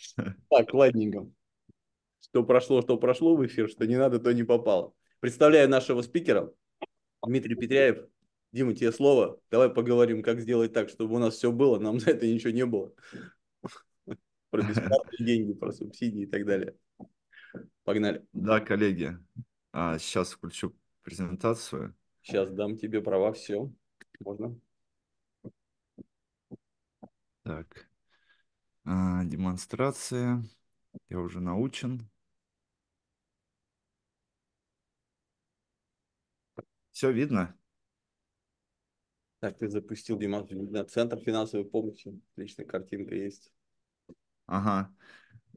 Так, ладненько. Что прошло, что прошло в эфир, что не надо, то не попало. Представляю нашего спикера, Дмитрий Петряев. Дима, тебе слово. Давай поговорим, как сделать так, чтобы у нас все было, нам за это ничего не было. Про бесплатные деньги, про субсидии и так далее. Погнали. Да, коллеги, а, сейчас включу презентацию. Сейчас дам тебе права, все. Можно? Так. А, демонстрация. Я уже научен. Все видно? Так, ты запустил демонстрацию. Центр финансовой помощи. Отличная картинка есть. Ага.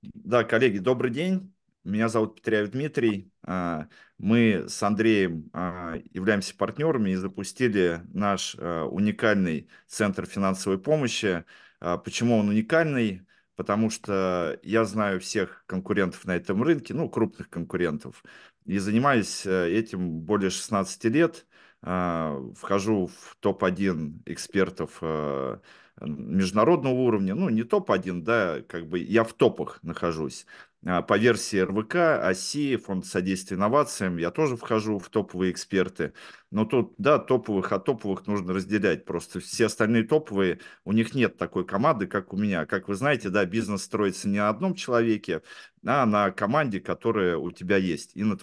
Да, коллеги, добрый день. Меня зовут Петряев Дмитрий. А, мы с Андреем а, являемся партнерами и запустили наш а, уникальный центр финансовой помощи, а почему он уникальный? Потому что я знаю всех конкурентов на этом рынке, ну, крупных конкурентов, и занимаюсь э, этим более 16 лет. А, вхожу в топ-1 экспертов э, международного уровня, ну, не топ-1, да, как бы я в топах нахожусь. А, по версии РВК, ОСИ, Фонд содействия инновациям, я тоже вхожу в топовые эксперты. Но тут, да, топовых от а топовых нужно разделять. Просто все остальные топовые, у них нет такой команды, как у меня. Как вы знаете, да, бизнес строится не на одном человеке, а на команде, которая у тебя есть и на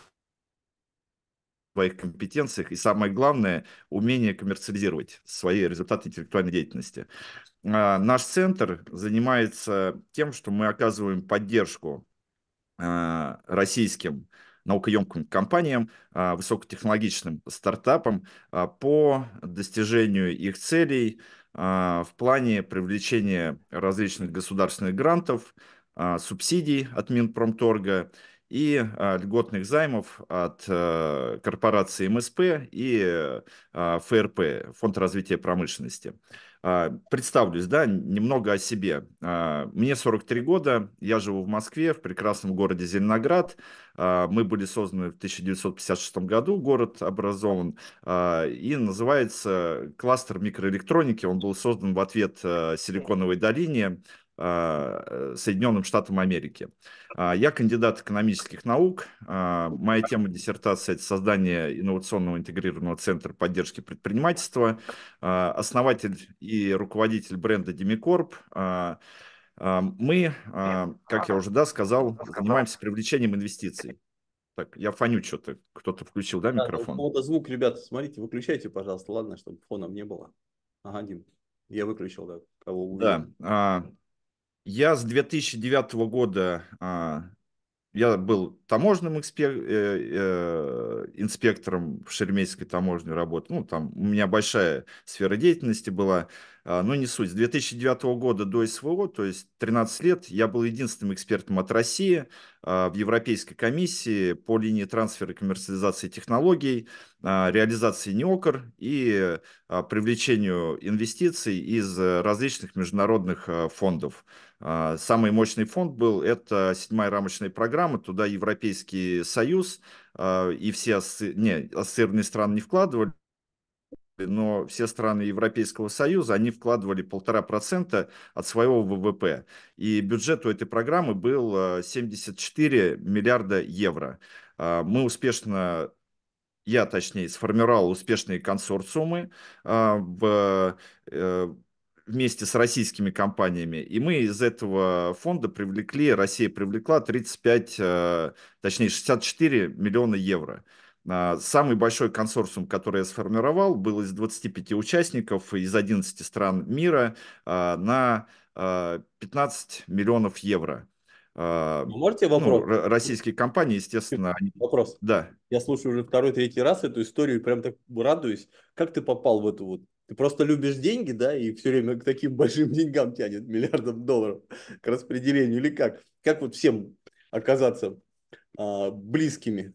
своих компетенциях и, самое главное, умение коммерциализировать свои результаты интеллектуальной деятельности. А, наш центр занимается тем, что мы оказываем поддержку а, российским наукоемким компаниям, а, высокотехнологичным стартапам по достижению их целей в плане привлечения различных государственных грантов, субсидий от Минпромторга и а, льготных займов от э, корпорации МСП и а, ФРП, Фонд развития промышленности. А, представлюсь, да, немного о себе. Мне 43 года, я живу в Москве, в прекрасном городе Зеленоград. Мы были созданы в 1956 году, город образован, и называется кластер микроэлектроники. Он был создан в ответ э, Силиконовой долине а, э, Соединенным Штатам Америки. А, я кандидат экономических наук. А, моя тема диссертации – это создание инновационного интегрированного центра поддержки предпринимательства. Основатель и руководитель бренда Demicorp. Мы, как я уже да, сказал, занимаемся привлечением инвестиций. Так, я фоню что-то. Кто-то включил, да, микрофон? Да, звук, ребята, смотрите, выключайте, пожалуйста, ладно, чтобы фоном не было. Ага, Дим, я выключил, да, кого увидел. Да, я с 2009 года а, я был таможенным экспер... э, э, инспектором в Шереметьевской таможне работы. Ну, там у меня большая сфера деятельности была, э, но не суть. С 2009 года до СВО, то есть 13 лет, я был единственным экспертом от России э, в Европейской комиссии по линии трансфера и коммерциализации технологий, э, реализации НИОКР и э, привлечению инвестиций из э, различных международных э, фондов. А, самый мощный фонд был, это седьмая рамочная программа, туда Европейский Союз а, и все не, ассоциированные страны не вкладывали, но все страны Европейского Союза, они вкладывали полтора процента от своего ВВП. И бюджет у этой программы был 74 а, миллиарда евро. Мы успешно я, точнее, сформировал успешные консорциумы в э, вместе с российскими компаниями. И мы из этого фонда привлекли, Россия привлекла 35, э, точнее 64 миллиона евро. А, самый большой консорциум, который я сформировал, был из 25 участников из 11 стран мира а, на 15 а, миллионов евро. Можете ну, вопрос? Ну, российские компании, естественно, они... Вопрос. Да. Я слушаю уже второй, третий раз эту историю и прям так радуюсь. Как ты попал в эту вот ты просто любишь деньги, да, и все время к таким большим деньгам тянет, миллиардам долларов, к распределению или как? Как вот всем оказаться а, близкими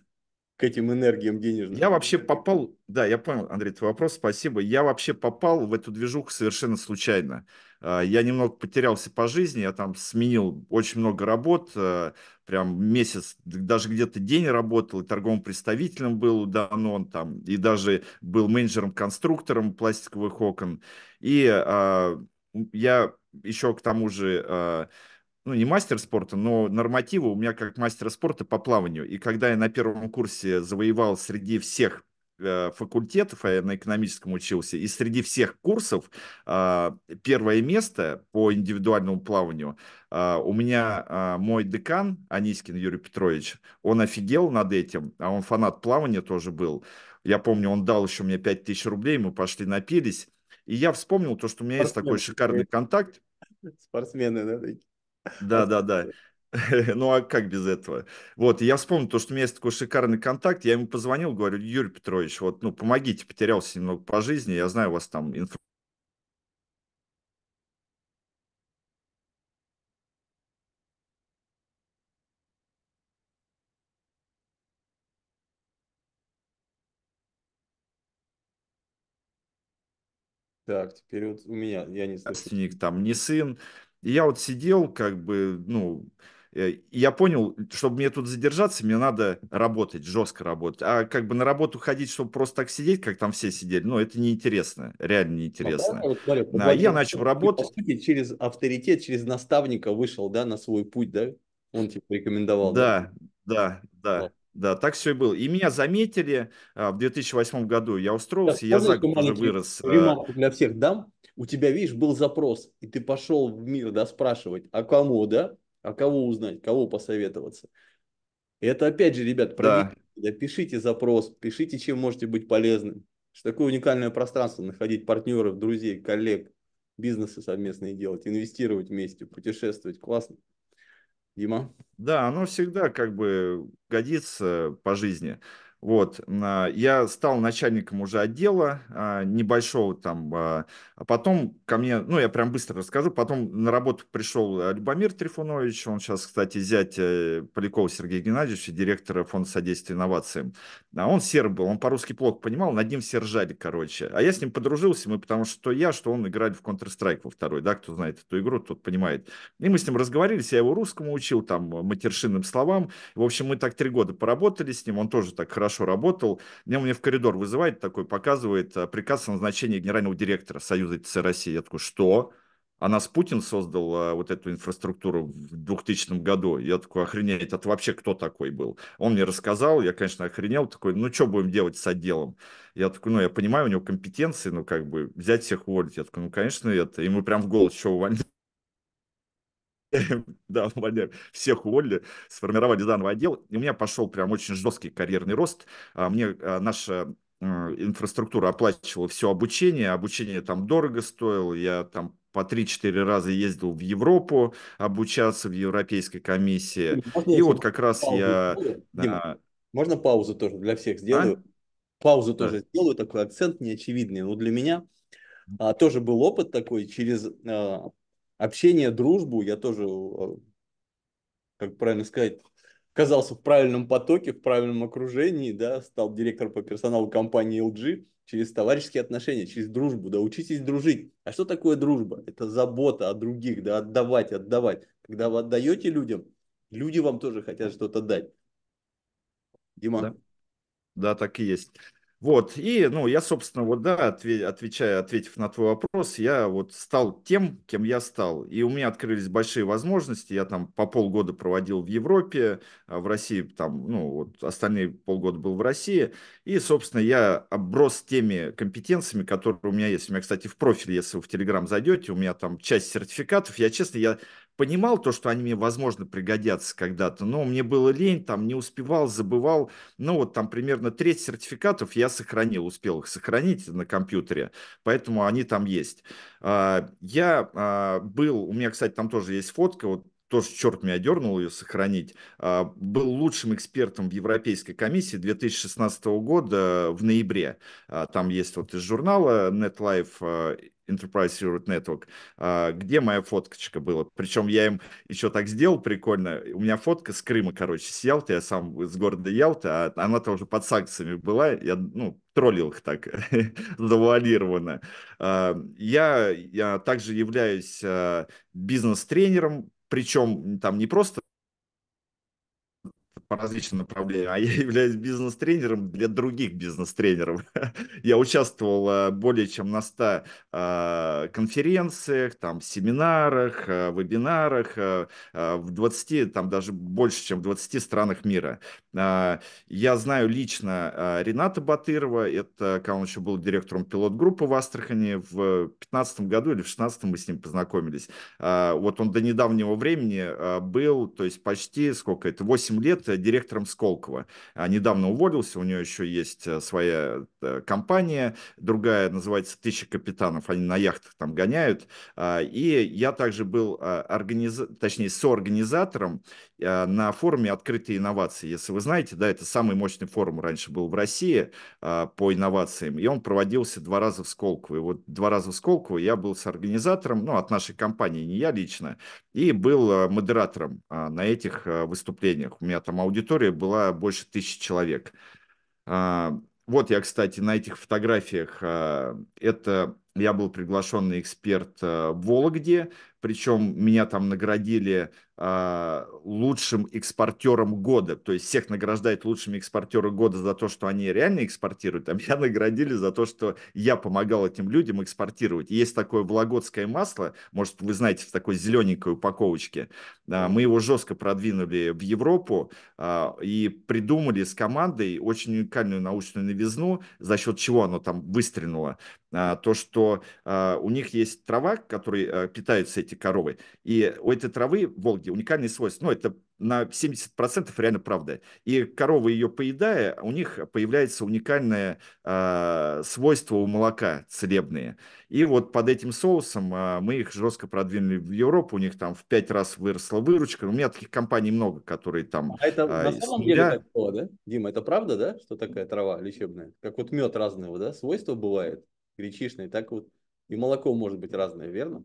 к этим энергиям денежным. Я вообще попал, да, я понял, Андрей, твой вопрос, спасибо. Я вообще попал в эту движуху совершенно случайно. А, я немного потерялся по жизни, я там сменил очень много работ, э, прям месяц, даже где-то день работал, и торговым представителем был давно он там, и даже был менеджером-конструктором пластиковых окон. И а, я еще к тому же а, ну, не мастер спорта, но нормативы у меня как мастера спорта по плаванию. И когда я на первом курсе завоевал среди всех э, факультетов, а я на экономическом учился, и среди всех курсов а, первое место по индивидуальному плаванию а, у меня а, мой декан Анискин Юрий Петрович, он офигел над этим, а он фанат плавания тоже был. Я помню, он дал еще мне 5000 рублей, мы пошли напились. И я вспомнил то, что у меня Спортсмен. есть такой шикарный контакт. Спортсмены, да, такие. Да, да, да. Ну а как без этого? Вот, я вспомнил то, что у меня есть такой шикарный контакт. Я ему позвонил, говорю, Юрий Петрович, вот, ну, помогите, потерялся немного по жизни. Я знаю, у вас там информация. Так, теперь вот у меня, я не слышу. Родственник там не сын, и я вот сидел, как бы, ну, э, я понял, чтобы мне тут задержаться, мне надо работать, жестко работать. А как бы на работу ходить, чтобы просто так сидеть, как там все сидели, ну, это неинтересно, реально а неинтересно. А, да, вот, смотри, я начал работать. Ты, по сути, через авторитет, через наставника вышел, да, на свой путь, да? Он тебе типа, рекомендовал. Да, да, да. да. Да, так все и было. И меня заметили а, в 2008 году. Я устроился, да, я за год уже вырос. Э, для всех дам у тебя, видишь, был запрос, и ты пошел в мир, да, спрашивать, а кому, да, а кого узнать, кого посоветоваться. Это опять же, ребят, проверьте, да. пишите запрос, пишите, чем можете быть полезным. Что такое уникальное пространство, находить партнеров, друзей, коллег, бизнесы совместные делать, инвестировать вместе, путешествовать, классно. Дима? Да, оно всегда как бы годится по жизни. Вот, а, я стал начальником уже отдела а, небольшого там, а, потом ко мне, ну, я прям быстро расскажу, потом на работу пришел э, Любомир Трифунович, он сейчас, кстати, зять э, Полякова Сергея Геннадьевича, директора фонда содействия инновациям. Он серб был, он по-русски плохо понимал, над ним все ржали, короче. А я с ним подружился, мы потому что я, что он играли в Counter-Strike во второй, да, кто знает эту игру, тот понимает. И мы с ним разговаривали, я его русскому учил, там, матершинным словам. В общем, мы так три года поработали с ним, он тоже так хорошо хорошо работал. мне мне в коридор вызывает такой, показывает э, приказ о назначении генерального директора Союза ТЦ России. Я такой, что? А нас Путин создал э, вот эту инфраструктуру в 2000 году. Я такой, охренеть, это вообще кто такой был? Он мне рассказал, я, конечно, охренел, такой, ну, что будем делать с отделом? Я такой, ну, я понимаю, у него компетенции, ну, как бы, взять всех уволить. Я такой, ну, конечно, это. И мы прям в голос, что увольнять? да, увольняю. Ну, всех уволили, сформировали заново отдел. И у меня пошел прям очень жесткий карьерный рост. А, мне а, наша инфраструктура оплачивала все обучение. Обучение там дорого стоило. Я там по 3-4 раза ездил в Европу обучаться в Европейской комиссии. Можно и вот как раз паузу. я... Дима, можно паузу тоже для всех а? сделаю? А? Паузу да. тоже сделаю, такой акцент неочевидный. Но для меня а, тоже был опыт такой через а, общение, дружбу. Я тоже, э, как правильно сказать, оказался в правильном потоке, в правильном окружении, да, стал директор по персоналу компании LG через товарищеские отношения, через дружбу, да, учитесь дружить. А что такое дружба? Это забота о других, да, отдавать, отдавать. Когда вы отдаете людям, люди вам тоже хотят что-то дать. Дима. Да. да, так и есть. Вот, и, ну, я, собственно, вот, да, отвечая, ответив на твой вопрос, я вот стал тем, кем я стал. И у меня открылись большие возможности. Я там по полгода проводил в Европе, а, в России там, ну, вот остальные полгода был в России. И, собственно, я оброс теми компетенциями, которые у меня есть. У меня, кстати, в профиле, если вы в Телеграм зайдете, у меня там часть сертификатов. Я, честно, я понимал то, что они мне, возможно, пригодятся когда-то, но мне было лень, там не успевал, забывал. Ну вот там примерно треть сертификатов я сохранил, успел их сохранить на компьютере, поэтому они там есть. А, я а, был, у меня, кстати, там тоже есть фотка, вот тоже черт меня дернул ее сохранить, а, был лучшим экспертом в Европейской комиссии 2016 года в ноябре. Там есть вот из журнала NetLife Enterprise Europe Network, а, где моя фоточка была. Причем я им еще так сделал прикольно. У меня фотка с Крыма, короче, с Ялты. Я сам из города Ялты, а она тоже под санкциями была. Я, ну, троллил их так завуалированно. А, я, я также являюсь а, бизнес-тренером, причем там не просто по различным направлениям, а я являюсь бизнес-тренером для других бизнес-тренеров. Я участвовал э, более чем на 100 э, конференциях, там, семинарах, э, вебинарах в 20, там даже больше, чем в 20 странах мира. Я знаю лично Рената Батырова, это когда он еще был директором пилот-группы в Астрахани, в 15 году или в 2016 мы с ним познакомились. Вот он до недавнего времени был, то есть почти, сколько это, 8 лет Э, директором Сколково. А, недавно уволился, у нее еще есть э, своя э, компания, другая называется «Тысяча капитанов», они на яхтах там гоняют. А, и я также был, а, организ... точнее, соорганизатором на форуме «Открытые инновации». Если вы знаете, да, это самый мощный форум раньше был в России по инновациям, и он проводился два раза в Сколково. И вот два раза в Сколково я был с организатором, ну, от нашей компании, не я лично, и был модератором на этих выступлениях. У меня там аудитория была больше тысячи человек. А, вот я, кстати, на этих фотографиях, а, это я был приглашенный эксперт а, в Вологде, причем меня там наградили э, лучшим экспортером года, то есть всех награждают лучшими экспортеры года за то, что они реально экспортируют, а меня наградили за то, что я помогал этим людям экспортировать. И есть такое вологодское масло, может, вы знаете, в такой зелененькой упаковочке, э, мы его жестко продвинули в Европу э, и придумали с командой очень уникальную научную новизну, за счет чего оно там выстрелило. А, то, что а, у них есть трава, которой а, питаются эти коровы, и у этой травы Волги уникальные свойства. Ну, это на 70% реально правда. И коровы ее поедая, у них появляется уникальное э, свойство у молока целебные. И вот под этим соусом э, мы их жестко продвинули в Европу, у них там в пять раз выросла выручка. Ну, у меня таких компаний много, которые там... А это э, на самом деле так было, да? Дима, это правда, да, что такая трава лечебная? Как вот мед разного, да, свойства бывает? гречишной, так вот и молоко может быть разное, верно?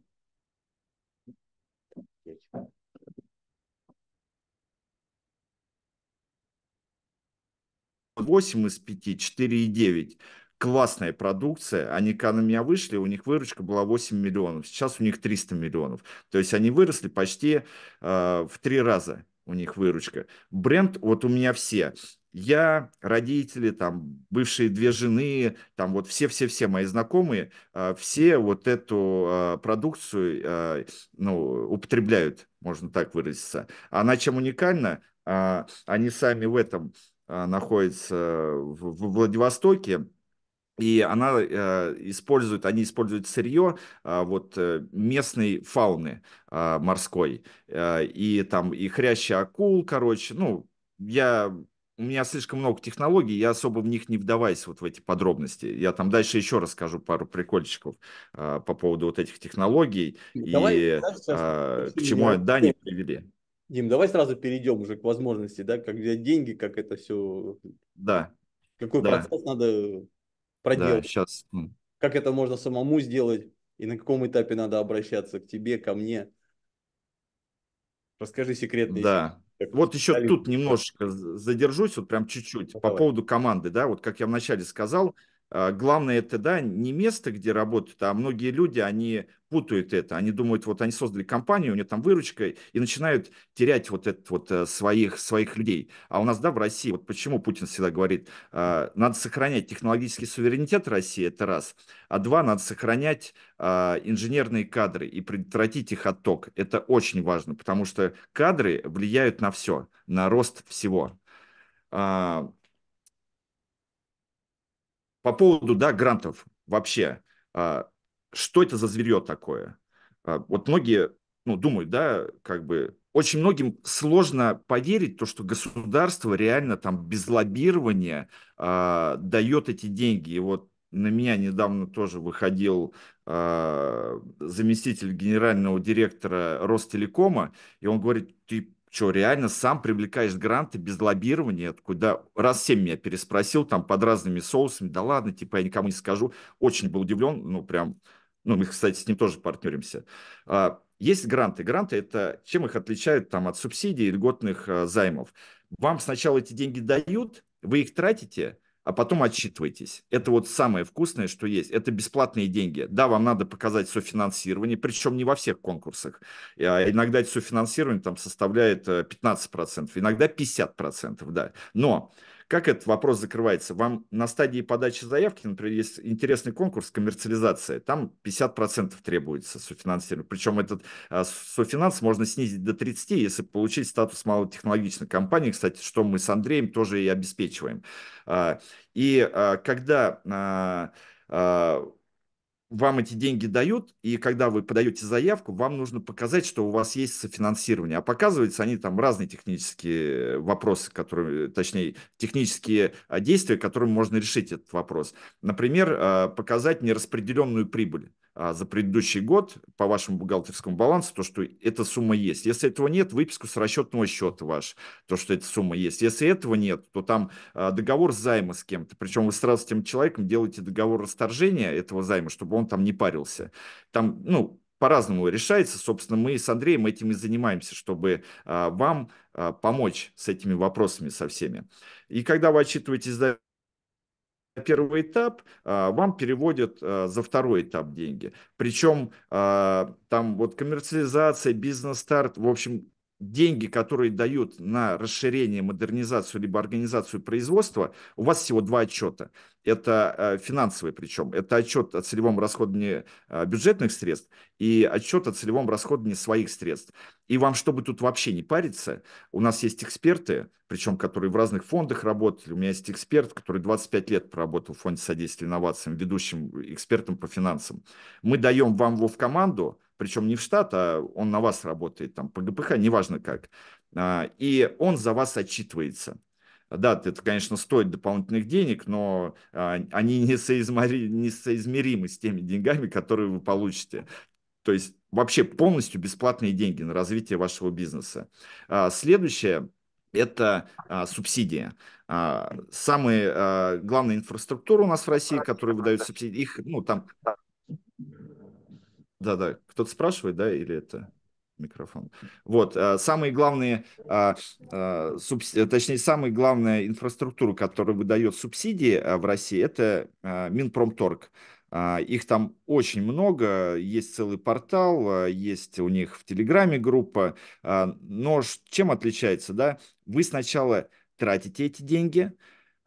Восемь из пяти, четыре и девять. Классная продукция. Они когда на меня вышли, у них выручка была 8 миллионов. Сейчас у них 300 миллионов. То есть они выросли почти э, в три раза у них выручка. Бренд, вот у меня все я, родители, там, бывшие две жены, там вот все-все-все мои знакомые, а, все вот эту а, продукцию а, ну, употребляют, можно так выразиться. Она чем уникальна? Они сами в этом находятся в Владивостоке, и она э, использует, они используют сырье э, вот местной фауны э, морской э, и там и хрящая акул, короче, ну я у меня слишком много технологий, я особо в них не вдаваясь вот в эти подробности. Я там дальше еще расскажу пару прикольчиков а, по поводу вот этих технологий давай, и знаешь, а, к чему данные привели. Дим, давай сразу перейдем уже к возможности, да, как взять деньги, как это все... Да. Какой да. процесс надо проделать. Да, сейчас. Как это можно самому сделать и на каком этапе надо обращаться к тебе, ко мне. Расскажи секретный. Да. Вещи. Вот еще тут немножечко задержусь, вот прям чуть-чуть, ну, по поводу команды, да, вот как я вначале сказал, а, главное это, да, не место, где работают, а многие люди, они путают это. Они думают, вот они создали компанию, у них там выручка, и начинают терять вот это вот э, своих, своих людей. А у нас, да, в России, вот почему Путин всегда говорит, а, надо сохранять технологический суверенитет России, это раз. А два, надо сохранять а, инженерные кадры и предотвратить их отток. Это очень важно, потому что кадры влияют на все, на рост всего. По поводу да, грантов вообще, а, что это за зверье такое? А, вот многие ну, думают, да, как бы очень многим сложно поверить то, что государство реально там без лоббирования э, дает эти деньги. И вот на меня недавно тоже выходил э, заместитель генерального директора Ростелекома, и он говорит, ты что, реально сам привлекаешь гранты без лоббирования? Я раз семь меня переспросил, там, под разными соусами, да ладно, типа, я никому не скажу. Очень был удивлен, ну, прям, ну, мы, кстати, с ним тоже партнеримся. А, есть гранты. Гранты – это чем их отличают там, от субсидий и льготных э, займов? Вам сначала эти деньги дают, вы их тратите, а потом отчитывайтесь. Это вот самое вкусное, что есть. Это бесплатные деньги. Да, вам надо показать софинансирование, причем не во всех конкурсах. Э, а иногда это софинансирование там составляет 15%, э, иногда 50%, да. Но как этот вопрос закрывается? Вам на стадии подачи заявки, например, есть интересный конкурс коммерциализации, там 50% требуется софинансирование. Причем этот а, софинанс можно снизить до 30, если получить статус малотехнологичной компании, кстати, что мы с Андреем тоже и обеспечиваем. А, и а, когда вам эти деньги дают, и когда вы подаете заявку, вам нужно показать, что у вас есть софинансирование. А показываются они там разные технические э, вопросы, которые, точнее, технические э, действия, которыми можно решить этот вопрос. Например, э, показать нераспределенную прибыль. А, за предыдущий год по вашему бухгалтерскому балансу, то, что эта сумма есть. Если этого нет, выписку с расчетного счета ваш, то, что эта сумма есть. Если этого нет, то там а, договор займа с кем-то. Причем вы сразу с тем человеком делаете договор расторжения этого займа, чтобы он там не парился. Там, ну, по-разному решается. Собственно, мы с Андреем этим и занимаемся, чтобы а, вам помочь с этими вопросами со всеми. И когда вы отчитываетесь первый этап, а, вам переводят а, за второй этап деньги. Причем а, там вот коммерциализация, бизнес-старт, в общем, деньги, которые дают на расширение, модернизацию либо организацию производства, у вас всего два отчета. Это э, финансовый причем. Это отчет о целевом расходовании э, бюджетных средств и отчет о целевом расходовании своих средств. И вам, чтобы тут вообще не париться, у нас есть эксперты, причем которые в разных фондах работали. У меня есть эксперт, который 25 лет проработал в фонде содействия инновациям, ведущим экспертом по финансам. Мы даем вам его в команду, причем не в штат, а он на вас работает, там, по ГПХ, неважно как, а, и он за вас отчитывается. Да, это, конечно, стоит дополнительных денег, но а, они несоизмеримы с теми деньгами, которые вы получите. То есть вообще полностью бесплатные деньги на развитие вашего бизнеса. А, следующее – это субсидия. Самая главная инфраструктура у нас в России, которые выдают субсидии, их ну, там да-да, кто-то спрашивает, да, или это микрофон. Вот, э, самые главные, а, а, э, точнее, самая главная инфраструктура, которая выдает субсидии э, в России, это Минпромторг. А, их там очень много, есть целый портал, есть у них в Телеграме группа. Но чем отличается, да? Вы сначала тратите эти деньги,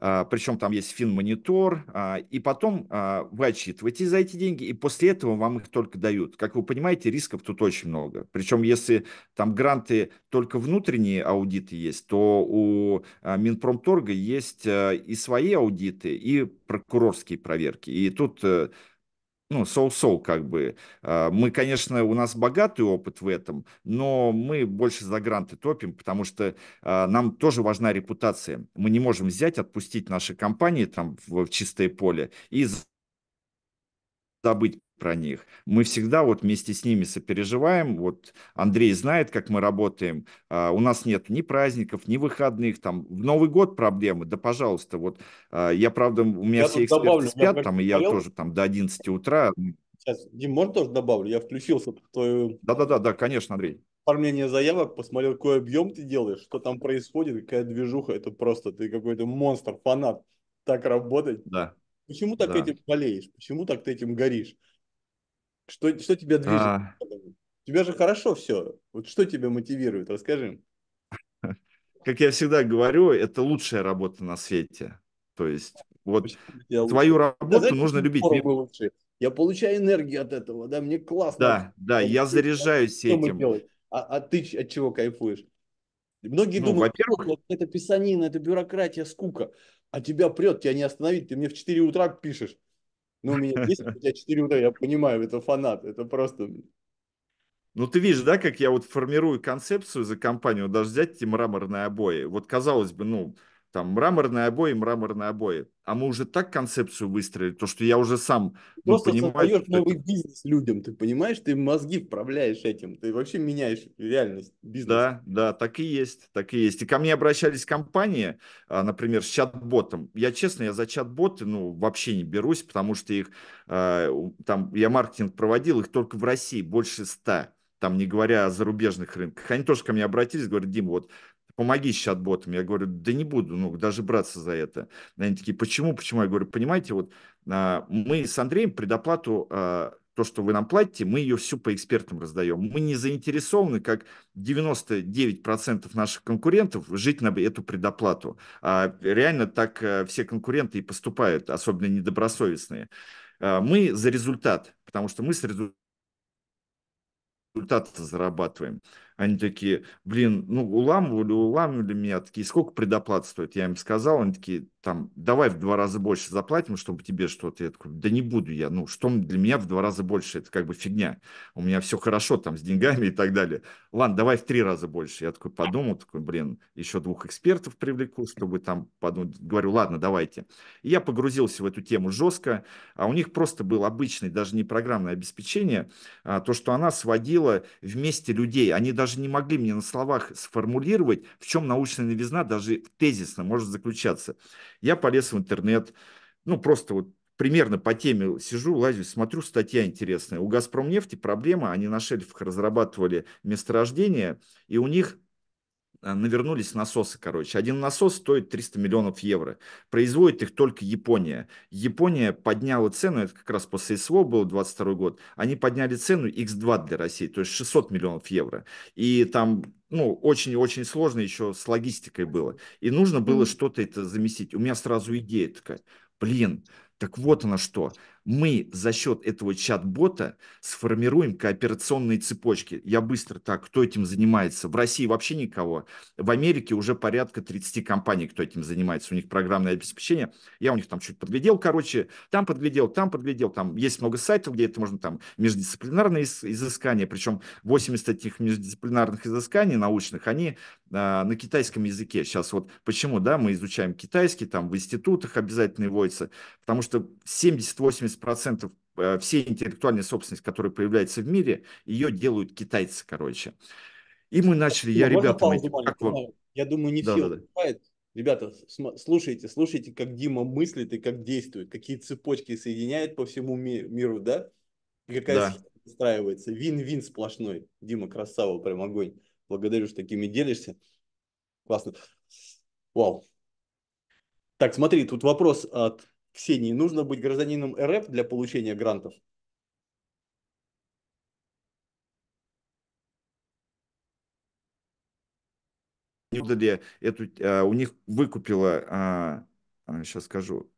а, причем там есть финмонитор, а, и потом а, вы отчитываете за эти деньги, и после этого вам их только дают. Как вы понимаете, рисков тут очень много. Причем если там гранты только внутренние аудиты есть, то у Минпромторга есть и свои аудиты, и прокурорские проверки. И тут э, ну, соу-соу как бы. А, мы, конечно, у нас богатый опыт в этом, но мы больше за гранты топим, потому что а, нам тоже важна репутация. Мы не можем взять, отпустить наши компании там в чистое поле и забыть про них. Мы всегда вот вместе с ними сопереживаем. Вот Андрей знает, как мы работаем. А, у нас нет ни праздников, ни выходных. Там в Новый год проблемы. Да, пожалуйста, вот а, я, правда, у меня я все эксперты добавлю, спят, я там, и я тоже там до 11 утра. Сейчас, Дим, можно тоже добавлю? Я включился в твою... Да-да-да, да, конечно, Андрей. Оформление заявок, посмотрел, какой объем ты делаешь, что там происходит, какая движуха. Это просто, ты какой-то монстр, фанат. Так работать. Да. Почему так да. этим болеешь? Почему так ты этим горишь? Что, что тебя движет? А... У тебя же хорошо все. Вот что тебя мотивирует? Расскажи. Как я всегда говорю, это лучшая работа на свете. То есть вот я твою лучше. работу Сказать, нужно любить. Лучше. Я получаю энергию от этого, да, мне классно. Да, да, я, заряжаюсь что этим. А, а ты от чего кайфуешь? Многие ну, думают, во-первых, вот это писанина, это бюрократия, скука. А тебя прет, тебя не остановить. Ты мне в 4 утра пишешь. Ну, у меня 10, у тебя 4 утра, я понимаю, это фанат, это просто... Ну, ты видишь, да, как я вот формирую концепцию за компанию, даже взять эти мраморные обои. Вот, казалось бы, ну, там мраморные обои, мраморные обои. А мы уже так концепцию выстроили, то что я уже сам ну, Просто ну, понимаю. Просто новый бизнес людям, ты понимаешь, ты мозги вправляешь этим, ты вообще меняешь реальность бизнеса. Да, да, так и есть, так и есть. И ко мне обращались компании, а, например, с чат-ботом. Я честно, я за чат-боты, ну, вообще не берусь, потому что их, а, там, я маркетинг проводил, их только в России больше ста там, не говоря о зарубежных рынках. Они тоже ко мне обратились, говорят, Дим, вот помоги с чат-ботом. Я говорю, да не буду, ну, даже браться за это. Они такие, почему, почему? Я говорю, понимаете, вот а, мы с Андреем предоплату а, то, что вы нам платите, мы ее всю по экспертам раздаем. Мы не заинтересованы, как 99% наших конкурентов, жить на эту предоплату. А реально так э, все конкуренты и поступают, особенно недобросовестные. А мы за результат, потому что мы с результатом зарабатываем. Они такие, блин, ну уламывали, уламывали меня, такие, сколько предоплат стоит? Я им сказал, они такие, там, давай в два раза больше заплатим, чтобы тебе что-то. Я такой, да не буду я, ну, что для меня в два раза больше, это как бы фигня. У меня все хорошо там с деньгами и так далее. Ладно, давай в три раза больше. Я такой подумал, такой, блин, еще двух экспертов привлеку, чтобы там подумать. Говорю, ладно, давайте. И я погрузился в эту тему жестко, а у них просто был обычный, даже не программное обеспечение, а то, что она сводила вместе людей. Они даже не могли мне на словах сформулировать, в чем научная новизна даже тезисно может заключаться. Я полез в интернет, ну, просто вот примерно по теме сижу, лазю, смотрю, статья интересная. У «Газпромнефти» проблема, они на шельфах разрабатывали месторождение, и у них а, навернулись насосы, короче. Один насос стоит 300 миллионов евро. Производит их только Япония. Япония подняла цену, это как раз после СВО был 22 год, они подняли цену X2 для России, то есть 600 миллионов евро. И там ну, очень-очень сложно еще с логистикой было. И нужно было что-то это заместить. У меня сразу идея такая, блин, так вот она что мы за счет этого чат-бота сформируем кооперационные цепочки. Я быстро так, кто этим занимается? В России вообще никого. В Америке уже порядка 30 компаний, кто этим занимается. У них программное обеспечение. Я у них там чуть подглядел, короче, там подглядел, там подглядел. Там есть много сайтов, где это можно там междисциплинарные изыскания. Причем 80 этих междисциплинарных изысканий научных, они э, на китайском языке. Сейчас вот почему, да, мы изучаем китайский, там в институтах обязательно вводится, потому что 70-80 80% э, всей интеллектуальной собственности, которая появляется в мире, ее делают китайцы, короче. И мы начали, я, я ребята, Я думаю, не да, все да, да. Ребята, слушайте, слушайте, как Дима мыслит и как действует, какие цепочки соединяет по всему ми- миру, да? И какая да. устраивается. Вин-вин сплошной. Дима, красава, прям огонь. Благодарю, что такими делишься. Классно. Вау. Так, смотри, тут вопрос от Ксении, нужно быть гражданином РФ для получения грантов? Продали эту, а, у них выкупила, сейчас а, а, скажу,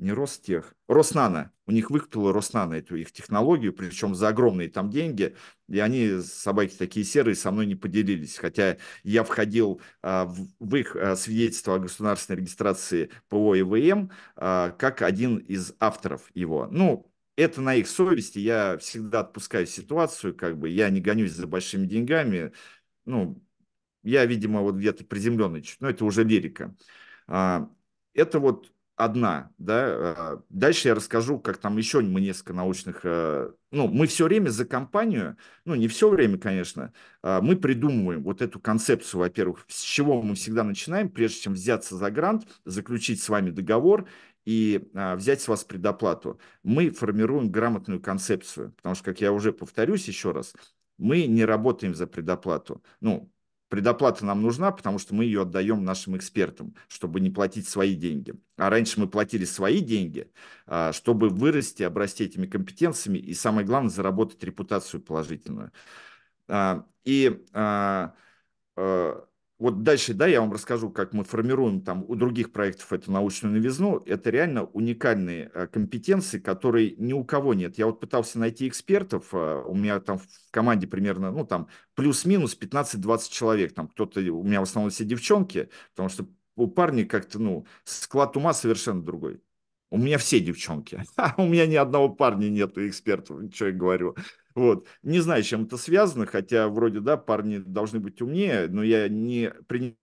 не Ростех, Роснана У них выкупила Роснана эту их технологию, причем за огромные там деньги. И они, собаки такие серые, со мной не поделились. Хотя я входил а, в, в их а, свидетельство о государственной регистрации ПО и ВМ а, как один из авторов его. Ну, это на их совести, я всегда отпускаю ситуацию, как бы я не гонюсь за большими деньгами, ну, я, видимо, вот где-то приземленный, но это уже лирика. А, это вот одна, да. Э, дальше я расскажу, как там еще мы несколько научных, э, ну, мы все время за компанию, ну, не все время, конечно, э, мы придумываем вот эту концепцию, во-первых, с чего мы всегда начинаем, прежде чем взяться за грант, заключить с вами договор и взять с вас предоплату. Мы формируем грамотную концепцию, потому что, как я уже повторюсь еще раз, мы не работаем за предоплату. Ну, предоплата нам нужна, потому что мы ее отдаем нашим экспертам, чтобы не платить свои деньги. А раньше мы платили свои деньги, а, чтобы вырасти, обрасти этими компетенциями и, самое главное, заработать репутацию положительную. А, и а, вот дальше, да, я вам расскажу, как мы формируем там у других проектов эту научную новизну. Это реально уникальные э, компетенции, которые ни у кого нет. Я вот пытался найти экспертов, э, у меня там в команде примерно, ну там плюс-минус 15-20 человек, там кто-то, у меня в основном все девчонки, потому что у парней как-то, ну, склад ума совершенно другой. У меня все девчонки, а у меня ни одного парня нету экспертов, ничего я говорю. Вот. Не знаю, чем это связано, хотя вроде, да, парни должны быть умнее, но я не принимаю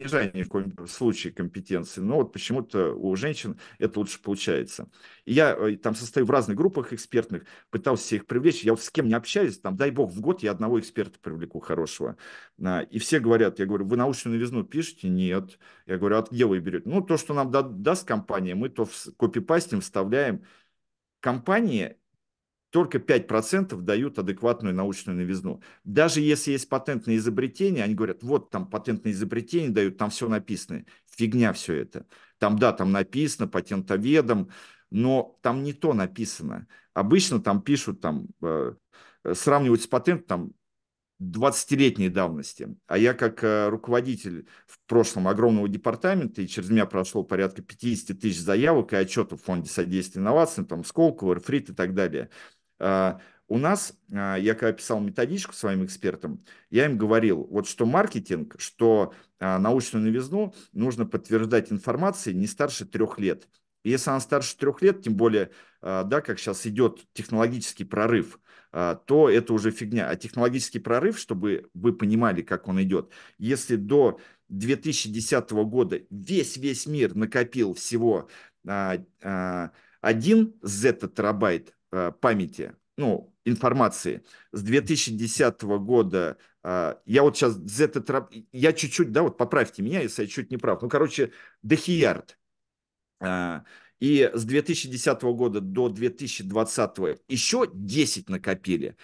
снижение в коем случае компетенции, но вот почему-то у женщин это лучше получается. я э, там состою в разных группах экспертных, пытался всех привлечь, я вот с кем не общаюсь, там, дай бог, в год я одного эксперта привлеку хорошего. А, и все говорят, я говорю, вы научную новизну пишете? Нет. Я говорю, а где вы берете? Ну, то, что нам даст компания, мы то копипастим, вставляем. Компания только 5% дают адекватную научную новизну. Даже если есть патентные изобретения, они говорят, вот там патентные изобретения дают, там все написано. Фигня все это. Там, да, там написано патентоведом, но там не то написано. Обычно там пишут, там, э, э сравнивают с патентом, там, 20-летней давности. А я как э, руководитель в прошлом огромного департамента, и через меня прошло порядка 50 тысяч заявок и отчетов в фонде содействия инновациям, там, Сколково, Рфрит и так далее – а, у нас, а, я когда писал методичку своим экспертам, я им говорил, вот что маркетинг, что а, научную новизну нужно подтверждать информацией не старше трех лет. И если она старше трех лет, тем более, да, как сейчас идет технологический прорыв, то это уже фигня. А технологический прорыв, чтобы вы понимали, как он идет, если до 2010 года весь-весь мир накопил всего один зета-терабайт, Э, памяти, ну, информации. С 2010 года э, я вот сейчас Z, я чуть-чуть, да, вот поправьте меня, если я чуть не прав. Ну, короче, дохиярд. Э, и с 2010 года до 2020 еще 10 накопили.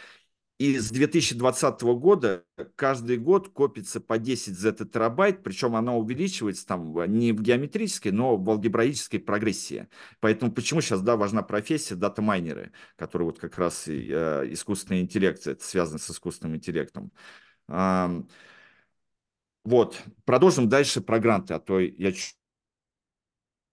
И с 2020 года каждый год копится по 10 зета причем она увеличивается там э, не в геометрической, но в алгебраической прогрессии. Поэтому почему сейчас да, важна профессия дата-майнеры, которые вот как раз и, э, искусственный интеллект, это связано с искусственным интеллектом. Эм, вот, продолжим дальше про гранты, а то я чуть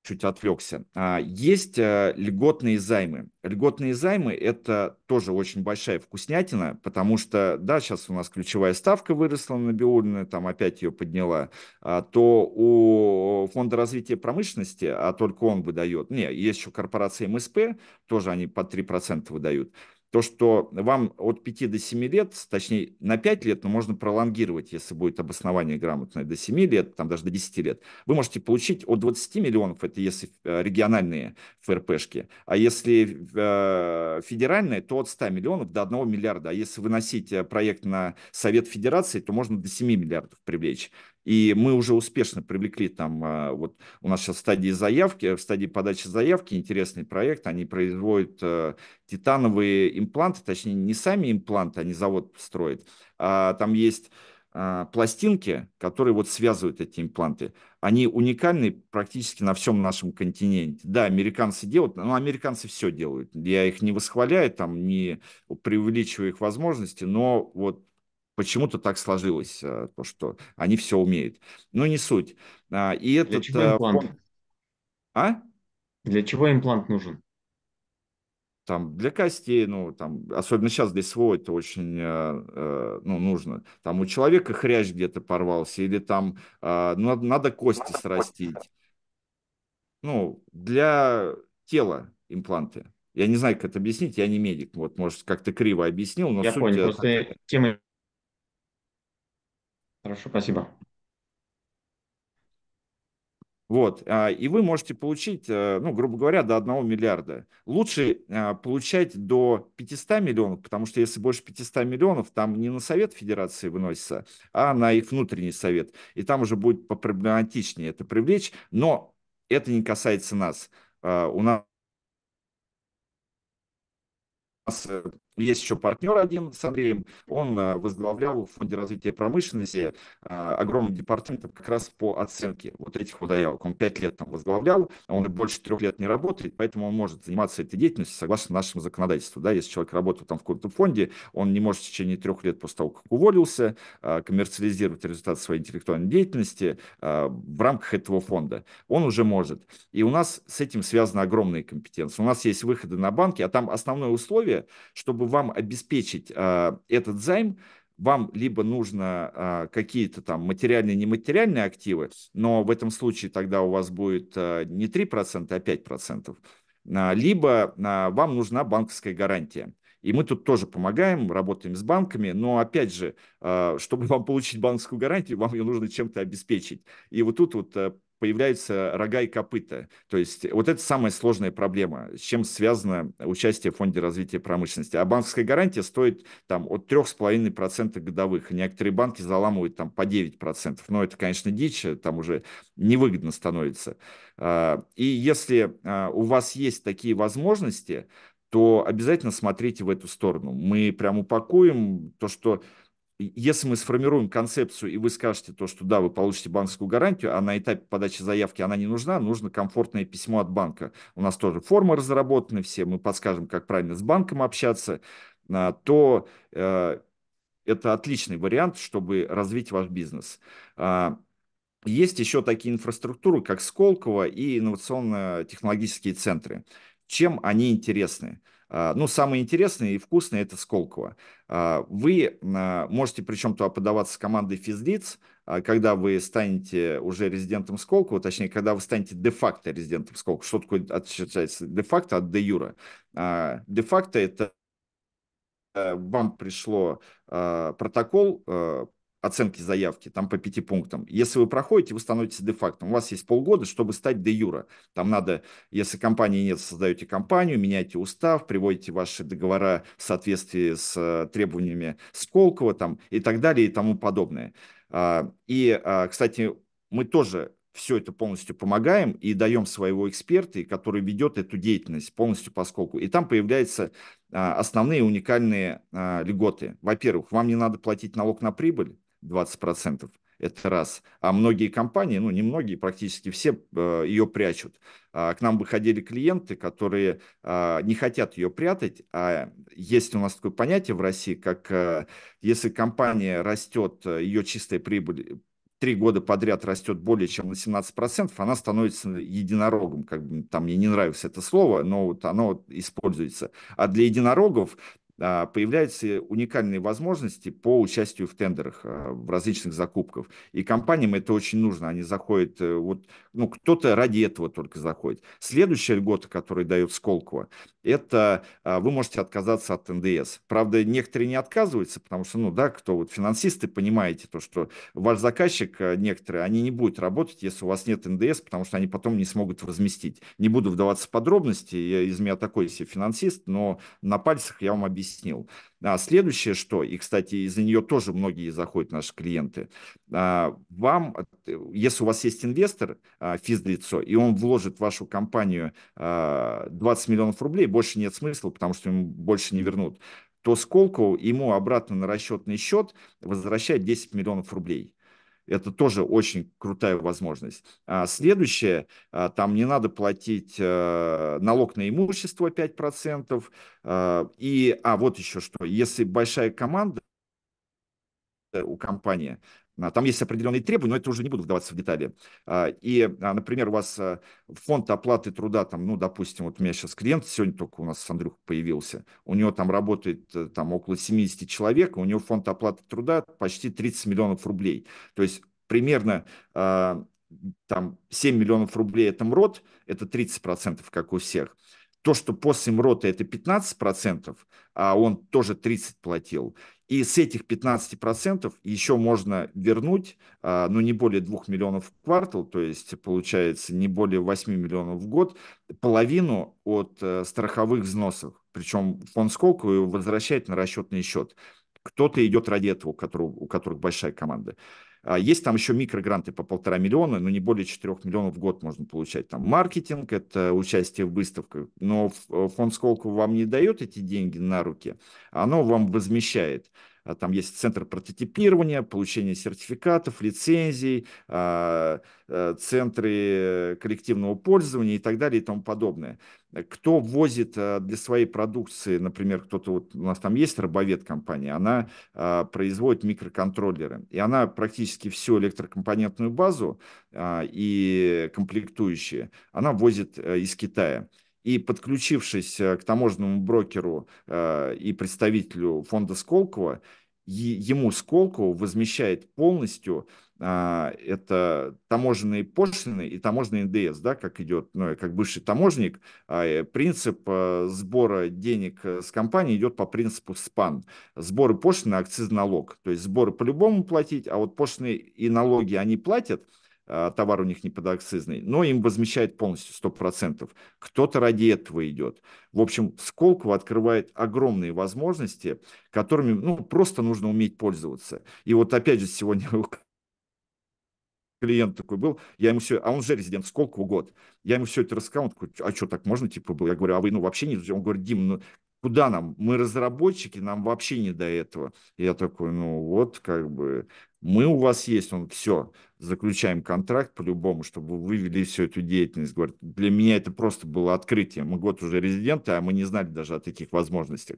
чуть отвлекся. А, есть э, льготные займы. Льготные займы – это тоже очень большая вкуснятина, потому что, да, сейчас у нас ключевая ставка выросла на Биулина, там опять ее подняла, а, то у Фонда развития промышленности, а только он выдает, не, есть еще корпорация МСП, тоже они по 3% выдают, то, что вам от 5 до 7 лет, точнее на 5 лет, но можно пролонгировать, если будет обоснование грамотное, до 7 лет, там даже до 10 лет, вы можете получить от 20 миллионов, это если э, региональные ФРПшки, а если э, федеральные, то от 100 миллионов до 1 миллиарда. А если выносить э, проект на Совет Федерации, то можно до 7 миллиардов привлечь. И мы уже успешно привлекли там, а, вот у нас сейчас в стадии заявки, в стадии подачи заявки интересный проект, они производят э, титановые импланты, точнее не сами импланты, они завод строят, а там есть а, пластинки, которые вот связывают эти импланты, они уникальны практически на всем нашем континенте. Да, американцы делают, но американцы все делают. Я их не восхваляю, там, не преувеличиваю их возможности, но вот Почему-то так сложилось, э, то, что они все умеют. Но не суть. А, и этот, Для чего э, имплант? А? Для чего имплант нужен? там для костей, ну, там, особенно сейчас для СВО это очень, э, э, ну, нужно. Там у человека хрящ где-то порвался, или там э, ну, надо, надо кости срастить. Ну, для тела импланты. Я не знаю, как это объяснить, я не медик, вот, может, как-то криво объяснил, но... Я суть понял, просто тема Хорошо, спасибо. Вот. А, и вы можете получить, э, ну, грубо говоря, до 1 миллиарда. Лучше а, получать до 500 миллионов, потому что если больше 500 миллионов, там не на Совет Федерации выносится, а на их внутренний совет. И там уже будет проблематичнее это привлечь, но это не касается нас. А, у нас э, есть еще партнер один с Андреем, он э, возглавлял в Фонде развития промышленности э, огромный департамент как раз по оценке вот этих вот Он пять лет там возглавлял, а он больше трех лет не работает, поэтому он может заниматься этой деятельностью согласно нашему законодательству. Да, если человек работал там в каком-то фонде, он не может в течение трех лет после того, как уволился, э, коммерциализировать результат своей интеллектуальной деятельности в рамках этого фонда. Он уже может. И у нас с этим связаны огромные компетенции. У нас есть выходы на банки, а там основное условие, чтобы вам обеспечить а, этот займ, вам либо нужно а, какие-то там материальные, нематериальные активы, но в этом случае тогда у вас будет а, не 3%, а 5%, а, либо а, вам нужна банковская гарантия. И мы тут тоже помогаем, работаем с банками, но опять же, а, чтобы вам получить банковскую гарантию, вам ее нужно чем-то обеспечить. И вот тут вот а, появляются рога и копыта. То есть вот это самая сложная проблема, с чем связано участие в Фонде развития промышленности. А банковская гарантия стоит там от 3,5% годовых. Некоторые банки заламывают там по 9%. Но это, конечно, дичь, там уже невыгодно становится. А, и если а, у вас есть такие возможности, то обязательно смотрите в эту сторону. Мы прям упакуем то, что если мы сформируем концепцию и вы скажете то, что да, вы получите банковскую гарантию, а на этапе подачи заявки она не нужна, нужно комфортное письмо от банка. У нас тоже формы разработаны все, мы подскажем, как правильно с банком общаться, а, то э, это отличный вариант, чтобы развить ваш бизнес. А, есть еще такие инфраструктуры, как Сколково и инновационно-технологические центры. Чем они интересны? А, ну, самое интересное и вкусное – это Сколково. А, вы а, можете причем то подаваться с командой физлиц, когда вы станете уже резидентом Сколково, точнее, когда вы станете де-факто резидентом Сколково. Что такое отличается де-факто от де-юра? Де-факто – это э, вам пришло протокол э, оценки заявки, там по пяти пунктам. Если вы проходите, вы становитесь де-фактом. У вас есть полгода, чтобы стать де-юра. Там надо, если компании нет, создаете компанию, меняете устав, приводите ваши договора в соответствии с э, требованиями Сколково там, и так далее и тому подобное. А, и, а, кстати, мы тоже все это полностью помогаем и даем своего эксперта, который ведет эту деятельность полностью по Сколку. И там появляются а, основные уникальные льготы. Во-первых, вам не надо платить налог на прибыль, 20%. Это раз. А многие компании, ну не многие, практически все э, ее прячут. А, к нам выходили клиенты, которые а, не хотят ее прятать. А есть у нас такое понятие в России, как э, если компания растет, э, ее чистая прибыль три года подряд растет более чем на 17%, она становится единорогом. Как бы, там мне не нравится это слово, но вот оно используется. А для единорогов а, появляются уникальные возможности по участию в тендерах, а, в различных закупках. И компаниям это очень нужно. Они заходят, э, вот, ну, кто-то ради этого только заходит. Следующая льгота, которую дает Сколково, это а, вы можете отказаться от НДС. Правда, некоторые не отказываются, потому что, ну да, кто вот финансисты, понимаете то, что ваш заказчик, некоторые, они не будут работать, если у вас нет НДС, потому что они потом не смогут возместить. Не буду вдаваться в подробности, я из меня такой себе финансист, но на пальцах я вам объясню объяснил. А следующее, что, и, кстати, из-за нее тоже многие заходят наши клиенты, а, вам, если у вас есть инвестор, а, физлицо, и он вложит в вашу компанию 20 а, миллионов рублей, больше нет смысла, потому что ему больше не вернут, то Сколково ему обратно на расчетный счет возвращает 10 миллионов рублей. Это тоже очень крутая возможность. А следующее, а, там не надо платить э, налог на имущество 5%. Э, и, а вот еще что, если большая команда, у компании, а, там есть определенные требования, но это уже не буду вдаваться в детали. А, и, а, например, у вас фонд оплаты труда, там, ну, допустим, вот у меня сейчас клиент сегодня только у нас с Андрюх появился, у него там работает э, там, около 70 человек, у него фонд оплаты труда почти 30 миллионов рублей. То есть примерно там 7 миллионов рублей это МРОД, это 30% как у всех то, что после МРОТа это 15%, а он тоже 30 платил, и с этих 15% еще можно вернуть, а, ну, не более 2 миллионов в квартал, то есть получается не более 8 миллионов в год, половину от а, страховых взносов. Причем фонд Сколково возвращает на расчетный счет. Кто-то идет ради этого, у которого, у которых большая команда. А, есть там еще микрогранты по полтора миллиона, но не более 4 миллионов в год можно получать. Там маркетинг, это участие в выставках, но фонд Сколково вам не дает эти деньги на руки, оно вам возмещает. А, там есть центр прототипирования, получения сертификатов, лицензий, а, э, центры э, коллективного пользования и так далее и тому подобное. Кто возит э, для своей продукции, например, кто-то вот у нас там есть рабовед компания, она а, производит микроконтроллеры, и она практически всю электрокомпонентную базу и комплектующие она возит из Китая и подключившись к таможенному брокеру и представителю фонда Сколково, ему Сколкову возмещает полностью а, это таможенные пошлины и таможенный НДС, да, как идет, ну, как бывший таможник, а, э, принцип а, сбора денег э, с компании идет по принципу СПАН. Сборы пошлины, акциз, налог. То есть сборы по-любому платить, а вот пошлины и налоги они платят – а, товар у них не подакцизный, но им возмещает полностью 100%. Кто-то ради этого идет. В общем, Сколково открывает огромные возможности, которыми ну, просто нужно уметь пользоваться. И вот опять же сегодня клиент такой был, я ему все, а он же резидент Сколково год, я ему все это рассказал, он такой, а что, так можно, типа, был? Я говорю, а вы, ну, вообще не, он говорит, Дим, ну, куда нам? Мы разработчики, нам вообще не до этого. я такой, ну вот, как бы, мы у вас есть, он все, заключаем контракт по-любому, чтобы вы вывели всю эту деятельность. Говорит, для меня это просто было открытие. Мы год уже резиденты, а мы не знали даже о таких возможностях.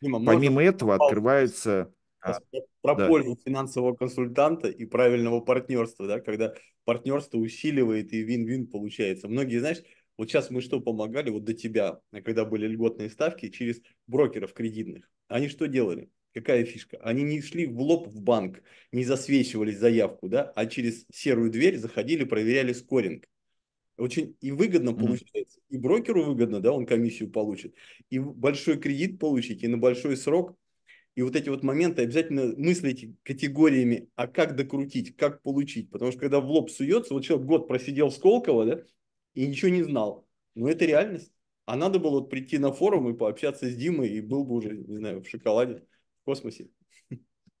Дима, Помимо можно... этого открывается. А, про да. пользу финансового консультанта и правильного партнерства, да, когда партнерство усиливает и вин-вин получается. Многие, знаешь, вот сейчас мы что помогали, вот до тебя, когда были льготные ставки через брокеров кредитных, они что делали? Какая фишка? Они не шли в лоб в банк, не засвечивали заявку, да, а через серую дверь заходили, проверяли скоринг. Очень и выгодно mm-hmm. получается, и брокеру выгодно, да, он комиссию получит, и большой кредит получить, и на большой срок. И вот эти вот моменты обязательно мыслите категориями, а как докрутить, как получить. Потому что когда в лоб суется, вот человек год просидел в Сколково, да, и ничего не знал. Но это реальность. А надо было вот прийти на форум и пообщаться с Димой, и был бы уже, не знаю, в шоколаде в космосе.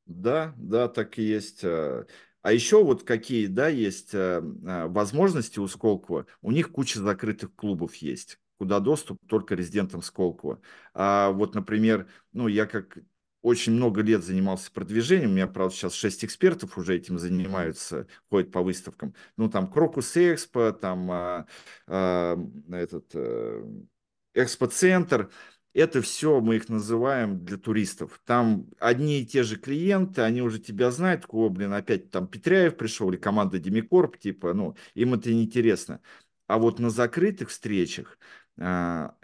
Да, да, так и есть. Э, а еще вот какие, да, есть э, э, возможности у Сколково. У них куча закрытых клубов есть, куда доступ только резидентам Сколково. А вот, например, ну, я как очень много лет занимался продвижением. У меня, правда, сейчас шесть экспертов уже этим занимаются, ходят по выставкам. Ну, там Крокус Экспо, там э, э, этот э, Экспоцентр. центр это все мы их называем для туристов. Там одни и те же клиенты, они уже тебя знают, о, блин, опять там Петряев пришел или команда Демикорп, типа, ну, им это неинтересно. А вот на закрытых встречах а,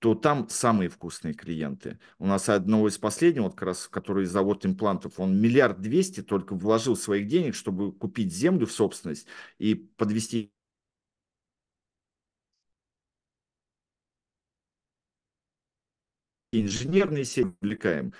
то там самые вкусные клиенты. У нас одного из последних, вот как раз, который завод имплантов, он миллиард двести только вложил своих денег, чтобы купить землю в собственность и подвести инженерные сети привлекаем.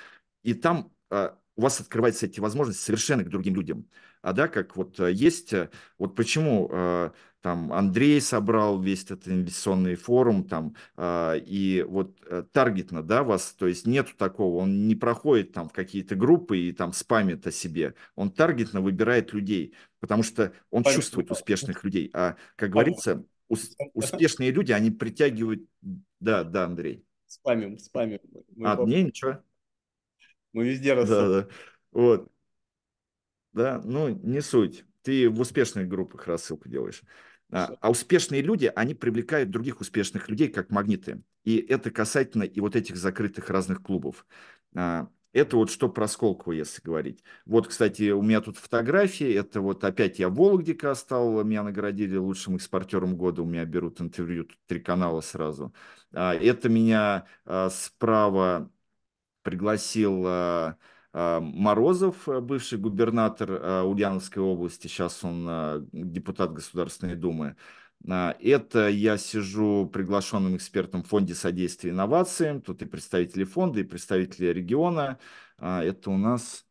И там а, у вас открываются эти возможности совершенно к другим людям. А да, как вот э, есть, э, вот почему а, там Андрей собрал весь этот инвестиционный форум там, а, и вот а, таргетно, да, вас, то есть нету такого, он не проходит там в какие-то группы и там спамит о себе, он таргетно выбирает людей, потому что он Понятно. чувствует успешных людей, а, как говорится, успешные люди, они притягивают, да, да, Андрей. Спамим, спамим. Мы а, не, ничего. Мы везде раз. Да, да. Вот. Да, ну, не суть. Ты в успешных группах рассылку делаешь. А, а успешные люди, они привлекают других успешных людей как магниты. И это касательно и вот этих закрытых разных клубов. А, это вот что про Сколково, если говорить. Вот, кстати, у меня тут фотографии. Это вот опять я в Вологдика стал, меня наградили лучшим экспортером года. У меня берут интервью, тут три канала сразу. А, это меня а, справа пригласил а, Морозов, бывший губернатор Ульяновской области. Сейчас он депутат Государственной Думы. А, это я сижу приглашенным экспертом в фонде содействия инновациям. Тут и представители фонда, и представители региона. А, это у нас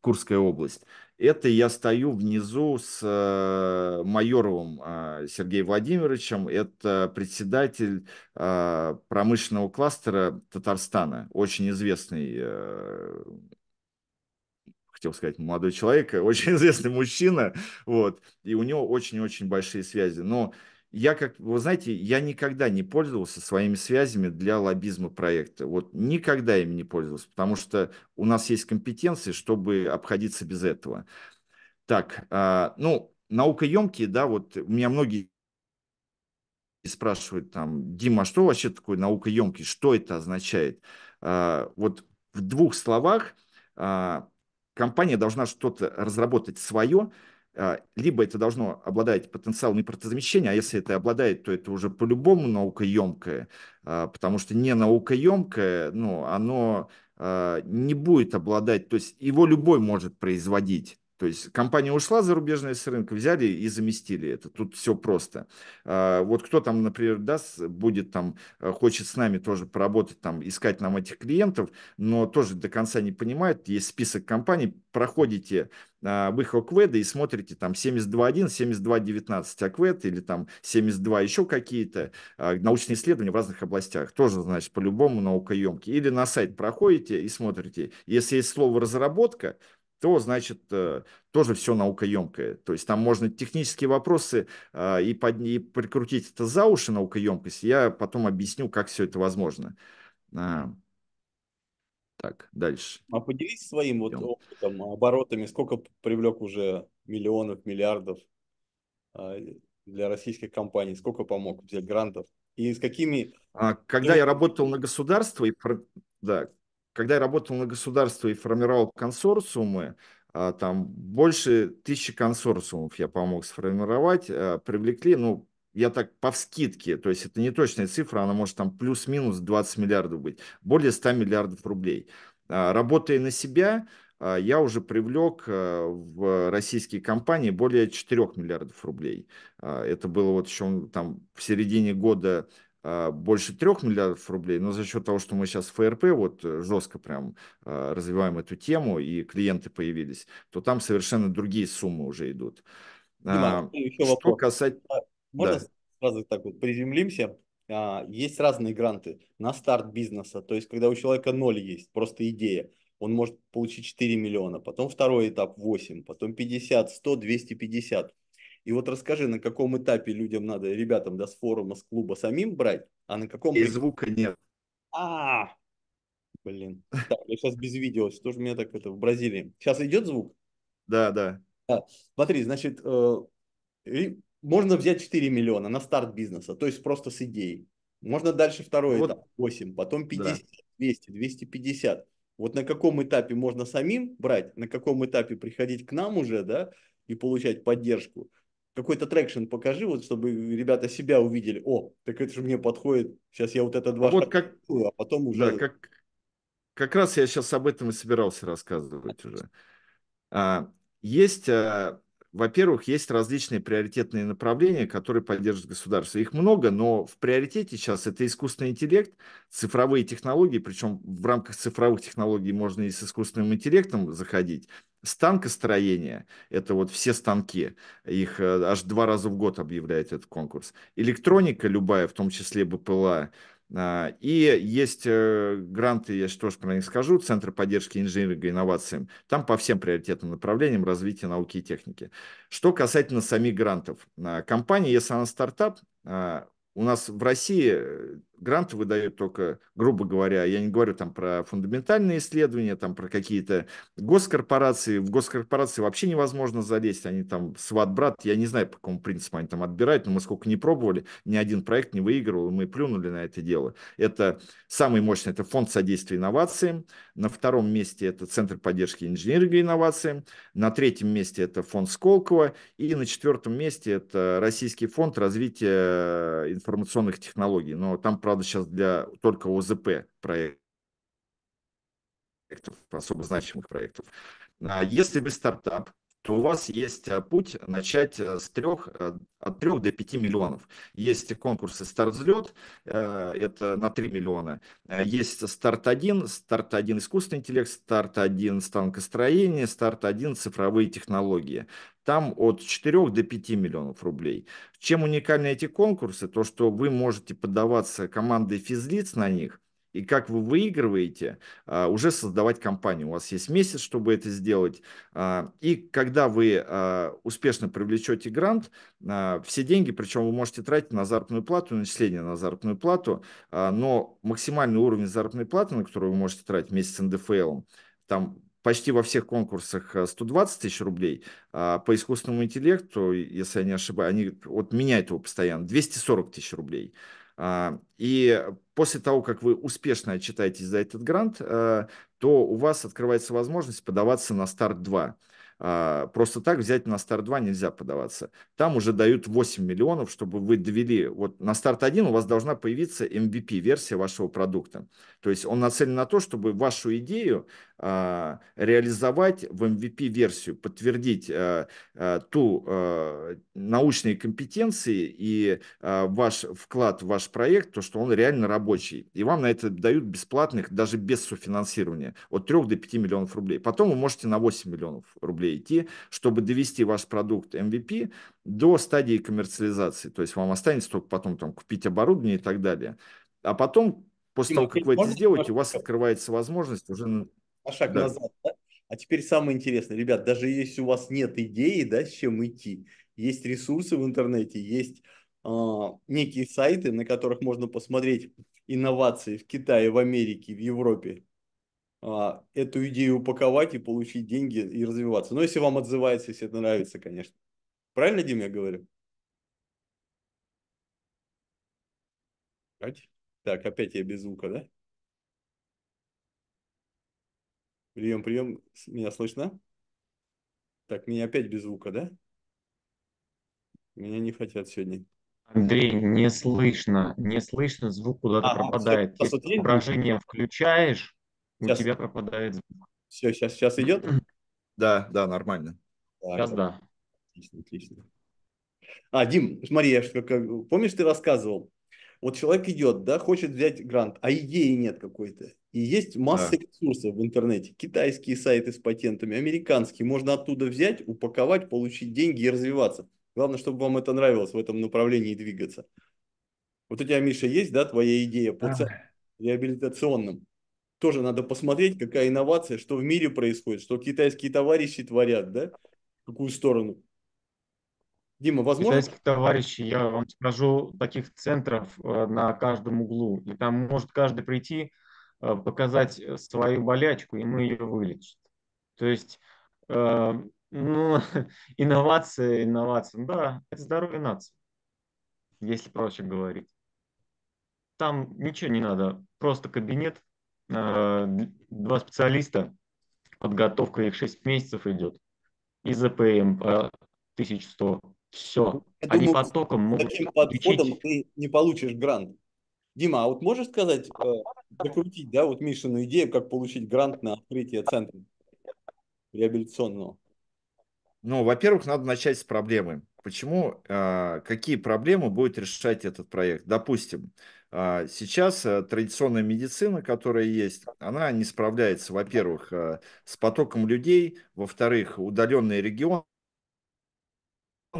Курская область. Это я стою внизу с э, Майоровым а, Сергеем Владимировичем. Это председатель промышленного кластера Татарстана. Очень известный э, хотел сказать, молодой человек, очень известный мужчина, вот, и у него очень-очень большие связи. Но я как, вы знаете, я никогда не пользовался своими связями для лоббизма проекта. Вот никогда им не пользовался, потому что у нас есть компетенции, чтобы обходиться без этого. Так, а, ну, наукоемкие, да, вот у меня многие спрашивают там, Дима, а что вообще такое наукоемкий, что это означает? А, вот в двух словах а, компания должна что-то разработать свое, а, либо это должно обладать потенциалом импортозамещения, а если это обладает, то это уже по-любому наукоемкое, а, потому что не наукоемкое, ну, оно а, не будет обладать, то есть его любой может производить, то есть компания ушла зарубежная с рынка, взяли и заместили это. Тут все просто. А, вот кто там, например, даст, будет там, э, хочет с нами тоже поработать, там, искать нам этих клиентов, но тоже до конца не понимает. Есть список компаний, проходите а, в их ОКВЭДы и смотрите там 72.1, 72.19 ОКВЭД или там 72 еще какие-то а, научные исследования в разных областях. Тоже, значит, по-любому наукоемки. Или на сайт проходите и смотрите. Если есть слово «разработка», то, значит, э, тоже все наукоемкое. То есть там можно технические вопросы а, и, под, и прикрутить это за уши наукоемкость. Я потом объясню, как все это возможно. А. Так, дальше. А поделись своим вот опытом, оборотами, сколько привлек уже миллионов, миллиардов а, для российских компаний, сколько помог взять грантов и с какими... когда я работал на государство, и... да, когда я работал на государство и формировал консорциумы, а, там больше тысячи консорциумов я помог сформировать, а, привлекли, ну, я так по вскидке, то есть это не точная цифра, она может там плюс-минус 20 миллиардов быть, более 100 миллиардов рублей. А, работая на себя, я уже привлек в российские компании более 4 миллиардов рублей. Это было вот еще там в середине года а, больше трех миллиардов рублей, но за счет того, что мы сейчас в ФРП вот э, жестко прям а, развиваем эту тему и клиенты появились, то там совершенно другие суммы уже идут. Дима, а, ну, еще что вопрос. касать... А, можно да. сразу так вот приземлимся? Есть разные гранты на старт бизнеса, то есть когда у человека ноль есть, просто идея, он может получить 4 миллиона, потом второй этап 8, потом 50, 100, 250. И вот расскажи, на каком этапе людям надо, ребятам, да, с форума, с клуба самим брать, а на каком... И звука нет. А, блин. Так, я сейчас без видео, что же меня так это в Бразилии. Сейчас идет звук? Да, да. А, смотри, значит, э, можно взять 4 миллиона на старт бизнеса, то есть просто с идеей. Можно дальше второй вот. этап, 8, потом 50, да. 200, 250. Вот на каком этапе можно самим брать, на каком этапе приходить к нам уже, да, и получать поддержку – какой-то трекшн покажи, вот чтобы ребята себя увидели. О, так это же мне подходит. Сейчас я вот это а два а вот как... а потом уже... Да, как... как раз я сейчас об этом и собирался рассказывать уже. А, есть, а, во-первых, есть различные приоритетные направления, которые поддерживает государство. Их много, но в приоритете сейчас это искусственный интеллект, цифровые технологии, причем в рамках цифровых технологий можно и с искусственным интеллектом заходить, станкостроение, это вот все станки, их э, аж два раза в год объявляет этот конкурс. Электроника любая, в том числе БПЛА, а, и есть э, гранты, я тоже про них скажу, Центр поддержки инжиниринга и инновациям. Там по всем приоритетным направлениям развития науки и техники. Что касательно самих грантов. А, компания, если она стартап, а, у нас в России э, гранты выдают только, грубо говоря, я не говорю там про фундаментальные исследования, там про какие-то госкорпорации. В госкорпорации вообще невозможно залезть, они там сват брат, я не знаю, по какому принципу они там отбирают, но мы сколько не пробовали, ни один проект не выигрывал, мы плюнули на это дело. Это самый мощный, это фонд содействия инновациям, на втором месте это Центр поддержки инженерии и инновациям, на третьем месте это фонд Сколково, и на четвертом месте это Российский фонд развития информационных технологий. Но там, правда, правда, сейчас для только ОЗП проектов, особо значимых проектов. А если вы стартап, то у вас есть э, путь начать э, с 3, э, от 3 до 5 миллионов. Есть конкурсы «Старт-взлет», это на 3 миллиона. Есть «Старт-1», «Старт-1 искусственный интеллект», «Старт-1 станкостроение», «Старт-1 цифровые технологии». Там от 4 до 5 миллионов рублей. Чем уникальны эти конкурсы? То, что вы можете поддаваться командой физлиц на них – и как вы выигрываете, а, уже создавать компанию. У вас есть месяц, чтобы это сделать. А, и когда вы а, успешно привлечете грант, все деньги, причем вы можете тратить на заработную плату, начисление на заработную плату, но максимальный уровень заработной платы, на который вы можете тратить вместе с НДФЛ, там почти во всех конкурсах 120 тысяч рублей, а по искусственному интеллекту, если я не ошибаюсь, они, вот меняют его постоянно, 240 тысяч рублей. А, и после того, как вы успешно отчитаетесь за этот грант, э, то у вас открывается возможность подаваться на «Старт-2». А, просто так взять на старт 2 нельзя подаваться. Там уже дают 8 миллионов, чтобы вы довели. Вот на старт 1 у вас должна появиться MVP-версия вашего продукта. То есть он нацелен на то, чтобы вашу идею э, реализовать в MVP-версию, эм подтвердить э, э, ту э, научные компетенции и э, ваш вклад в ваш проект, то, что он реально рабочий. И вам на это дают бесплатных, даже без софинансирования, от 3 до 5 миллионов рублей. Потом вы можете на 8 миллионов рублей идти, чтобы довести ваш продукт MVP эм до стадии коммерциализации. То есть вам останется только потом там, купить оборудование и так далее. А потом После Тима, того, а как вы это сделаете, у вас открывается возможность уже... На шаг да. назад, да? А теперь самое интересное, ребят, даже если у вас нет идеи, да, с чем идти, есть ресурсы в интернете, есть э, некие сайты, на которых можно посмотреть инновации в Китае, в Америке, в Европе, э, эту идею упаковать и получить деньги и развиваться. Но если вам отзывается, если это нравится, конечно. Правильно, Дим, я говорю? Кать? Так, опять я без звука, да? Прием, прием. Меня слышно? Так, меня опять без звука, да? Меня не хотят сегодня. Андрей, не слышно. Не слышно, звук куда-то а, пропадает. Все, Если изображение включаешь, сейчас. у тебя пропадает звук. Все, сейчас, сейчас идет? Да, да, нормально. Так, сейчас да. Отлично, отлично. А, Дим, смотри, я, как, помнишь, ты рассказывал, вот человек идет, да, хочет взять грант, а идеи нет какой-то. И есть масса да. ресурсов в интернете. Китайские сайты с патентами, американские. Можно оттуда взять, упаковать, получить деньги и развиваться. Главное, чтобы вам это нравилось в этом направлении двигаться. Вот у тебя, Миша, есть, да, твоя идея по да. реабилитационным? Тоже надо посмотреть, какая инновация, что в мире происходит, что китайские товарищи творят, да, в какую сторону. Дима, возможно... Китайских товарищей, я вам скажу, таких центров э, на каждом углу. И там может каждый прийти, э, показать э, свою болячку, и мы ее вылечим. То есть, ну, инновация, инновация, да, это здоровье нации, если проще говорить. Там ничего не надо, просто кабинет, два специалиста, подготовка их 6 месяцев идет. И ЗПМ а 1100. Все. Я Они думаю, потоком могут таким подходом учить. ты не получишь грант. Дима, а вот можешь сказать, а э, докрутить, да, вот Мишину идею, как получить грант на открытие центра реабилитационного? Ну, во-первых, надо начать с проблемы. Почему, э, какие проблемы будет решать этот проект? Допустим, э, сейчас традиционная медицина, которая есть, она не справляется, во-первых, с потоком людей, во-вторых, удаленные регионы,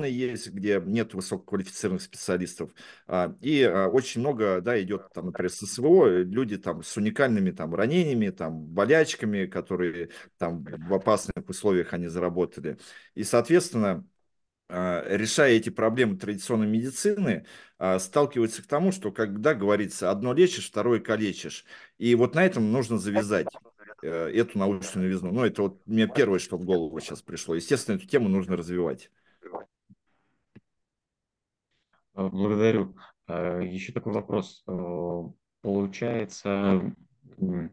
есть, где нет высококвалифицированных специалистов. А, и а, очень много да, идет, там, например, ССВО, люди там, с уникальными там, ранениями, там, болячками, которые там, в опасных условиях они заработали. И, соответственно, а, решая эти проблемы традиционной медицины, сталкиваются к тому, что, когда говорится, одно лечишь, второе калечишь. И вот на этом нужно завязать э, эту научную новизну. Ну, это вот мне первое, что в голову сейчас пришло. Естественно, эту тему нужно развивать. Э, благодарю. Э, еще такой вопрос. Э, получается, у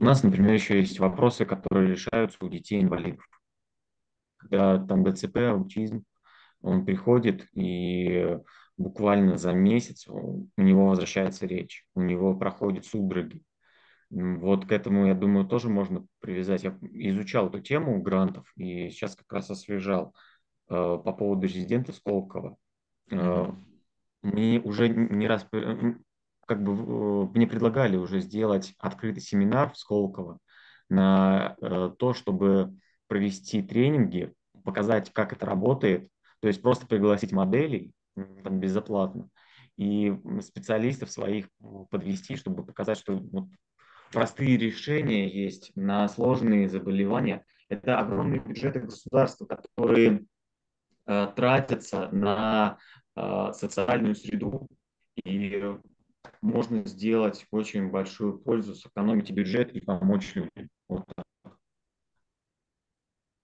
нас, например, еще есть вопросы, которые решаются у детей-инвалидов. Когда там ДЦП, аутизм, он приходит, и буквально за месяц у него возвращается речь, у него проходят судороги. Вот к этому, я думаю, тоже можно привязать. Я изучал эту тему грантов и сейчас как раз освежал. Э, по поводу резидента Сколково. Э, мне уже не раз, э, как бы, мне предлагали уже сделать открытый семинар в Сколково на то, чтобы провести тренинги, показать, как это работает, то есть просто пригласить моделей там, безоплатно и специалистов своих подвести, чтобы показать, что вот простые решения есть на сложные заболевания. Это огромные бюджеты государства, которые Э, тратятся на э, социальную среду. И можно сделать очень большую пользу, сэкономить бюджет и помочь людям. Вот так.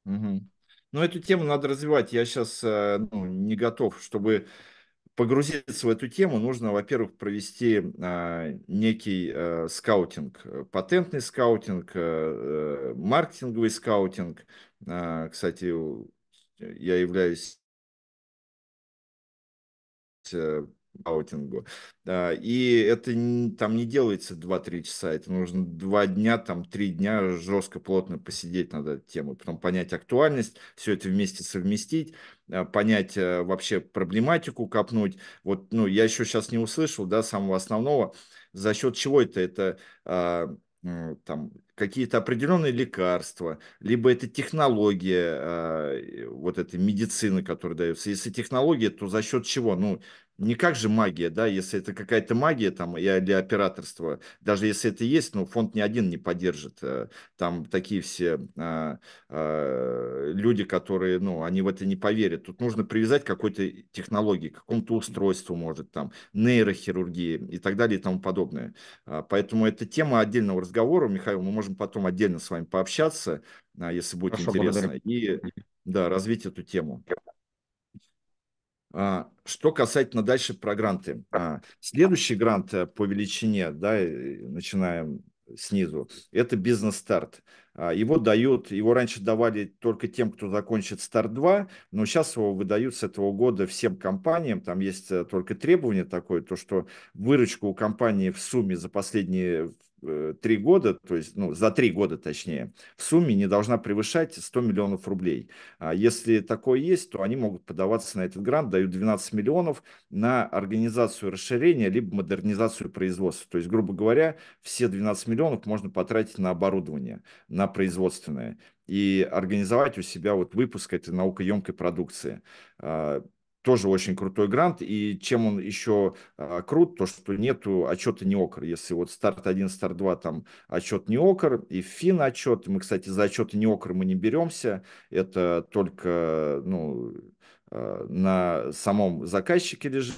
Угу. Ну, Но эту тему надо развивать. Я сейчас э, ну, не готов, чтобы погрузиться в эту тему, нужно, во-первых, провести э, некий э, скаутинг, патентный скаутинг, э, маркетинговый скаутинг. Э, кстати, я являюсь э, аутингу. И это там не делается 2-3 часа, это нужно 2 дня, там 3 дня жестко, плотно посидеть над этой темой, потом понять актуальность, все это вместе совместить, э, понять э, вообще проблематику, копнуть. Вот, ну, я еще сейчас не услышал, да, самого основного, за счет чего это, это там какие-то определенные лекарства, либо это технология а, вот этой медицины, которая дается. Если технология, то за счет чего? Ну, не как же магия, да, если это какая-то магия там или операторство, даже если это есть, ну, фонд ни один не поддержит. Э, там такие все а, а, люди, которые, ну, они в это не поверят. Тут нужно привязать какой-то технологии, какому-то устройству, может, там, нейрохирургии и так далее и тому подобное. А, поэтому это тема отдельного разговора. Михаил, мы можем потом отдельно с вами пообщаться, а, если будет Хорошо, интересно, благодарю. и да, развить эту тему. А, что касательно дальше про гранты. А, следующий грант э, по величине, да, начинаем снизу, это бизнес-старт. А, его дают, его раньше давали только тем, кто закончит старт-2, но сейчас его выдают с этого года всем компаниям. Там есть э, только требование такое, то что выручка у компании в сумме за последние Э, три года, то есть ну, за три года точнее, в сумме не должна превышать 100 миллионов рублей. А если такое есть, то они могут подаваться на этот грант, дают 12 миллионов на организацию расширения либо модернизацию производства. То есть, грубо говоря, все 12 миллионов можно потратить на оборудование, на производственное и организовать у себя вот выпуск этой наукоемкой продукции. А, тоже очень крутой грант. И чем он еще а, крут, то что нету отчета не окр. Если вот старт 1, старт 2, там отчет не окр, и фин отчет. Мы, кстати, за отчеты не окр мы не беремся. Это только ну, а, на самом заказчике лежит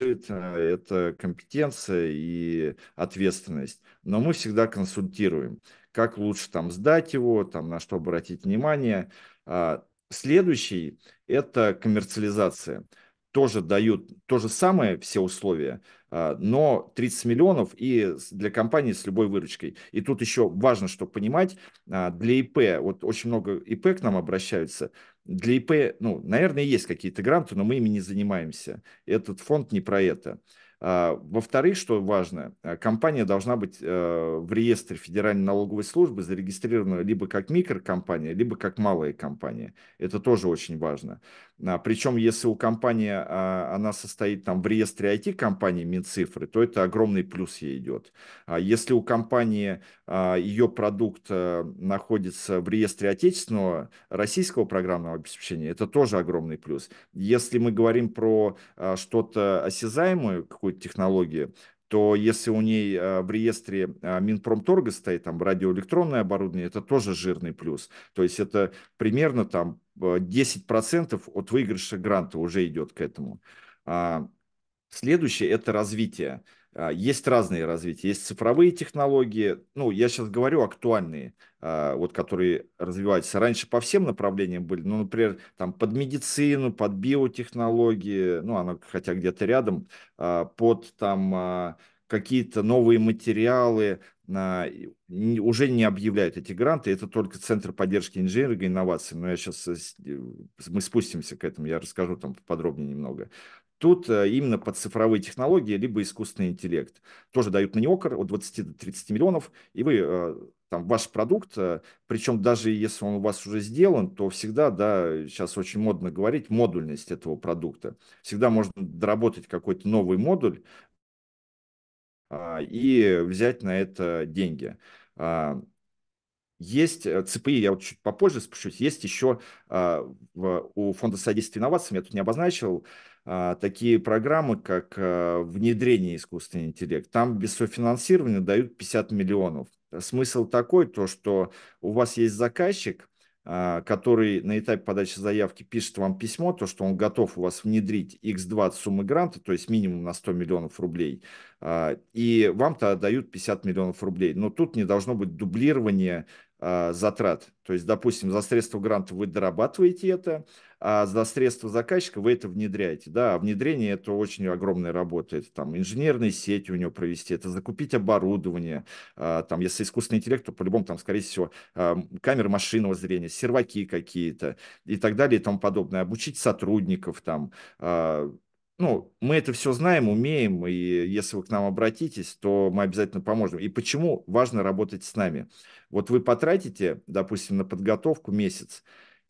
а, это компетенция и ответственность. Но мы всегда консультируем, как лучше там сдать его, там, на что обратить внимание. А, Следующий – это коммерциализация. Тоже дают то же самое все условия, а, но 30 миллионов и для компании с любой выручкой. И тут еще важно, чтобы понимать, а, для ИП, вот очень много ИП к нам обращаются, для ИП, ну, наверное, есть какие-то гранты, но мы ими не занимаемся. Этот фонд не про это. А, во-вторых, что важно, а, компания должна быть э, в реестре Федеральной налоговой службы зарегистрирована либо как микрокомпания, либо как малая компания. Это тоже очень важно. А, Причем, если у компании а, она состоит там в реестре IT-компании Минцифры, то это огромный плюс ей идет. А если у компании ее продукт э, находится в реестре отечественного российского программного обеспечения, это тоже огромный плюс. Если мы говорим про что-то осязаемую, какую-то технологию, то если у ней в реестре Минпромторга стоит там радиоэлектронное оборудование, это тоже жирный плюс. То есть это примерно там 10% э, от выигрыша гранта уже идет к этому. А, следующее – это развитие. А, есть разные развития. Есть цифровые технологии. Ну, я сейчас говорю актуальные, а, вот которые развиваются. Раньше по всем направлениям были. Ну, например, там под медицину, под биотехнологии. Ну, она хотя где-то рядом. Под там какие-то новые материалы, уже не объявляют эти гранты. Это только Центр поддержки инженеринга и инноваций. Но я сейчас, э, э, мы спустимся к этому, я расскажу там подробнее немного. Тут э, именно под цифровые технологии, либо искусственный интеллект. Тоже дают на неокр от 20 до 30 миллионов, и вы там ваш продукт, причем даже если он у вас уже сделан, то всегда, да, сейчас очень модно говорить, модульность этого продукта. Всегда можно доработать какой-то новый модуль, а, и взять на это деньги. А, есть э, ЦПИ, я вот чуть попозже спущусь, есть еще а, у Фонда содействия инновациям, я тут не обозначил, такие программы, как э, внедрение искусственного интеллекта. Там без софинансирования дают 50 миллионов. Смысл такой, то что у вас есть заказчик, а, который на этапе подачи заявки пишет вам письмо, то, что он готов у вас внедрить x20 суммы гранта, то есть минимум на 100 миллионов рублей, а, и вам-то дают 50 миллионов рублей. Но тут не должно быть дублирования а, затрат. То есть, допустим, за средства гранта вы дорабатываете это, а за средства заказчика вы это внедряете. Да, а внедрение это очень огромная работа. Это там инженерные сети у него провести, это закупить оборудование. А, там, если искусственный интеллект, то по-любому там, скорее всего, а, камеры машинного зрения, серваки какие-то и так далее и тому подобное. Обучить сотрудников там, ну, мы это все знаем, умеем, и если вы к нам обратитесь, то мы обязательно поможем. И почему важно работать с нами? Вот вы потратите, допустим, на подготовку месяц,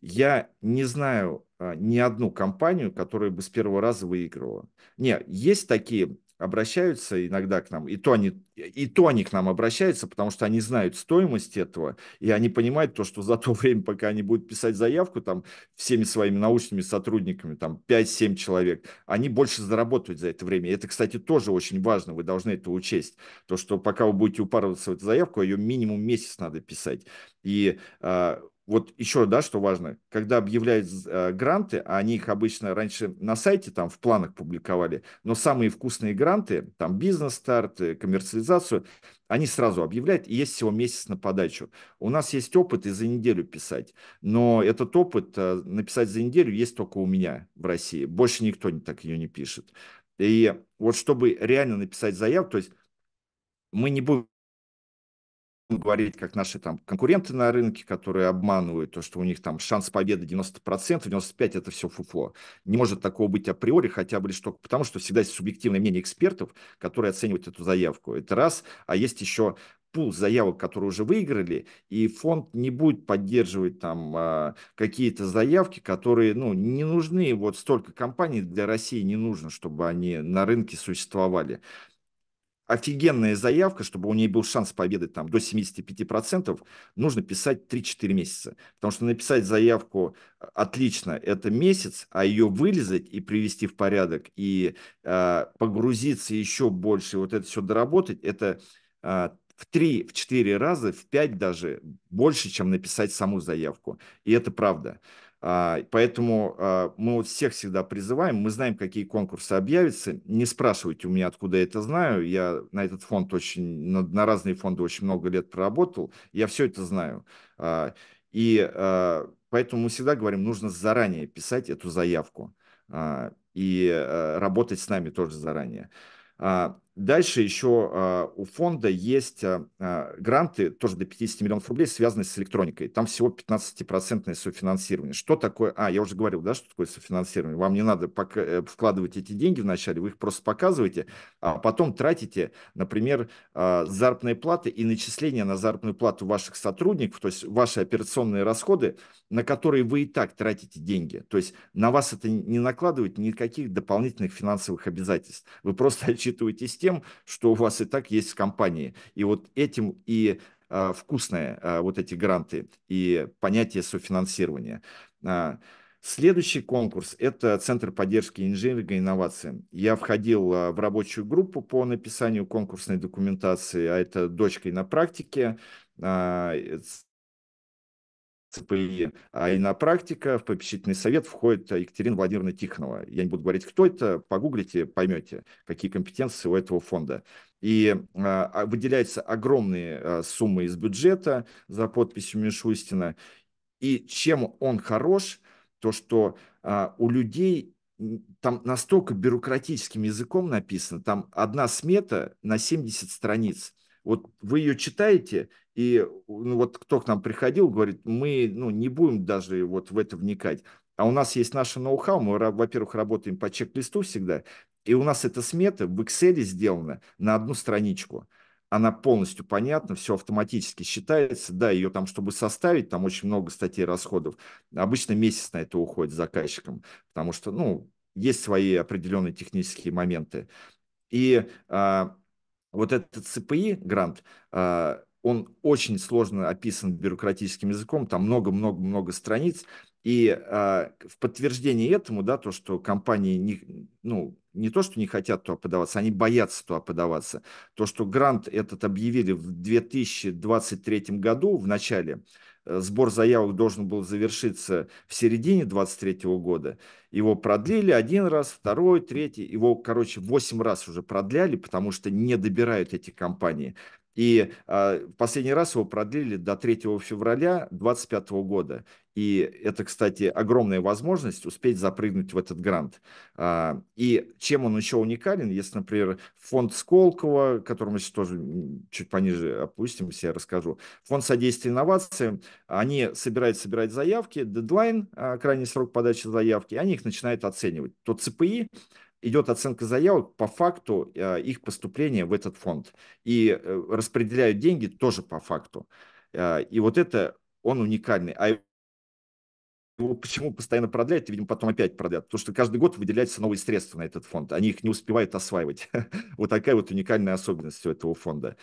я не знаю а, ни одну компанию, которая бы с первого раза выигрывала. Не, есть такие, обращаются иногда к нам, и то, они, и то они к нам обращаются, потому что они знают стоимость этого, и они понимают то, что за то время, пока они будут писать заявку, там, всеми своими научными сотрудниками, там, 5-7 человек, они больше заработают за это время. И это, кстати, тоже очень важно, вы должны это учесть, то, что пока вы будете упарываться в эту заявку, ее минимум месяц надо писать. И э, вот еще, да, что важно, когда объявляют э, гранты, а они их обычно раньше на сайте там в планах публиковали, но самые вкусные гранты, там бизнес-старт, э, коммерциализацию, они сразу объявляют, и есть всего месяц на подачу. У нас есть опыт и за неделю писать, но этот опыт э, написать за неделю есть только у меня в России. Больше никто не, так ее не пишет. И вот чтобы реально написать заявку, то есть мы не будем говорить, как наши там конкуренты на рынке, которые обманывают, то, что у них там шанс победы 90%, 95% это все фуфло. Не может такого быть априори, хотя бы лишь только потому, что всегда есть субъективное мнение экспертов, которые оценивают эту заявку. Это раз. А есть еще пул заявок, которые уже выиграли, и фонд не будет поддерживать там а, какие-то заявки, которые ну, не нужны. Вот столько компаний для России не нужно, чтобы они на рынке существовали офигенная заявка, чтобы у нее был шанс победы там до 75%, нужно писать 3-4 месяца. Потому что написать заявку э, отлично это месяц, а ее вылезать и привести в порядок, и э, погрузиться еще больше, и вот это все доработать, это э, в 3, в 4 раза, в 5 даже больше, чем написать саму заявку. И это правда. А, поэтому а, мы вот всех всегда призываем, мы знаем, какие конкурсы объявятся. Не спрашивайте у меня, откуда я это знаю. Я на этот фонд очень, на, на разные фонды очень много лет проработал. Я все это знаю. А, и поэтому мы всегда говорим, нужно заранее писать эту заявку и работать с нами тоже заранее. Дальше еще а, у фонда есть а, а, гранты тоже до 50 миллионов рублей, связанные с электроникой. Там всего 15% софинансирование. Что такое? А, я уже говорил, да, что такое софинансирование. Вам не надо э, вкладывать эти деньги вначале, вы их просто показываете, а потом тратите, например, заработные платы и начисления на заработную плату ваших сотрудников, то есть ваши операционные расходы, на которые вы и так тратите деньги. То есть на вас это не накладывает никаких дополнительных финансовых обязательств. Вы просто отчитываетесь тем, что у вас и так есть в компании. И вот этим и а, вкусные а, вот эти гранты и понятие софинансирования. А, следующий конкурс – это Центр поддержки инжиниринга и инноваций. Я входил а, в рабочую группу по написанию конкурсной документации, а это дочкой на практике. ЦПИ, а и на практика в попечительный совет входит Екатерина Владимировна Тихонова. Я не буду говорить, кто это, погуглите, поймете, какие компетенции у этого фонда. И а, а выделяются огромные а, суммы из бюджета за подписью Мишустина. И чем он хорош, то что а, у людей там настолько бюрократическим языком написано, там одна смета на 70 страниц. Вот вы ее читаете, и ну, вот кто к нам приходил, говорит, мы ну, не будем даже вот в это вникать. А у нас есть наше ноу-хау, мы, во-первых, работаем по чек-листу всегда, и у нас эта смета в Excel сделана на одну страничку. Она полностью понятна, все автоматически считается. Да, ее там, чтобы составить, там очень много статей расходов. Обычно месяц на это уходит заказчиком, потому что, ну, есть свои определенные технические моменты. И а, вот этот CPI грант, а, он очень сложно описан бюрократическим языком, там много-много-много страниц, и э, в подтверждение этому, да, то, что компании не, ну, не то, что не хотят туда подаваться, они боятся туда подаваться, то, что грант этот объявили в 2023 году в начале, э, сбор заявок должен был завершиться в середине 2023 года. Его продлили один раз, второй, третий. Его, короче, восемь раз уже продляли, потому что не добирают эти компании. И а, в последний раз его продлили до 3 февраля 2025 года. И это, кстати, огромная возможность успеть запрыгнуть в этот грант. А, и чем он еще уникален, если, например, фонд Сколково, который мы сейчас тоже чуть пониже опустимся, я расскажу. Фонд содействия инновациям, они собирают собирать заявки, дедлайн, а, крайний срок подачи заявки, они их начинают оценивать. То ЦПИ идет оценка заявок по факту э, их поступления в этот фонд. И э, распределяют деньги тоже по факту. Э, и вот это он уникальный. А его почему постоянно продлять, это, видимо, потом опять продлят, потому что каждый год выделяются новые средства на этот фонд, они их не успевают осваивать. вот такая вот уникальная особенность у этого фонда.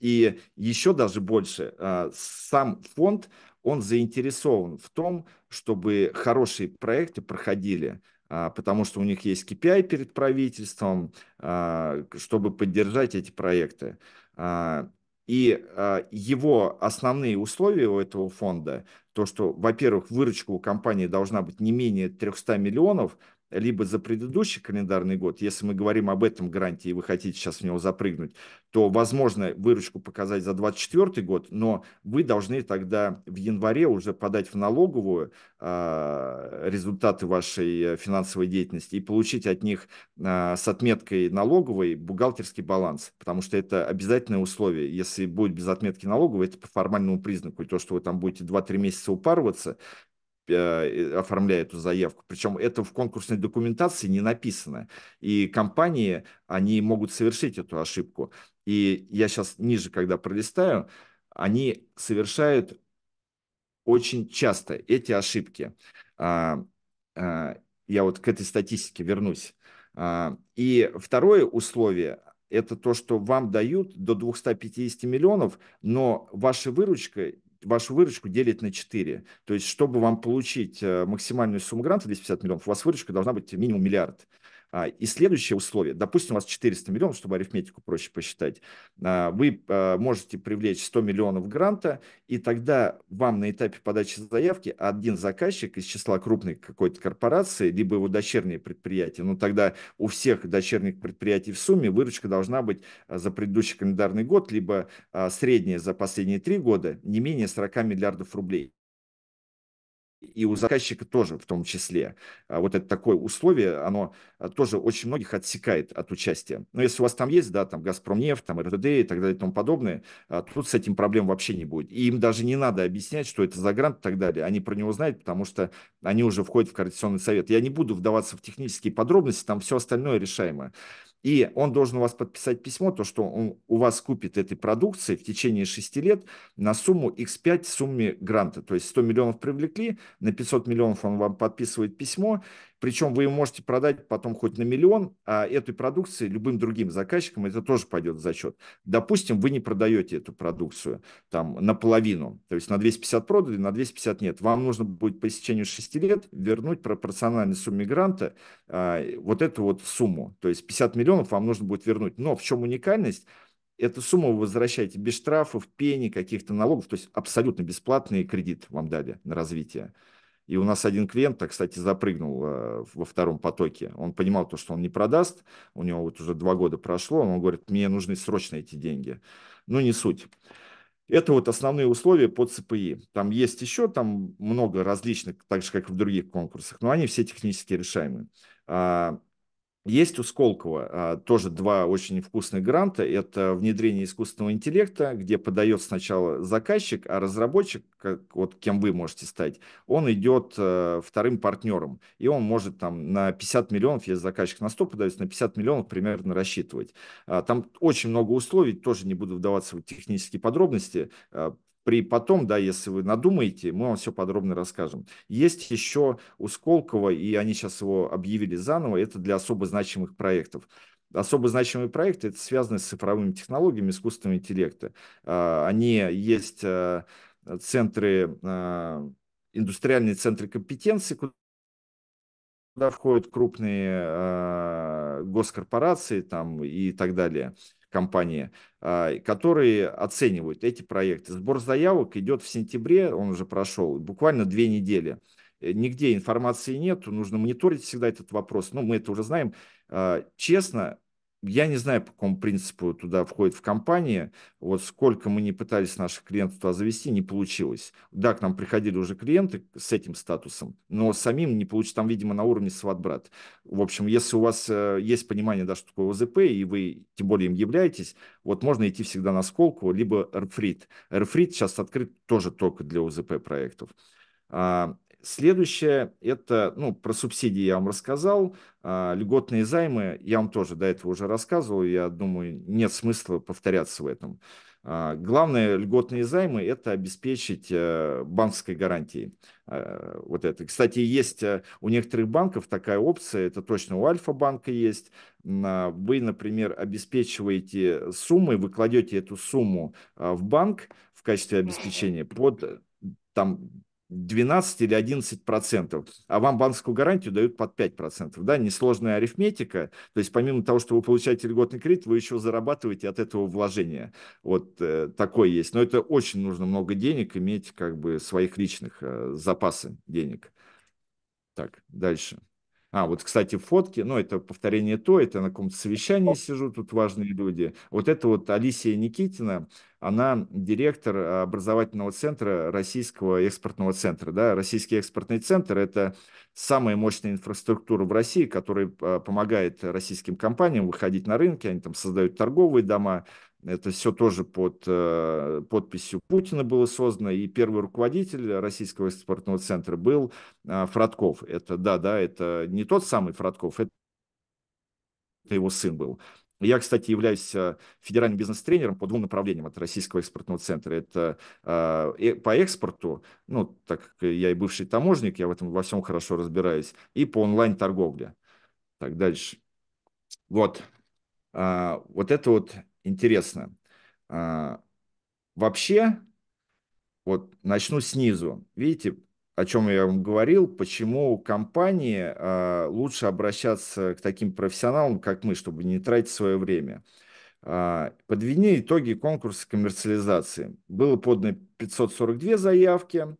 И еще даже больше, сам фонд, он заинтересован в том, чтобы хорошие проекты проходили – а, потому что у них есть KPI перед правительством, а, чтобы поддержать эти проекты. А, и его основные условия у этого фонда, то, что, во-первых, выручка у компании должна быть не менее 300 миллионов – либо за предыдущий календарный год, если мы говорим об этом гранте и вы хотите сейчас в него запрыгнуть, то возможно выручку показать за 2024 год, но вы должны тогда в январе уже подать в налоговую э, результаты вашей э, финансовой деятельности и получить от них э, с отметкой налоговой бухгалтерский баланс, потому что это обязательное условие. Если будет без отметки налоговой, это по формальному признаку, и то, что вы там будете 2-3 месяца упарываться, Э, э, оформляя эту заявку. Причем это в конкурсной документации не написано. И компании, они могут совершить эту ошибку. И я сейчас ниже, когда пролистаю, они совершают очень часто эти ошибки. А, а, я вот к этой статистике вернусь. А, и второе условие – это то, что вам дают до 250 миллионов, но ваша выручка вашу выручку делить на 4. То есть, чтобы вам получить э, максимальную сумму гранта 250 миллионов, у вас выручка должна быть минимум миллиард. А, и следующее условие, допустим, у вас 400 миллионов, чтобы арифметику проще посчитать, а, вы а, можете привлечь 100 миллионов гранта, и тогда вам на этапе подачи заявки один заказчик из числа крупной какой-то корпорации, либо его дочерние предприятия, но ну, тогда у всех дочерних предприятий в сумме выручка должна быть за предыдущий календарный год, либо средняя за последние три года не менее 40 миллиардов рублей и у заказчика тоже в том числе. А вот это такое условие, оно а, тоже очень многих отсекает от участия. Но если у вас там есть, да, там Газпромнефть, там РТД и так далее и тому подобное, а тут с этим проблем вообще не будет. И им даже не надо объяснять, что это за грант и так далее. Они про него знают, потому что они уже входят в Координационный совет. Я не буду вдаваться в технические подробности, там все остальное решаемо и он должен у вас подписать письмо, то, что он у вас купит этой продукции в течение 6 лет на сумму x5 сумме гранта. То есть 100 миллионов привлекли, на 500 миллионов он вам подписывает письмо, причем вы можете продать потом хоть на миллион, а этой продукции любым другим заказчикам это тоже пойдет в зачет. Допустим, вы не продаете эту продукцию там наполовину, то есть на 250 продали, на 250 нет. Вам нужно будет по истечению 6 лет вернуть пропорционально сумме гранта а, вот эту вот сумму. То есть 50 миллионов вам нужно будет вернуть. Но в чем уникальность? Эту сумму вы возвращаете без штрафов, пени, каких-то налогов, то есть абсолютно бесплатный кредит вам дали на развитие. И у нас один клиент, так, э, кстати, запрыгнул э, во втором потоке. Он понимал то, что он не продаст. У него вот уже два года прошло. Он говорит, мне нужны срочно эти деньги. Ну, не суть. Это вот основные условия по ЦПИ. Там есть еще там много различных, так же, как и в других конкурсах, но они все технически решаемы. А, есть у Сколково а, тоже два очень вкусных гранта. Это внедрение искусственного интеллекта, где подает сначала заказчик, а разработчик, как, вот кем вы можете стать, он идет э, вторым партнером. И он может там на 50 миллионов, если заказчик на 100 подается, на 50 миллионов примерно рассчитывать. А, там очень много условий, тоже не буду вдаваться в технические подробности. А, при потом, да, если вы надумаете, мы вам все подробно расскажем. Есть еще у Сколково, и они сейчас его объявили заново, это для особо значимых проектов. Особо значимые проекты – это связано с цифровыми технологиями искусственного интеллекта. А, они есть э, центры, э, индустриальные центры компетенции, куда входят крупные э, госкорпорации там, и так далее – компании, э, которые оценивают эти проекты. Сбор заявок идет в сентябре, он уже прошел, буквально две недели. Э, нигде информации нет, нужно мониторить всегда этот вопрос. Ну, мы это уже знаем. Э, честно, я не знаю, по какому принципу туда входит в компания. Вот сколько мы не пытались наших клиентов туда завести, не получилось. Да, к нам приходили уже клиенты с этим статусом, но самим не получится. Там, видимо, на уровне сват-брат. В общем, если у вас э, есть понимание, да, что такое ОЗП, и вы тем более им являетесь, вот можно идти всегда на сколку, либо РФРИТ. РФРИТ сейчас открыт тоже только для ОЗП проектов. А, Следующее, это, ну, про субсидии я вам рассказал, а, льготные займы, я вам тоже до этого уже рассказывал, я думаю, нет смысла повторяться в этом. А, главное, льготные займы – это обеспечить э, банковской гарантией. А, вот это. Кстати, есть э, у некоторых банков такая опция, это точно у Альфа-банка есть. Вы, например, обеспечиваете суммы, вы кладете эту сумму в банк в качестве обеспечения под там 12 или 11 процентов, а вам банковскую гарантию дают под 5 процентов. Да, несложная арифметика. То есть помимо того, что вы получаете льготный кредит, вы еще зарабатываете от этого вложения. Вот э, такое есть. Но это очень нужно много денег иметь как бы своих личных э, запасы денег. Так, дальше. А, вот, кстати, фотки, ну, это повторение то, это на каком-то совещании сижу, тут важные люди. Вот это вот Алисия Никитина, она директор образовательного центра Российского экспортного центра. Да? Российский экспортный центр – это самая мощная инфраструктура в России, которая а, помогает российским компаниям выходить на рынки, они там создают торговые дома, это все тоже под э, подписью Путина было создано. И первый руководитель Российского экспортного центра был э, Фродков. Это, да, да, это не тот самый Фродков, это его сын был. Я, кстати, являюсь э, федеральным бизнес-тренером по двум направлениям от Российского экспортного центра. Это а, э, по экспорту, ну, так как я и бывший таможник, я в этом во всем хорошо разбираюсь, и по онлайн-торговле. Так, дальше. Вот. А, вот это вот интересно. А, вообще, вот начну снизу. Видите, о чем я вам говорил, почему компании а, лучше обращаться к таким профессионалам, как мы, чтобы не тратить свое время. А, Подведены итоги конкурса коммерциализации. Было подано 542 заявки,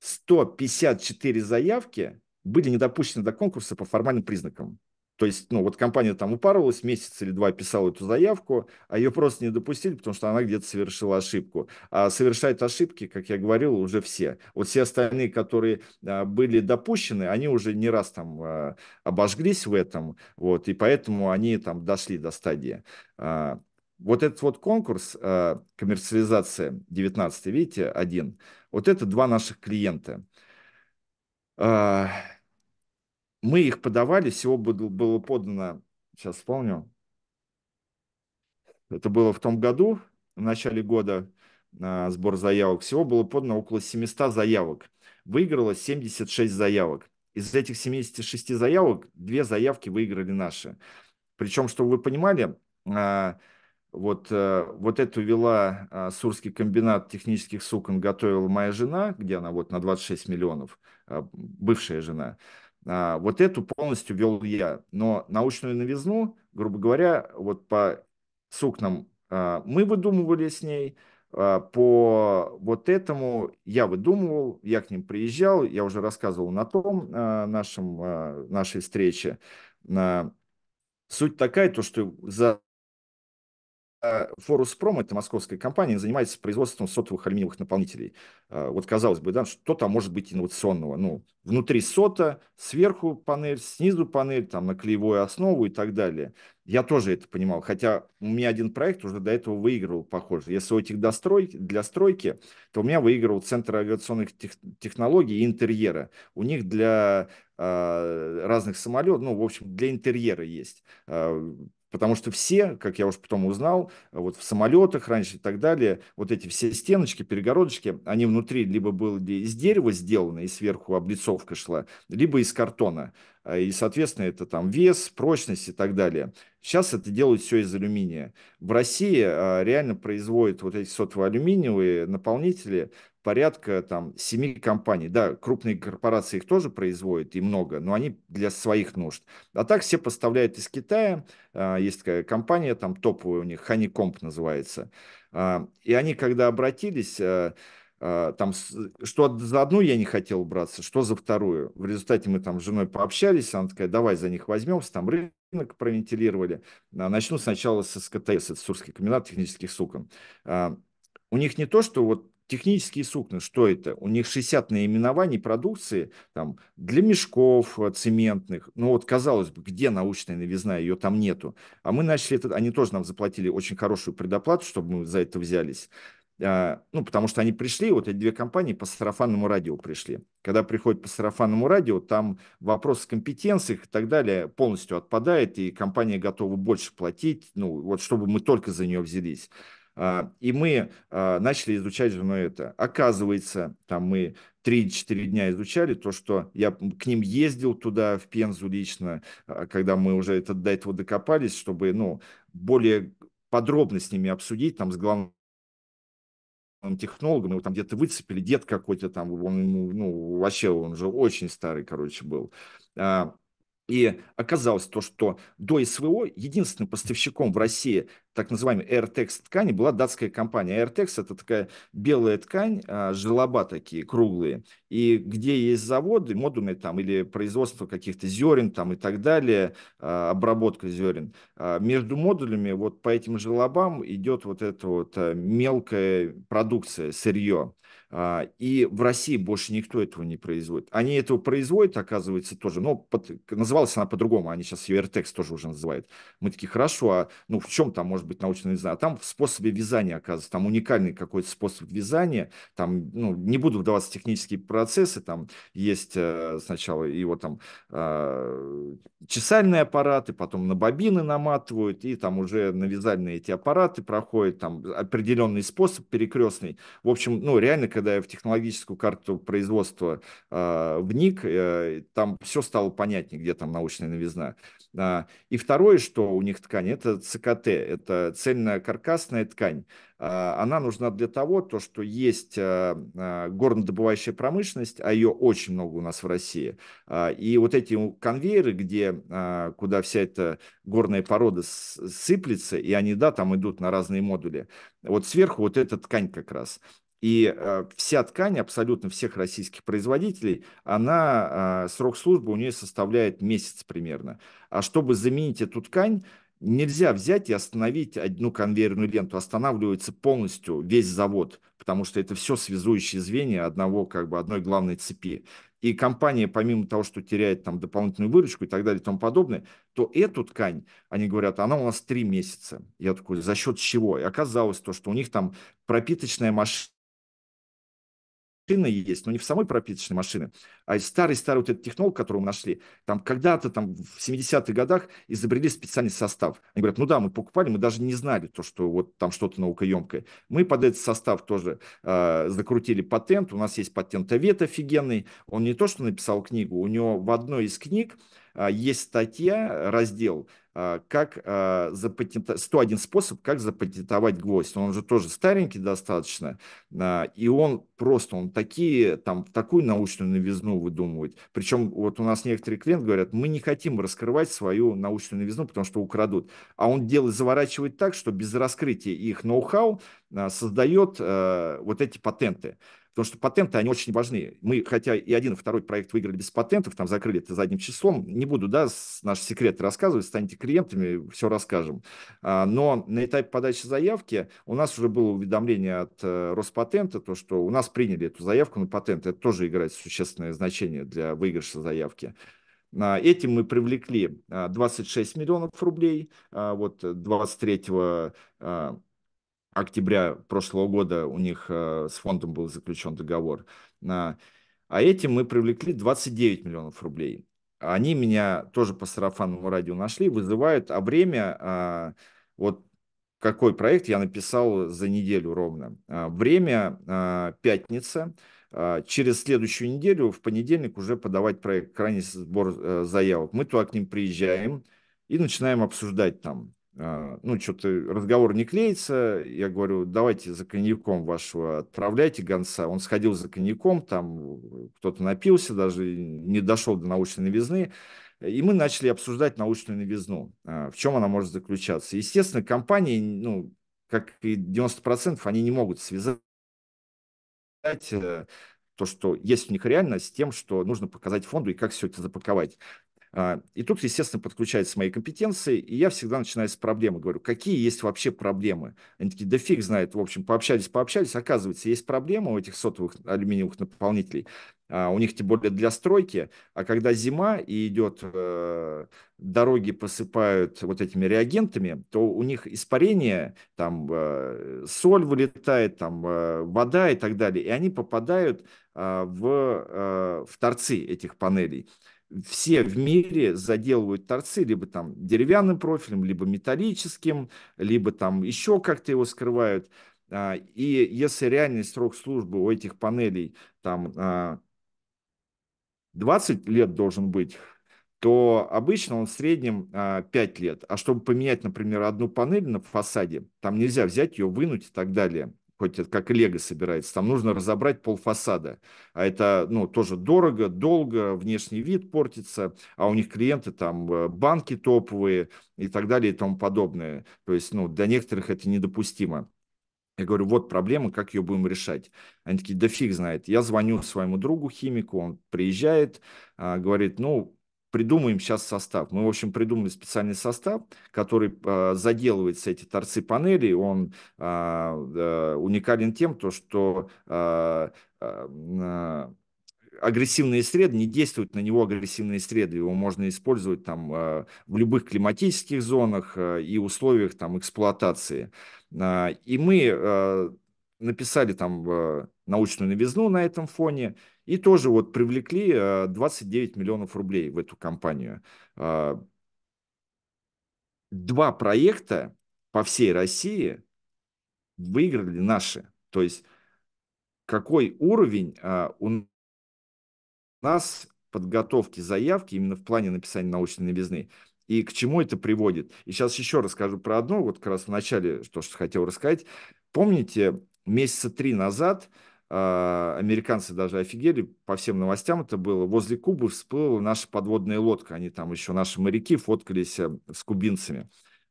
154 заявки были недопущены до конкурса по формальным признакам. То есть, ну, вот компания там упарывалась, месяц или два писала эту заявку, а ее просто не допустили, потому что она где-то совершила ошибку. А совершают ошибки, как я говорил, уже все. Вот все остальные, которые а, были допущены, они уже не раз там а, обожглись в этом, вот, и поэтому они там дошли до стадии. А, вот этот вот конкурс, а, коммерциализация 19, видите, один, вот это два наших клиента. А, мы их подавали, всего было подано, сейчас вспомню, это было в том году, в начале года, а, сбор заявок. Всего было подано около 700 заявок. Выиграло 76 заявок. Из этих 76 заявок две заявки выиграли наши. Причем, чтобы вы понимали, а, вот, э, вот эту вела а, Сурский комбинат технических сукон, готовила моя жена, где она вот на 26 миллионов, бывшая жена. А, вот эту полностью вел я. Но научную новизну, грубо говоря, вот по сукнам а, мы выдумывали с ней, а, по вот этому я выдумывал, я к ним приезжал, я уже рассказывал на том нашем, нашей встрече. Суть такая, то, что за Э, Форуспром, это московская компания, занимается производством сотовых алюминиевых наполнителей. Э, вот казалось бы, да, что там может быть инновационного? Ну, внутри сота, сверху панель, снизу панель, там на клеевую основу и так далее. Я тоже это понимал, хотя у меня один проект уже до этого выигрывал, похоже. Если у этих дострой, для стройки, то у меня выигрывал Центр авиационных тех, технологий и интерьера. У них для э, разных самолетов, ну, в общем, для интерьера есть Потому что все, как я уже потом узнал, вот в самолетах раньше и так далее, вот эти все стеночки, перегородочки, они внутри либо были из дерева сделаны, и сверху облицовка шла, либо из картона. А, и, соответственно, это там вес, прочность и так далее. Сейчас это делают все из алюминия. В России а, реально производят вот эти сотовые алюминиевые наполнители порядка там семи компаний. Да, крупные корпорации их тоже производят и много, но они для своих нужд. А так все поставляют из Китая. А, есть такая компания, там топовая у них, Honeycomb называется. А, и они, когда обратились, а, там, что за одну я не хотел браться, что за вторую. В результате мы там с женой пообщались, она такая, давай за них возьмемся, там рынок провентилировали. Начну сначала с СКТС, это Сурский комбинат технических сукон. У них не то, что вот Технические сукна, что это? У них 60 наименований продукции там, для мешков э, цементных. Ну вот, казалось бы, где научная новизна, ее там нету. А мы начали это, они тоже нам заплатили очень хорошую предоплату, чтобы мы за это взялись а, ну, потому что они пришли, вот эти две компании по сарафанному радио пришли. Когда приходят по сарафанному радио, там вопрос компетенций и так далее полностью отпадает, и компания готова больше платить, ну, вот чтобы мы только за нее взялись. А, и мы а, начали изучать жену это. Оказывается, там мы 3-4 дня изучали то, что я к ним ездил туда, в Пензу лично, а, когда мы уже это, до этого докопались, чтобы ну, более подробно с ними обсудить, там с главным технологом, его там где-то выцепили, дед какой-то там, он, ну, вообще он же очень старый, короче, был. И оказалось то, что до СВО единственным поставщиком в России так называемой AirTex ткани была датская компания. AirTex – это такая белая ткань, а, желоба такие круглые, и где есть заводы, модульные там или производство каких-то зерен там и так далее, а, обработка зерен. А, между модулями вот по этим желобам идет вот эта вот мелкая продукция, сырье. А, и в России больше никто этого не производит. Они этого производят, оказывается, тоже. Но под, называлась она по-другому. Они сейчас ее тоже уже называют. Мы такие, хорошо, а ну в чем там может быть научно, не знаю. А там в способе вязания, оказывается, там уникальный какой-то способ вязания. Там, ну, не буду вдаваться в технические процессы. Там есть э, сначала его там а, чесальные аппараты, потом на бобины наматывают, и там уже на вязальные эти аппараты проходят, там определенный способ перекрестный. В общем, ну, реально, когда когда я в технологическую карту производства э, вник, э, там все стало понятнее, где там научная новизна. А, и второе, что у них ткань, это ЦКТ, это цельная каркасная ткань. А, она нужна для того, то, что есть а, а горнодобывающая промышленность, а ее очень много у нас в России. А, и вот эти конвейеры, где, куда вся эта горная порода сыплется, и они, да, там идут на разные модули. Вот сверху вот эта ткань как раз. И э, вся ткань абсолютно всех российских производителей, она, э, срок службы у нее составляет месяц примерно. А чтобы заменить эту ткань, нельзя взять и остановить одну конвейерную ленту, останавливается полностью весь завод, потому что это все связующие звенья одного, как бы, одной главной цепи. И компания, помимо того, что теряет там дополнительную выручку и так далее и тому подобное, то эту ткань, они говорят, она у нас три месяца. Я такой, за счет чего? И оказалось то, что у них там пропиточная машина, машины есть, но не в самой пропиточной машине, а старый-старый вот этот технолог, которого мы нашли, там когда-то там в 70-х годах изобрели специальный состав. Они говорят, ну да, мы покупали, мы даже не знали то, что вот там что-то наукоемкое. Мы под этот состав тоже э, закрутили патент, у нас есть патентовед офигенный, он не то, что написал книгу, у него в одной из книг э, есть статья, раздел, а, как а, запатентовать, 101 способ, как запатентовать гвоздь. Он уже тоже старенький достаточно, а, и он просто, он такие, там, такую научную новизну выдумывает. Причем вот у нас некоторые клиенты говорят, мы не хотим раскрывать свою научную новизну, потому что украдут. А он делает, заворачивает так, что без раскрытия их ноу-хау создает вот эти патенты. Потому что патенты, они очень важны. Мы, хотя и один, и второй проект выиграли без патентов, там закрыли это задним числом. Не буду, да, наши секреты рассказывать, станете клиентами, все расскажем. А, но на этапе подачи заявки у нас уже было уведомление от э, Роспатента, то, что у нас приняли эту заявку на патент. Это тоже играет существенное значение для выигрыша заявки. А, этим мы привлекли 26 а, миллионов рублей. Вот 23 октября прошлого года у них э, с фондом был заключен договор. А этим мы привлекли 29 миллионов рублей. Они меня тоже по сарафанному радио нашли, вызывают, а время, а, вот какой проект я написал за неделю ровно. А, время а, пятница, через следующую неделю, в понедельник, уже подавать проект, крайний сбор э, заявок. Мы туда к ним приезжаем и начинаем обсуждать там, а, ну, что-то разговор не клеится. Я говорю, давайте за коньяком вашего отправляйте гонца. Он сходил за коньяком, там кто-то напился, даже не дошел до научной новизны. И мы начали обсуждать научную новизну, а, в чем она может заключаться. Естественно, компании, ну, как и 90%, они не могут связать э, то, что есть у них реально, с тем, что нужно показать фонду и как все это запаковать. А, и тут, естественно, подключаются мои компетенции, и я всегда начинаю с проблемы. Говорю, какие есть вообще проблемы? Они такие, да фиг знает, в общем, пообщались, пообщались. Оказывается, есть проблема у этих сотовых алюминиевых наполнителей. А, у них тем более для стройки, а когда зима и идет, э, дороги посыпают вот этими реагентами, то у них испарение, там э, соль вылетает, там э, вода и так далее, и они попадают а, в, в торцы этих панелей все в мире заделывают торцы либо там деревянным профилем, либо металлическим, либо там еще как-то его скрывают. А, и если реальный срок службы у этих панелей там 20 а, лет должен быть, то обычно он в среднем 5 а, лет. А чтобы поменять, например, одну панель на фасаде, там нельзя взять ее, вынуть и так далее хоть это как Лего собирается, там нужно разобрать пол фасада, А это, ну, тоже дорого, долго, внешний вид портится, а у них клиенты там э, банки топовые и так далее и тому подобное. То есть, ну, для некоторых это недопустимо. Я говорю, вот проблема, как ее будем решать. Они такие, да фиг знает. Я звоню своему другу химику, он приезжает, а, говорит, ну, придумаем сейчас состав. Мы, в общем, придумали специальный состав, который э, а, заделывается эти торцы панели. Он а, э, уникален тем, то, что а, агрессивные среды, не действуют на него агрессивные среды. Его можно использовать там в любых климатических зонах и условиях там эксплуатации. И мы написали там научную новизну на этом фоне – и тоже вот привлекли 29 а, миллионов рублей в эту компанию. А, два проекта по всей России выиграли наши. То есть какой уровень а, у нас подготовки заявки именно в плане написания научной новизны. И к чему это приводит? И сейчас еще расскажу про одно, вот как раз в начале, то, что хотел рассказать. Помните, месяца три назад а, американцы даже офигели, по всем новостям это было, возле Кубы всплыла наша подводная лодка, они там еще, наши моряки, фоткались э, с кубинцами.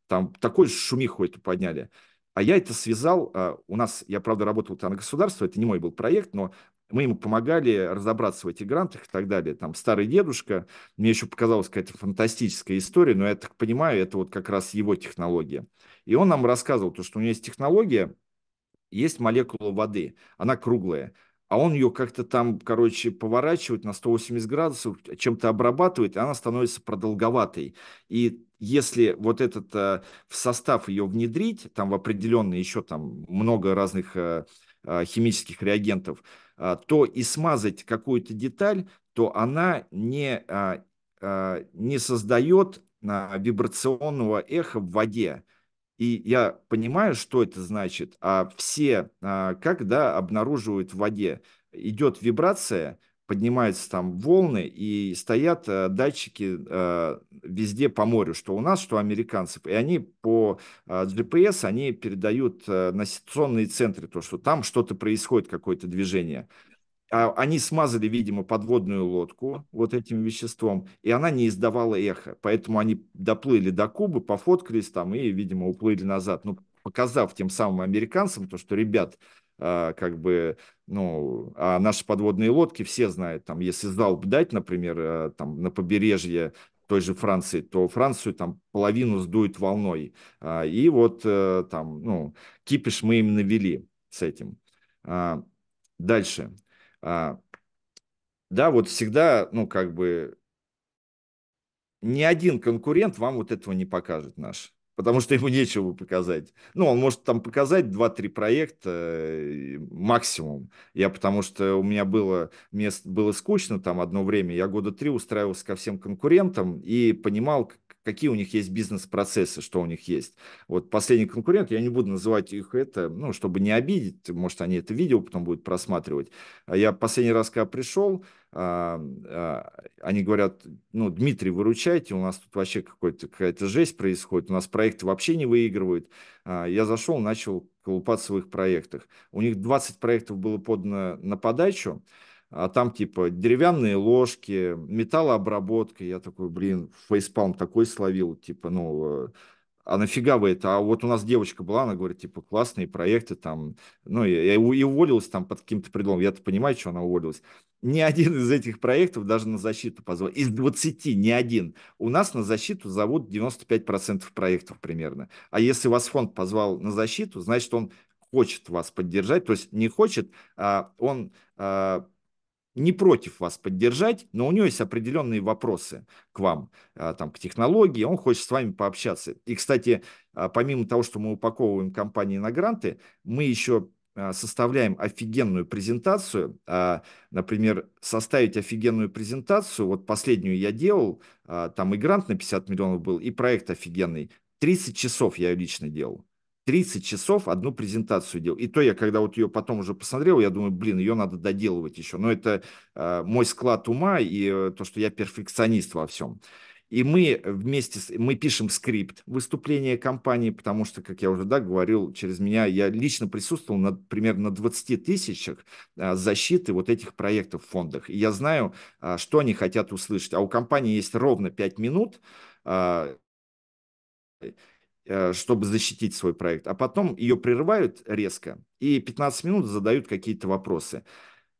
Там такой шумиху это подняли. А я это связал, а, у нас, я, правда, работал там на государство, это не мой был проект, но мы ему помогали разобраться в этих грантах и так далее. Там старый дедушка, мне еще показалась какая-то фантастическая история, но я так понимаю, это вот как раз его технология. И он нам рассказывал, то, что у него есть технология, есть молекула воды, она круглая, а он ее как-то там, короче, поворачивает на 180 градусов, чем-то обрабатывает, и она становится продолговатой. И если вот этот э, в состав ее внедрить, там в определенные еще там много разных э, э, химических реагентов, то и смазать какую-то деталь, то она не, не создает вибрационного эха в воде. И я понимаю, что это значит, а все, а, когда обнаруживают в воде, идет вибрация, поднимаются там волны и стоят э, датчики э, везде по морю, что у нас, что у американцев. И они по GPS, э, они передают э, на ситуационные центры, то, что там что-то происходит, какое-то движение. А, они смазали, видимо, подводную лодку вот этим веществом, и она не издавала эхо. Поэтому они доплыли до Кубы, пофоткались там и, видимо, уплыли назад. Ну, показав тем самым американцам то, что, ребят, а, как бы, ну, а наши подводные лодки все знают, там, если залп дать, например, э, там, на побережье той же Франции, то Францию там половину сдует волной. А, и вот э, там, ну, кипиш мы им навели с этим. Дальше. А, да, вот всегда, ну, как бы, ни один конкурент вам вот этого не покажет наш потому что ему нечего показать. Ну, он может там показать 2-3 проекта э, максимум. Я потому что у меня было, мест, было скучно там одно время, я года три устраивался ко всем конкурентам и понимал, какие у них есть бизнес-процессы, что у них есть. Вот последний конкурент, я не буду называть их это, ну, чтобы не обидеть, может, они это видео потом будут просматривать. А я последний раз, когда пришел, а, а, они говорят, ну, Дмитрий, выручайте, у нас тут вообще какая-то жесть происходит, у нас проекты вообще не выигрывают. Я зашел, начал колупаться в их проектах. У них 20 проектов было подано на подачу, а там типа деревянные ложки, металлообработка. Я такой, блин, фейспалм такой словил, типа, ну, э, а нафига вы это? А вот у нас девочка была, она говорит, типа, классные проекты там. Ну, я, я и уволилась там под каким-то предлогом. Я-то понимаю, что она уволилась. Ни один из этих проектов даже на защиту позвал. Из 20 ни один. У нас на защиту зовут 95% проектов примерно. А если вас фонд позвал на защиту, значит, он хочет вас поддержать. То есть не хочет, а он а, не против вас поддержать, но у него есть определенные вопросы к вам, а, там, к технологии, он хочет с вами пообщаться. И, кстати, а, помимо того, что мы упаковываем компании на гранты, мы еще а, составляем офигенную презентацию, например, составить офигенную презентацию, вот последнюю я делал, там и грант на 50 миллионов был, и проект офигенный, 30 часов я ее лично делал. 30 часов одну презентацию делал. И то я, когда вот ее потом уже посмотрел, я думаю, блин, ее надо доделывать еще. Но это э, мой склад ума и э, то, что я перфекционист во всем. И мы вместе, с, мы пишем скрипт выступления компании, потому что, как я уже да, говорил, через меня я лично присутствовал на, примерно на 20 тысячах а, защиты вот этих проектов в фондах. И я знаю, а, что они хотят услышать. А у компании есть ровно 5 минут, а, Э, чтобы защитить свой проект, а потом ее прерывают резко и 15 минут задают какие-то вопросы.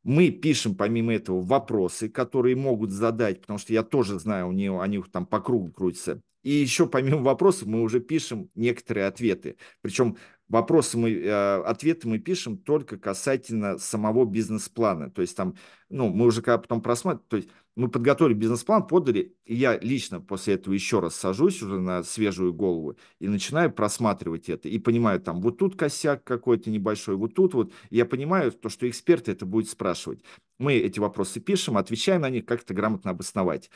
Мы пишем, помимо этого, вопросы, которые могут задать, потому что я тоже знаю, у нее, они там по кругу крутятся. И еще помимо вопросов мы уже пишем некоторые ответы. Причем вопросы мы, э, ответы мы пишем только касательно самого бизнес-плана. То есть там, ну, мы уже когда потом просматриваем, то есть мы подготовили бизнес-план, подали, и я лично после этого еще раз сажусь уже на свежую голову и начинаю просматривать это, и понимаю там, вот тут косяк какой-то небольшой, вот тут вот, я понимаю то, что эксперты это будут спрашивать. Мы эти вопросы пишем, отвечаем на них, как-то грамотно обосновать.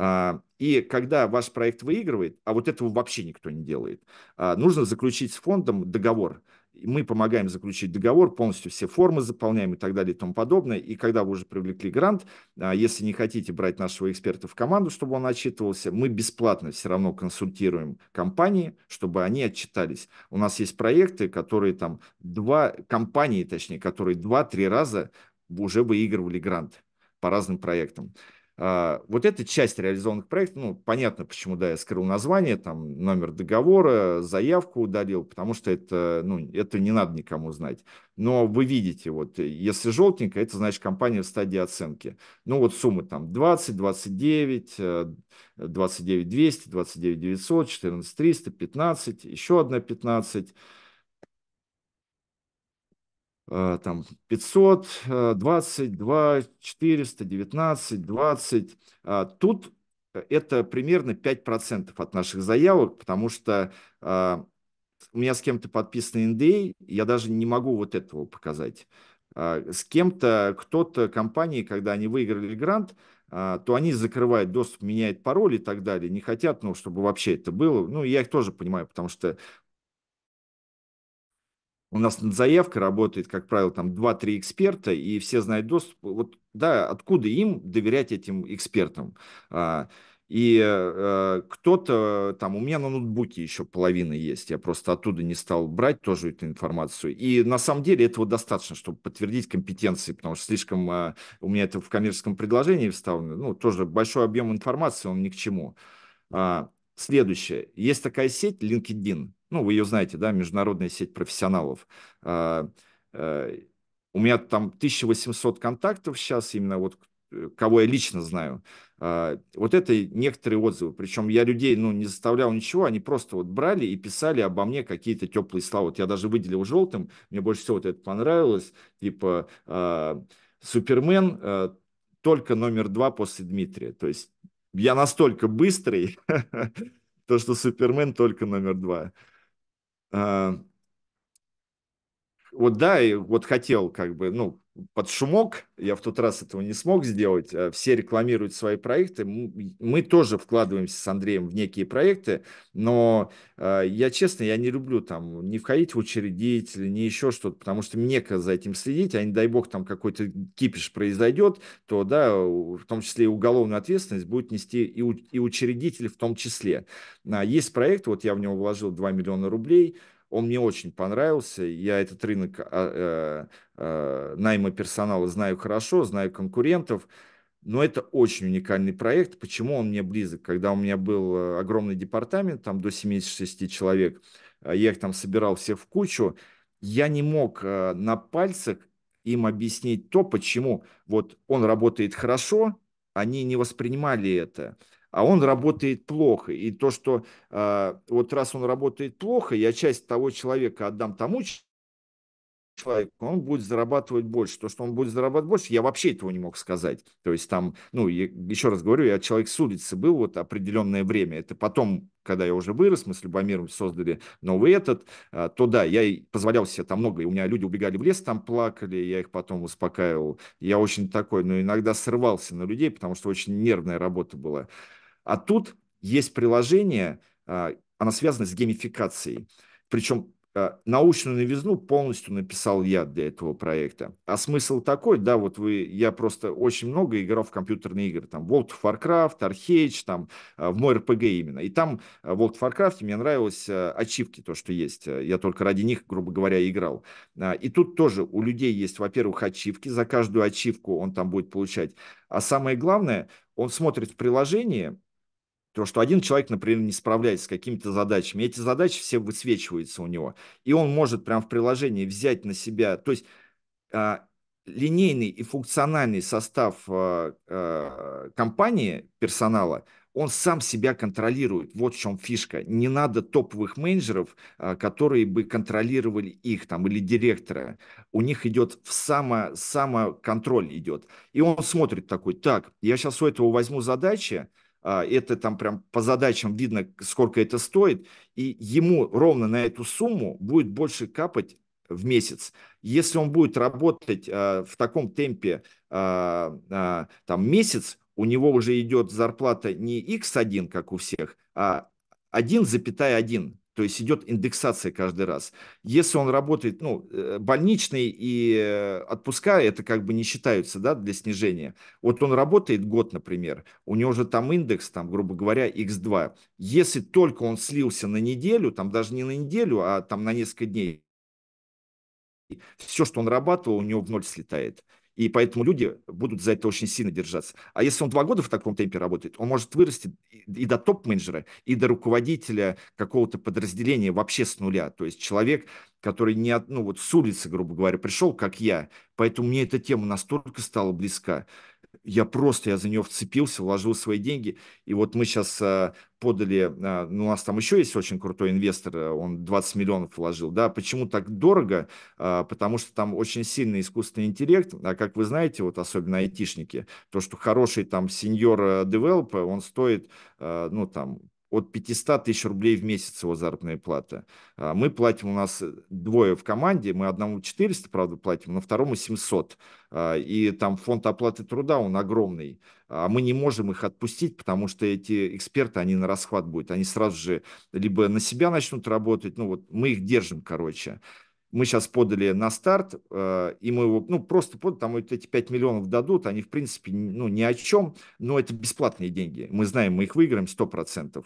А, и когда ваш проект выигрывает, а вот этого вообще никто не делает, а, нужно заключить с фондом договор мы помогаем заключить договор, полностью все формы заполняем и так далее и тому подобное. И когда вы уже привлекли грант, а, если не хотите брать нашего эксперта в команду, чтобы он отчитывался, мы бесплатно все равно консультируем компании, чтобы они отчитались. У нас есть проекты, которые там два, компании точнее, которые два-три раза уже выигрывали грант по разным проектам. А, вот эта часть реализованных проектов, ну, понятно, почему, да, я скрыл название, там, номер договора, заявку удалил, потому что это, ну, это не надо никому знать. Но вы видите, вот, если желтенько, это значит компания в стадии оценки. Ну, вот суммы там 20, 29, 29 200, 29 900, 14 300, 15, еще одна 15, Э, там 500, 22, 400, 19, 20. Тут э, это примерно 5% от наших заявок, потому что а, у меня с кем-то подписан NDA, а, я даже не могу вот этого показать. А, с кем-то, кто-то, компании, когда они выиграли грант, то они закрывают доступ, меняют пароль и так далее, не хотят, ну, чтобы вообще это было. Ну, я их тоже понимаю, потому что у нас над заявкой работает, как правило, там 2-3 эксперта, и все знают доступ. Вот, да, откуда им доверять этим экспертам? А, и э, кто-то там, у меня на ноутбуке еще половина есть, я просто оттуда не стал брать тоже эту информацию. И на самом деле этого достаточно, чтобы подтвердить компетенции, потому что слишком э, у меня это в коммерческом предложении вставлено, ну, тоже большой объем информации, он ни к чему. А, следующее. Есть такая сеть LinkedIn, ну, вы ее знаете, да, международная сеть профессионалов. А, э, у меня там 1800 контактов сейчас, именно вот э, кого я лично знаю. А, вот это некоторые отзывы. Причем я людей ну, не заставлял ничего, они просто вот брали и писали обо мне какие-то теплые слова. Вот я даже выделил желтым, мне больше всего вот это понравилось. Типа а, «Супермен только номер два после Дмитрия». То есть я настолько быстрый, то, что Супермен только номер два. um, вот да, и вот хотел как бы, ну, под шумок, я в тот раз этого не смог сделать, а все рекламируют свои проекты, мы тоже вкладываемся с Андреем в некие проекты, но а, я честно, я не люблю там не входить в учредители не еще что-то, потому что мне за этим следить, а не дай бог там какой-то кипиш произойдет, то да, в том числе и уголовную ответственность будет нести и, у, и учредитель в том числе. А, есть проект, вот я в него вложил 2 миллиона рублей, он мне очень понравился. Я этот рынок а, э, э, найма персонала знаю хорошо, знаю конкурентов. Но это очень уникальный проект. Почему он мне близок? Когда у меня был э, огромный департамент, там до 76 человек, а, я их там собирал все в кучу, я не мог э, на пальцах им объяснить то, почему вот он работает хорошо, они не воспринимали это а он работает плохо. И то, что э, вот раз он работает плохо, я часть того человека отдам тому человеку, он будет зарабатывать больше. То, что он будет зарабатывать больше, я вообще этого не мог сказать. То есть там, ну, я, еще раз говорю, я человек с улицы был вот определенное время. Это потом, когда я уже вырос, мы с Любомиром создали новый этот, э, то да, я позволял себе там много. и У меня люди убегали в лес, там плакали, я их потом успокаивал. Я очень такой, но ну, иногда срывался на людей, потому что очень нервная работа была. А тут есть приложение, а, оно связано с геймификацией. Причем а, научную новизну полностью написал я для этого проекта. А смысл такой, да, вот вы, я просто очень много играл в компьютерные игры, там World of Warcraft, Archeage, там а, в мой RPG именно. И там в World of Warcraft мне нравились ачивки, то, что есть. Я только ради них, грубо говоря, играл. И тут тоже у людей есть, во-первых, ачивки, за каждую ачивку он там будет получать. А самое главное, он смотрит в приложение, то, что один человек, например, не справляется с какими-то задачами, эти задачи все высвечиваются у него, и он может прямо в приложении взять на себя, то есть а, линейный и функциональный состав а, а, компании, персонала, он сам себя контролирует. Вот в чем фишка. Не надо топовых менеджеров, которые бы контролировали их там или директора. У них идет в само, самоконтроль идет. И он смотрит такой, так, я сейчас у этого возьму задачи, а, это там прям по задачам видно, сколько это стоит, и ему ровно на эту сумму будет больше капать в месяц. Если он будет работать э, в таком темпе э, э, там месяц, у него уже идет зарплата не x1, как у всех, а 1,1. То есть идет индексация каждый раз. Если он работает, ну, э, больничный и э, отпуска, это как бы не считаются, да, для снижения. Вот он работает год, например, у него же там индекс, там, грубо говоря, x2. Если только он слился на неделю, там даже не на неделю, а там на несколько дней, все, что он работал, у него в ноль слетает. И поэтому люди будут за это очень сильно держаться. А если он два года в таком темпе работает, он может вырасти и до топ-менеджера, и до руководителя какого-то подразделения вообще с нуля. То есть человек, который не от, ну, вот с улицы, грубо говоря, пришел, как я. Поэтому мне эта тема настолько стала близка я просто, я за нее вцепился, вложил свои деньги. И вот мы сейчас э, подали, э, ну, у нас там еще есть очень крутой инвестор, э, он 20 миллионов вложил, да, почему так дорого? Потому что там очень сильный искусственный интеллект, а как вы знаете, вот особенно айтишники, то, что хороший там сеньор девелопер, он стоит, ну, там, от 500 тысяч рублей в месяц его заработная плата. А, мы платим, у нас двое в команде, мы одному 400, правда, платим, на второму 700. А, и там фонд оплаты труда, он огромный. А мы не можем их отпустить, потому что эти эксперты, они на расхват будут. Они сразу же либо на себя начнут работать, ну вот мы их держим, короче мы сейчас подали на старт, э, и мы его, ну, просто подали, там вот эти 5 миллионов дадут, они, в принципе, ну, ни о чем, но это бесплатные деньги. Мы знаем, мы их выиграем 100%.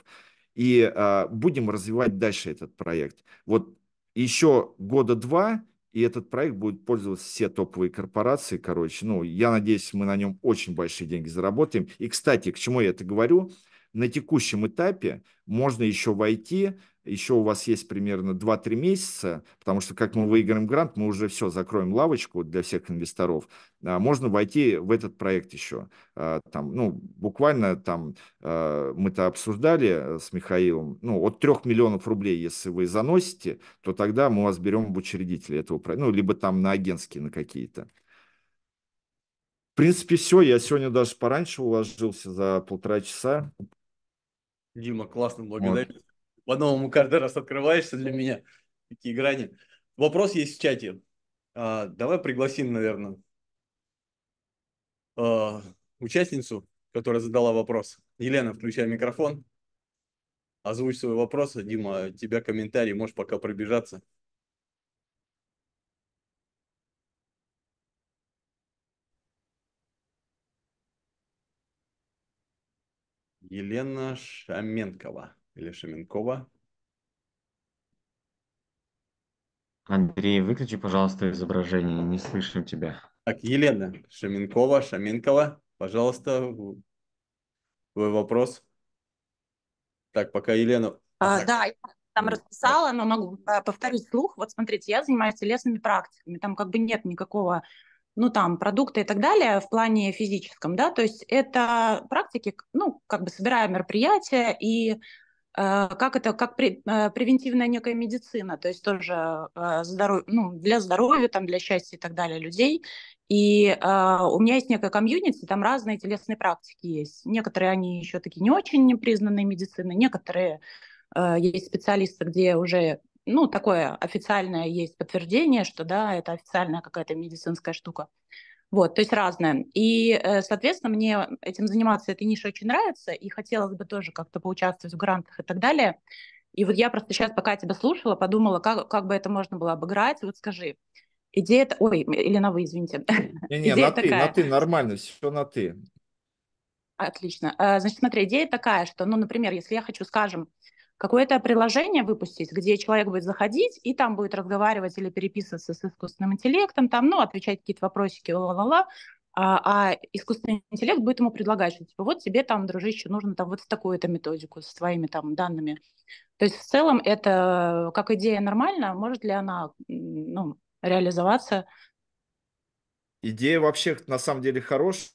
И э, будем развивать дальше этот проект. Вот еще года два, и этот проект будет пользоваться все топовые корпорации, короче. Ну, я надеюсь, мы на нем очень большие деньги заработаем. И, кстати, к чему я это говорю? На текущем этапе можно еще войти еще у вас есть примерно 2-3 месяца, потому что как мы выиграем грант, мы уже все, закроем лавочку для всех инвесторов. А можно войти в этот проект еще. А, там, ну, буквально там а, мы-то обсуждали с Михаилом, ну, от 3 миллионов рублей, если вы заносите, то тогда мы вас берем в учредители этого проекта, ну, либо там на агентские на какие-то. В принципе, все. Я сегодня даже пораньше уложился за полтора часа. Дима, классно, благодарю. Вот по-новому каждый раз открываешься для меня. Такие грани. Вопрос есть в чате. А, давай пригласим, наверное, а, участницу, которая задала вопрос. Елена, включай микрофон. Озвучь свой вопрос. Дима, у тебя комментарий, можешь пока пробежаться. Елена Шаменкова или Шеменкова. Андрей, выключи, пожалуйста, изображение, не слышим тебя. Так, Елена Шаменкова, Шаменкова, пожалуйста, твой вопрос. Так, пока Елена... А, да, я там расписала, но могу а, повторить слух. Вот смотрите, я занимаюсь телесными практиками, там как бы нет никакого ну, там, продукта и так далее в плане физическом, да, то есть это практики, ну, как бы собираю мероприятия и Э, как это, как э, превентивная некая медицина, то есть тоже э, здоров, ну, для здоровья, там, для счастья и так далее людей. И у меня есть некая комьюнити, там разные телесные практики есть. Некоторые они еще такие не очень признанные медицины, некоторые есть специалисты, где уже ну, такое официальное есть подтверждение, что да, это официальная какая-то медицинская штука. Э, вот, то есть разное. И, э, соответственно, мне этим заниматься этой нишей очень нравится, и хотелось бы тоже как-то поучаствовать в грантах и так далее. И вот я просто сейчас, пока тебя слушала, подумала, как, как бы это можно было обыграть. Вот скажи, идея... Ой, или на вы извините. Не-не, на ты, такая... на ты, нормально, все на ты. Отлично. Э, значит, смотри, идея такая, что, ну, например, если я хочу, скажем, какое-то приложение выпустить, где человек будет заходить и там будет разговаривать или переписываться с искусственным интеллектом, там, ну, отвечать какие-то вопросики, ла-ла-ла, а, а искусственный интеллект будет ему предлагать, что типа, вот тебе там, дружище, нужно там вот такую-то методику с твоими там данными. То есть в целом это как идея нормально, может ли она ну, реализоваться? Идея вообще на самом деле хорошая.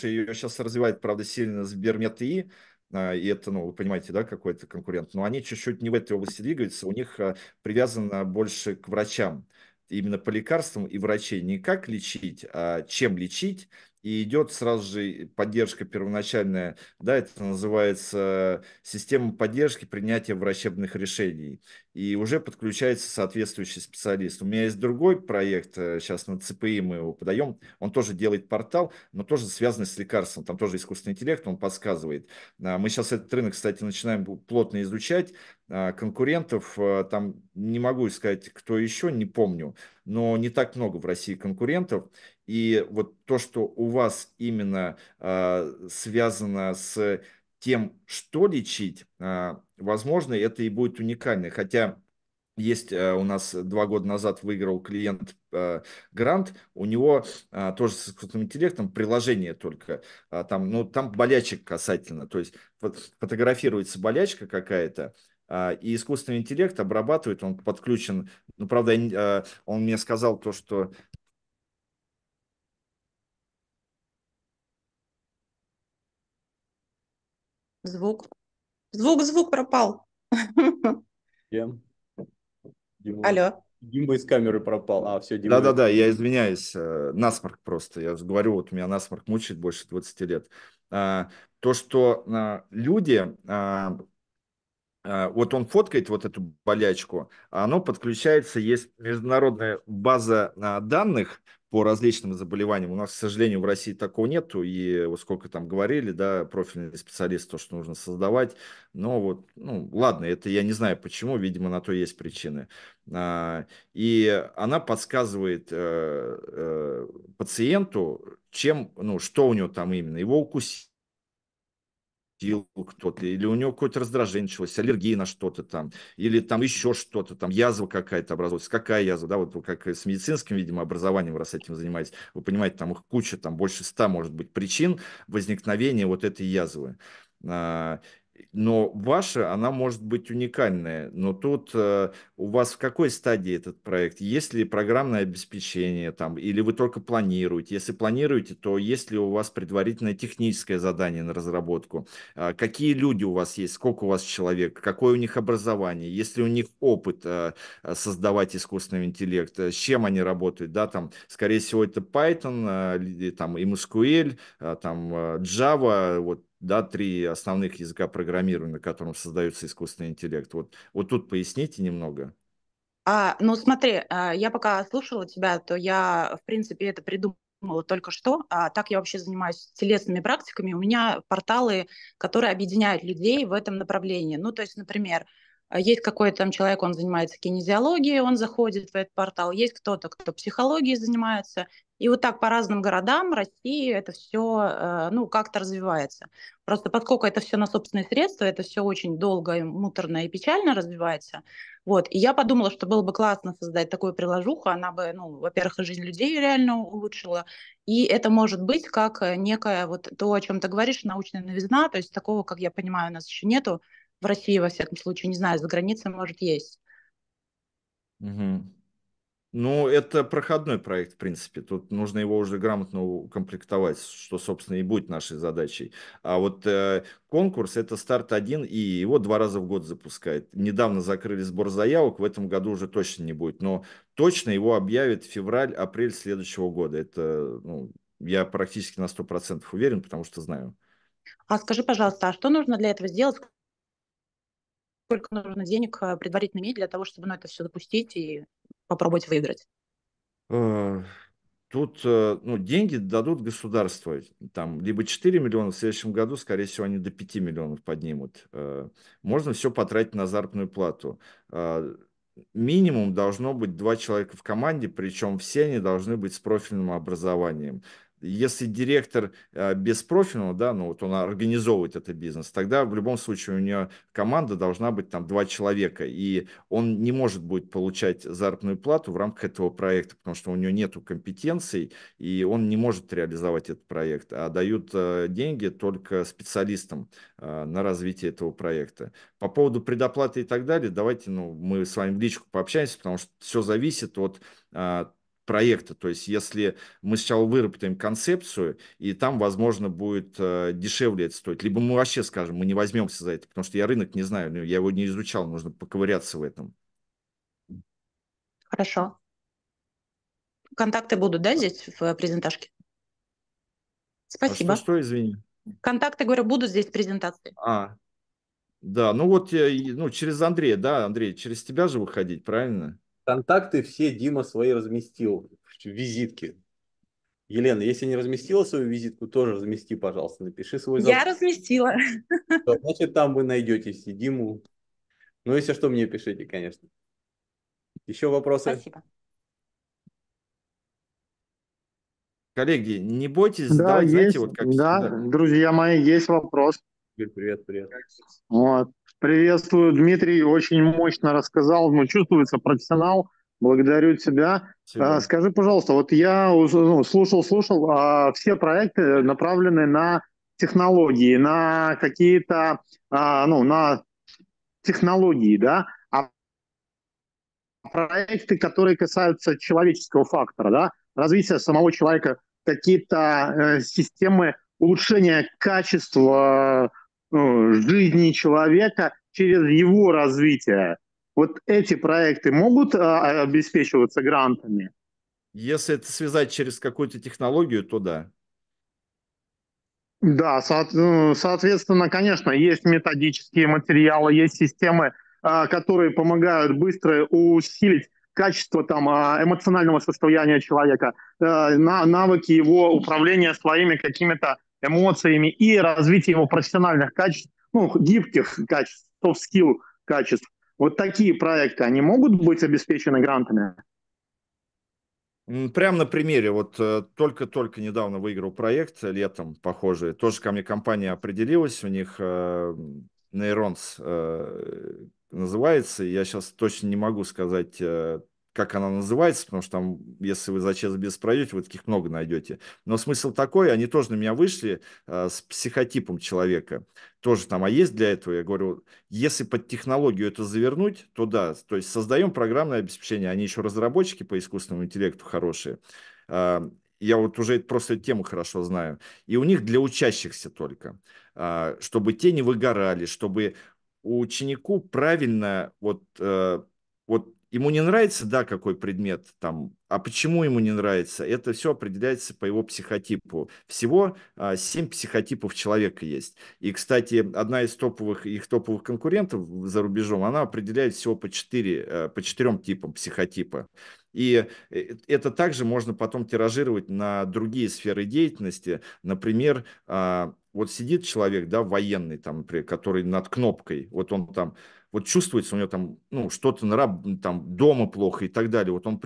Ее сейчас развивает, правда, сильно Сбермет.и. А, и это, ну, вы понимаете, да, какой-то конкурент, но они чуть-чуть не в этой области двигаются, у них а, привязано больше к врачам, именно по лекарствам и врачей, не как лечить, а чем лечить, и идет сразу же поддержка первоначальная, да, это называется э, система поддержки принятия врачебных решений, и уже подключается соответствующий специалист. У меня есть другой проект, сейчас э, на ЦПИ мы его подаем, он тоже делает портал, но тоже связанный с лекарством, там тоже искусственный интеллект, он подсказывает. А, мы сейчас этот рынок, кстати, начинаем плотно изучать, а, конкурентов, э, там не могу сказать, кто еще, не помню, но не так много в России конкурентов, и вот то, что у вас именно э, связано с тем, что лечить, э, возможно, это и будет уникально. Хотя есть э, у нас два года назад выиграл клиент э, грант, у него а, тоже с искусственным интеллектом приложение только, там, ну, там болячек касательно, то есть фотографируется болячка какая-то, и искусственный интеллект обрабатывает, он подключен, ну, правда, э, он мне сказал то, что Звук. Звук, звук пропал. Кем? Дима. Алло. Димба из камеры пропал. А, все, Дима. Да-да-да, я извиняюсь. Э, насморк просто. Я говорю, вот меня насморк мучает больше 20 лет. А, то, что а, люди а, вот он фоткает вот эту болячку, оно подключается, есть международная база данных, по различным заболеваниям. У нас, к сожалению, в России такого нету, и вот сколько там говорили, да, профильные специалисты, то, что нужно создавать, но вот, ну, ладно, это я не знаю почему, видимо, на то есть причины. А, и она подсказывает э, э, пациенту, чем, ну, что у него там именно, его укусили, пил кто-то, или у него какое-то раздражение началось, аллергия на что-то там, или там еще что-то, там язва какая-то образовалась. Какая язва, да, вот как с медицинским, видимо, образованием, раз этим занимаетесь, вы понимаете, там их куча, там больше ста, может быть, причин возникновения вот этой язвы. А, но ваша, она может быть уникальная. Но тут э, у вас в какой стадии этот проект? Есть ли программное обеспечение там, или вы только планируете? Если планируете, то есть ли у вас предварительное техническое задание на разработку? Э, какие люди у вас есть? Сколько у вас человек? Какое у них образование? Есть ли у них опыт э, создавать искусственный интеллект? Э, с чем они работают? Да, там, скорее всего, это Python, э, там, MSQL, э, там, э, Java, вот да, три основных языка программирования, на котором создается искусственный интеллект. Вот, вот тут поясните немного. А, ну смотри, а, я пока слушала тебя, то я, в принципе, это придумала только что. А так я вообще занимаюсь телесными практиками. У меня порталы, которые объединяют людей в этом направлении. Ну, то есть, например, а есть какой-то там человек, он занимается кинезиологией, он заходит в этот портал. Есть кто-то, кто психологией занимается. И вот так по разным городам России это все э, ну, как-то развивается. Просто поскольку это все на собственные средства, это все очень долго, муторно и печально развивается. Вот. И я подумала, что было бы классно создать такую приложуху. Она бы, ну, во-первых, жизнь людей реально улучшила. И это может быть как э, некое вот то, о чем ты говоришь, научная новизна. То есть такого, как я понимаю, у нас еще нету в России, во всяком случае, не знаю, за границей, может, есть. Угу. Ну, это проходной проект, в принципе. Тут нужно его уже грамотно укомплектовать, что, собственно, и будет нашей задачей. А вот э, конкурс – это старт один, и его два раза в год запускает. Недавно закрыли сбор заявок, в этом году уже точно не будет. Но точно его объявят февраль-апрель следующего года. Это ну, я практически на 100% уверен, потому что знаю. А скажи, пожалуйста, а что нужно для этого сделать? сколько нужно денег э, предварительно иметь для того, чтобы ну, это все запустить и попробовать выиграть? Э, тут э, ну, деньги дадут государство, там либо 4 миллиона, в следующем году, скорее всего, они до 5 миллионов поднимут. Можно все потратить на заработную плату. Минимум должно быть два человека в команде, причем все они должны быть с профильным образованием если директор э, без профильного, да, ну вот он организовывает этот бизнес, тогда в любом случае у него команда должна быть там два человека, и он не может будет получать заработную плату в рамках этого проекта, потому что у него нет компетенций, и он не может реализовать этот проект, а дают э, деньги только специалистам э, на развитие этого проекта. По поводу предоплаты и так далее, давайте ну, мы с вами в личку пообщаемся, потому что все зависит от проекта. То есть, если мы сначала выработаем концепцию, и там, возможно, будет э, дешевле это стоить. Либо мы вообще скажем, мы не возьмемся за это, потому что я рынок не знаю, ну, я его не изучал, нужно поковыряться в этом. Хорошо. Контакты будут, да, здесь в презентажке? Спасибо. А что, что, извини? Контакты, говорю, будут здесь в презентации. А, да, ну вот ну, через Андрея, да, Андрей, через тебя же выходить, правильно? Контакты все Дима свои разместил в визитке. Елена, если не разместила свою визитку, тоже размести, пожалуйста, напиши свой запрос. Я разместила. Значит, там вы найдете и Диму. Ну, если что, мне пишите, конечно. Еще вопросы? Спасибо. Коллеги, не бойтесь задавать. да, задавать, есть, вот как... Да, да, друзья мои, есть вопрос. Привет, привет. Вот. Приветствую, Дмитрий. Очень мощно рассказал. Ну, чувствуется профессионал. Благодарю тебя. Спасибо. А, скажи, пожалуйста, вот я ну, слушал, слушал, а все проекты э, направлены на технологии, на какие-то, а, ну, на технологии, да, а проекты, которые касаются человеческого фактора, да, развитие самого человека, какие-то э, системы улучшения качества Э, жизни человека через его развитие. Вот эти проекты могут э, обеспечиваться грантами? Если это связать через какую-то технологию, то да. Да, ну, соответственно, конечно, есть методические материалы, есть системы, э, которые помогают быстро усилить качество там, эмоционального состояния человека, навыки его управления своими какими-то эмоциями и развитие его профессиональных качеств, ну, гибких качеств, soft-skill качеств. Вот такие проекты, они могут быть обеспечены грантами? Прям на примере, вот э, только-только недавно выиграл проект летом похожий. Тоже ко мне компания определилась, у них э, Neurons э, называется. Я сейчас точно не могу сказать как она называется, потому что там, если вы за час без пройдете, вы таких много найдете. Но смысл такой, они тоже на меня вышли э, с психотипом человека. Тоже там, а есть для этого? Я говорю, если под технологию это завернуть, то да. То есть создаем программное обеспечение, они еще разработчики по искусственному интеллекту хорошие. Э, я вот уже просто эту тему хорошо знаю. И у них для учащихся только, э, чтобы те не выгорали, чтобы у ученику правильно вот, э, вот Ему не нравится, да, какой предмет там, а почему ему не нравится, это все определяется по его психотипу. Всего а, 7 психотипов человека есть. И, кстати, одна из топовых, их топовых конкурентов за рубежом, она определяет всего по 4, э, по 4 типам психотипа. И э, это также можно потом тиражировать на другие сферы деятельности. Например, а, вот сидит человек, да, военный, там, который над кнопкой, вот он там вот чувствуется у него там, ну, что-то на раб, там дома плохо и так далее. Вот он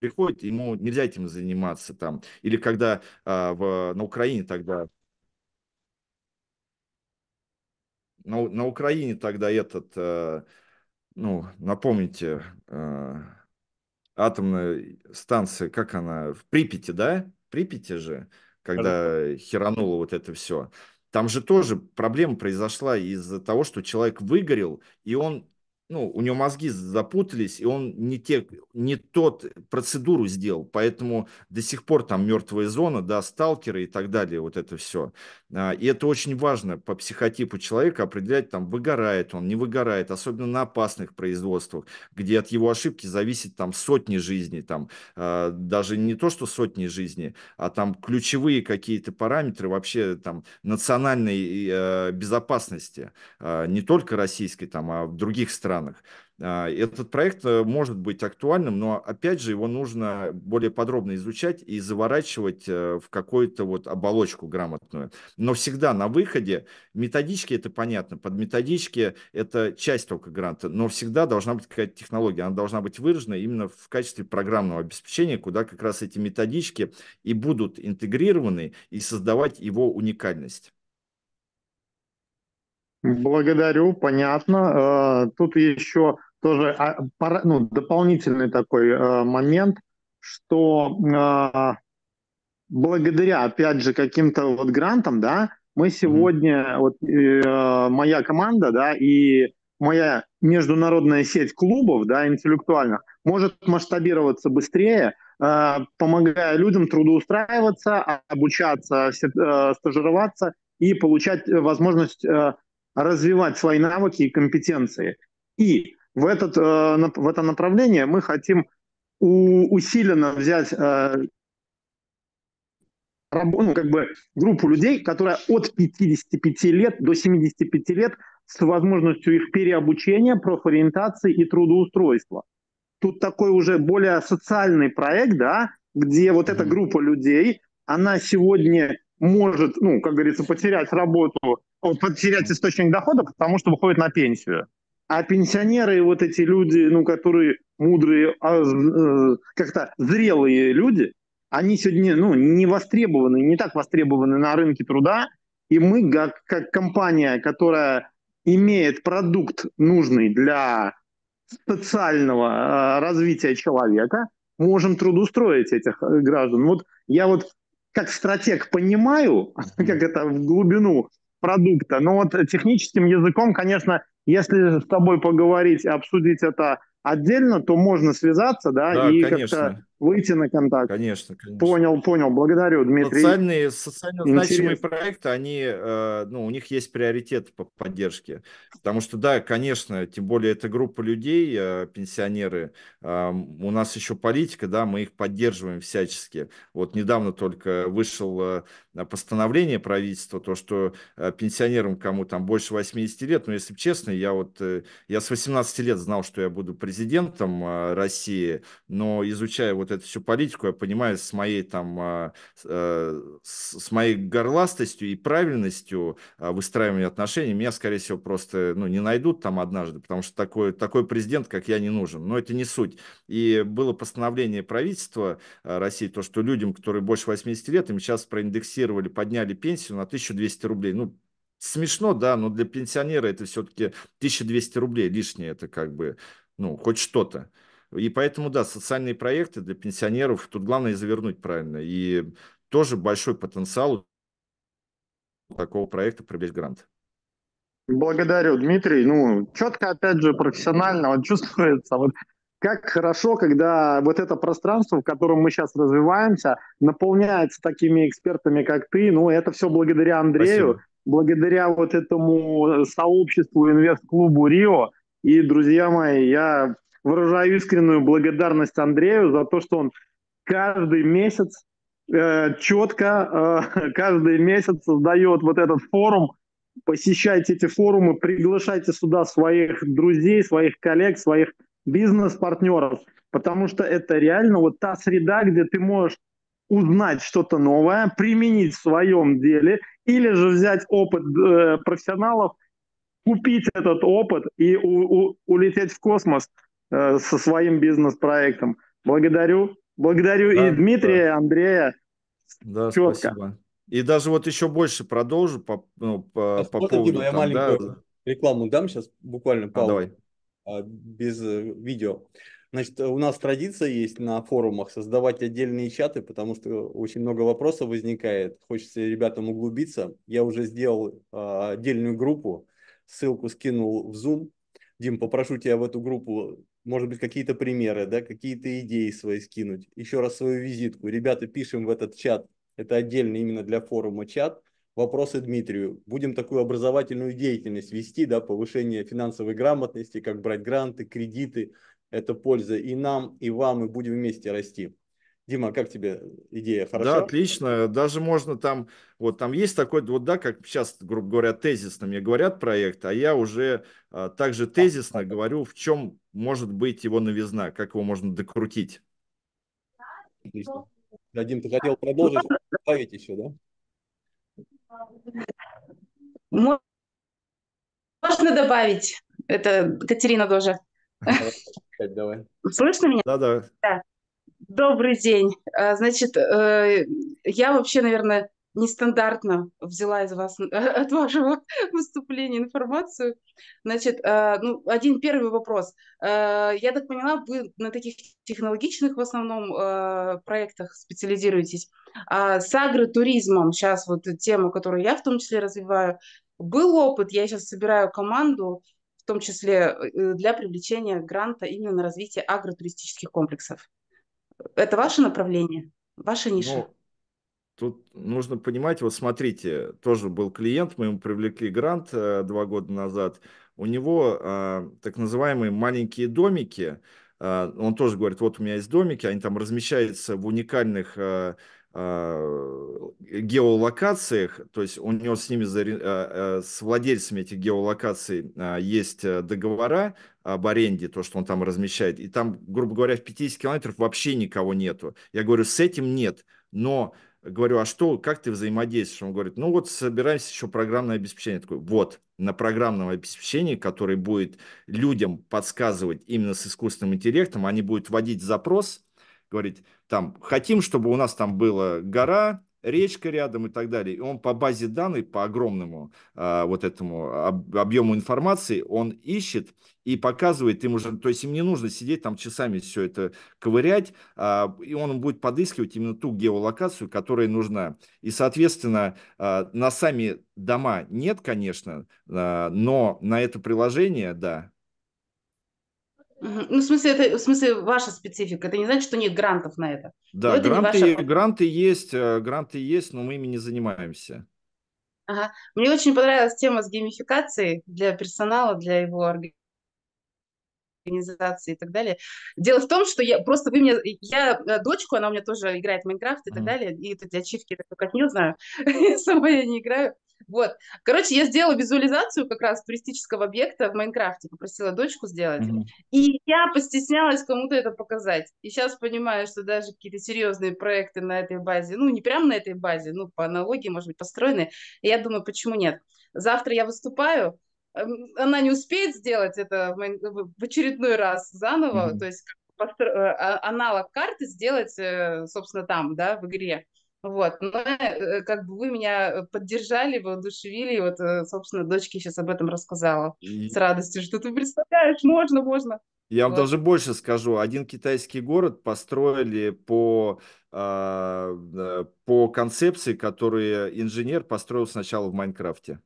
приходит, ему нельзя этим заниматься там. Или когда а, в, на Украине тогда на, на Украине тогда этот, э, ну, напомните, э, атомная станция, как она, в Припяти, да? В Припяти же, когда Конечно. херануло вот это все. Там же тоже проблема произошла из-за того, что человек выгорел, и он ну, у него мозги запутались, и он не, те, не тот э, процедуру сделал, поэтому до сих пор там мертвая зона, да, сталкеры и так далее, вот это все. А, и это очень важно по психотипу человека определять, там, выгорает он, не выгорает, особенно на опасных производствах, где от его ошибки зависит там сотни жизней, там, а, даже не то, что сотни жизней, а там ключевые какие-то параметры вообще там национальной э, безопасности, а, не только российской, там, а в других стран странах. А, этот проект э, может быть актуальным, но, опять же, его нужно более подробно изучать и заворачивать э, в какую-то вот оболочку грамотную. Но всегда на выходе, методички это понятно, под методички это часть только гранта, но всегда должна быть какая-то технология, она должна быть выражена именно в качестве программного обеспечения, куда как раз эти методички и будут интегрированы и создавать его уникальность. Благодарю, понятно. Э, тут еще тоже а, ну, дополнительный такой э, момент, что э, благодаря, опять же, каким-то вот грантам, да, мы сегодня, mm-hmm. вот моя команда, да, и моя международная сеть клубов, да, интеллектуальных, может масштабироваться быстрее, помогая людям трудоустраиваться, обучаться, стажироваться и получать возможность развивать свои навыки и компетенции. И в, этот, э, в это направление мы хотим усиленно взять э, ну, как бы группу людей, которая от 55 лет до 75 лет с возможностью их переобучения, профориентации и трудоустройства. Тут такой уже более социальный проект, да, где вот эта группа людей, она сегодня может, ну, как говорится, потерять работу потерять источник дохода, потому что выходит на пенсию. А пенсионеры вот эти люди, ну, которые мудрые, а, э, как-то зрелые люди, они сегодня, ну, не востребованы, не так востребованы на рынке труда, и мы, как, как компания, которая имеет продукт нужный для социального э, развития человека, можем трудоустроить этих э, граждан. Вот я вот как стратег понимаю, как это в глубину продукта. Но ну, вот э, техническим языком, конечно, если с тобой поговорить и обсудить это отдельно, то можно связаться, да, да и как-то выйти на контакт. Конечно, конечно. Понял, понял. Благодарю, Дмитрий. Социальные, социально значимые проекты, они, э, ну, у них есть приоритет по поддержке. Потому что, да, конечно, тем более это группа людей, э, пенсионеры. У нас еще политика, да, мы их поддерживаем всячески. Вот недавно только вышел постановление правительства, то, что э, пенсионерам, кому там больше 80 лет, ну, если честно, я вот, э, я с 18 лет знал, что я буду президентом э, России, но изучая вот эту всю политику, я понимаю, с моей там, с моей горластостью и правильностью выстраивания отношений, меня, скорее всего, просто, ну, не найдут там однажды, потому что такой, такой президент, как я, не нужен, но это не суть. И было постановление правительства России, то, что людям, которые больше 80 лет, им сейчас проиндексировали проголосировали, подняли пенсию на 1200 рублей. Ну, смешно, да, но для пенсионера это все-таки 1200 рублей лишнее, это как бы, ну, хоть что-то. И поэтому, да, социальные проекты для пенсионеров, тут главное завернуть правильно. И тоже большой потенциал такого проекта привлечь грант. Благодарю, Дмитрий. Ну, четко, опять же, профессионально, вот чувствуется. Вот как хорошо, когда вот это пространство, в котором мы сейчас развиваемся, наполняется такими экспертами, как ты. Ну, это все благодаря Андрею, Спасибо. благодаря вот этому сообществу, инвест-клубу «Рио». И, друзья мои, я выражаю искреннюю благодарность Андрею за то, что он каждый месяц э, четко, э, каждый месяц создает вот этот форум. Посещайте эти форумы, приглашайте сюда своих друзей, своих коллег, своих бизнес-партнеров, потому что это реально вот та среда, где ты можешь узнать что-то новое, применить в своем деле, или же взять опыт э, профессионалов, купить этот опыт и у, у, улететь в космос э, со своим бизнес-проектом. Благодарю. Благодарю да, и Дмитрия, да. и Андрея. Да, Четко. спасибо. И даже вот еще больше продолжу по, ну, по, а по поводу... Дима, я там, маленькую да? рекламу дам сейчас, буквально паузу. А, давай. А, без э, видео. Значит, э, у нас традиция есть на форумах создавать отдельные чаты, потому что очень много вопросов возникает. Хочется ребятам углубиться. Я уже сделал а, отдельную группу, ссылку скинул в Zoom. Дим, попрошу тебя в эту группу, может быть, какие-то примеры, да, какие-то идеи свои скинуть. Еще раз свою визитку. Ребята, пишем в этот чат. Это отдельный именно для форума чат вопросы Дмитрию. Будем такую образовательную деятельность вести, да, повышение финансовой грамотности, как брать гранты, кредиты. Это польза и нам, и вам, и будем вместе расти. Дима, а как тебе идея? Хорошо? Да, отлично. Даже можно там, вот там есть такой, вот да, как сейчас, грубо говоря, тезисно мне говорят проект, а я уже а, также тезисно а, говорю, в чем может быть его новизна, как его можно докрутить. Отлично. Дадим, ты хотел продолжить, добавить еще, да? Можно добавить? Это Катерина тоже. Давай. Слышно меня? Да, да. да. Добрый день. А, значит, э, я вообще, наверное, нестандартно взяла из вас, э, от вашего выступления информацию. Значит, э, ну, один первый вопрос. Э, я так поняла, вы на таких технологичных в основном проектах специализируетесь. А с агротуризмом, сейчас вот тема, которую я в том числе развиваю, был опыт, я сейчас собираю команду, в том числе для привлечения гранта именно на развитие агротуристических комплексов. Это ваше направление, ваша ниша? Ну, Тут нужно понимать, вот смотрите, тоже был клиент, мы ему привлекли грант э, два года назад, у него э, так называемые маленькие домики, э, он тоже говорит, вот у меня есть домики, они там размещаются в уникальных геолокациях, то есть у него с ними, с владельцами этих геолокаций есть договора об аренде, то, что он там размещает, и там, грубо говоря, в 50 километров вообще никого нету. Я говорю, с этим нет, но говорю, а что, как ты взаимодействуешь? Он говорит, ну вот собираемся еще программное обеспечение. Я такой, вот, на программном обеспечении, которое будет людям подсказывать именно с искусственным интеллектом, они будут вводить запрос, говорить, там, хотим, чтобы у нас там была гора, речка рядом и так далее. И он по базе данных, по огромному а, вот этому объему информации, он ищет и показывает им уже, то есть им не нужно сидеть там часами все это ковырять, а, и он будет подыскивать именно ту геолокацию, которая нужна. И, соответственно, а, на сами дома нет, конечно, а, но на это приложение, да, ну, в смысле, это в смысле ваша специфика. Это не значит, что нет грантов на это. Да, это гранты, ваша... гранты есть, э, гранты есть, но мы ими не занимаемся. Ага. Мне очень понравилась тема с геймификацией для персонала, для его организации и так далее. Дело в том, что я просто вы мне, я э, дочку, она у меня тоже играет в Майнкрафт и mm так далее, и эти ачивки, это как не знаю, сама я не играю. Вот. Короче, я сделала визуализацию как раз туристического объекта в Майнкрафте, попросила дочку сделать. Mm-hmm. И я постеснялась кому-то это показать. И сейчас понимаю, что даже какие-то серьезные проекты на этой базе, ну, не прямо на этой базе, ну, по аналогии, может быть, построены. И я думаю, почему нет? Завтра я выступаю, эм, она не успеет сделать это в очередной раз заново, mm-hmm. то есть постро... Э, а, аналог карты сделать, э, собственно, там, да, в игре. Вот, но э, как бы вы меня э, поддержали, воодушевили, и вот, э, собственно, дочке сейчас об этом рассказала и... с радостью, что ты представляешь, можно, можно. Я вот. вам даже больше скажу, один китайский город построили по, а, по концепции, которую инженер построил сначала в Майнкрафте.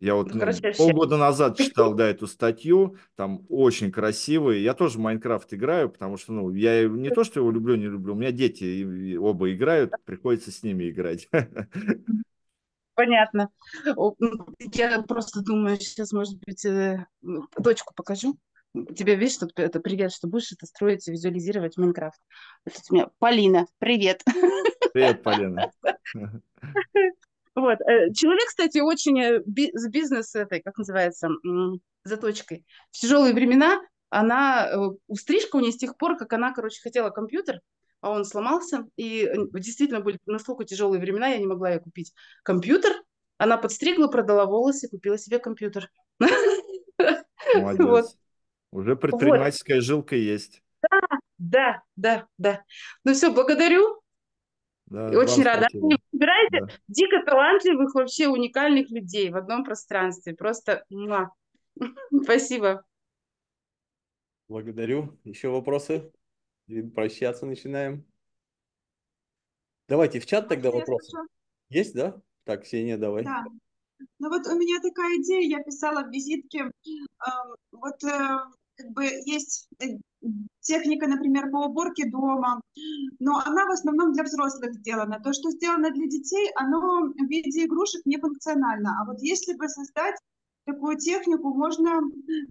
Я вот ну, ну полгода назад читал, да, эту статью, там очень красивые. Я тоже в Майнкрафт играю, потому что, ну, я не то, что его люблю, не люблю, у меня дети оба играют, приходится с ними играть. Понятно. Ну, я просто думаю, сейчас, может быть, э, дочку покажу. Тебе видишь, что это привет, что будешь это строить и визуализировать в Майнкрафт. у меня Полина, привет. Привет, Полина. Вот. Э, человек, кстати, очень э, с бизнес этой, как называется, заточкой. В тяжелые времена она, э, стрижка у нее с тех пор, как она, короче, хотела компьютер, а он сломался, и действительно были настолько тяжелые времена, я не могла ей купить компьютер, она подстригла, продала волосы, купила себе компьютер. Молодец. Вот. Уже предпринимательская вот. жилка есть. Да, да, да, да. Ну все, благодарю. Да, и очень рада. Выбираете да. дико талантливых, вообще уникальных людей в одном пространстве. Просто муа. спасибо. Благодарю. Еще вопросы? И прощаться начинаем. Давайте в чат тогда Интересно. вопросы. Есть, да? Так, Ксения, давай. Да. Ну вот у меня такая идея, я писала в визитке, э, вот э, как бы есть э, техника, например, по уборке дома, но она в основном для взрослых сделана. То, что сделано для детей, оно в виде игрушек не функционально. А вот если бы создать такую технику можно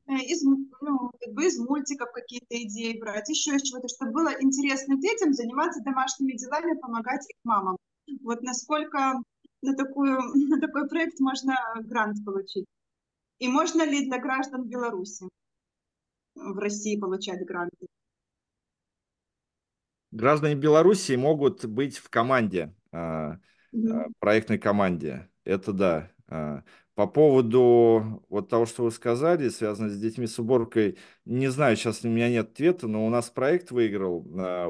э, из, ну, ну, как бы из мультиков какие-то идеи брать, еще из чего-то, чтобы было интересно детям заниматься домашними делами, помогать их мамам. Вот насколько на, такую, на такой проект можно грант получить. И можно ли для граждан Беларуси? в России получать гранты? Граждане Беларуси могут быть в команде, угу. проектной команде. Это да. А, по поводу вот того, что вы сказали, связано с детьми с уборкой, не знаю, сейчас у меня нет ответа, но у нас проект выиграл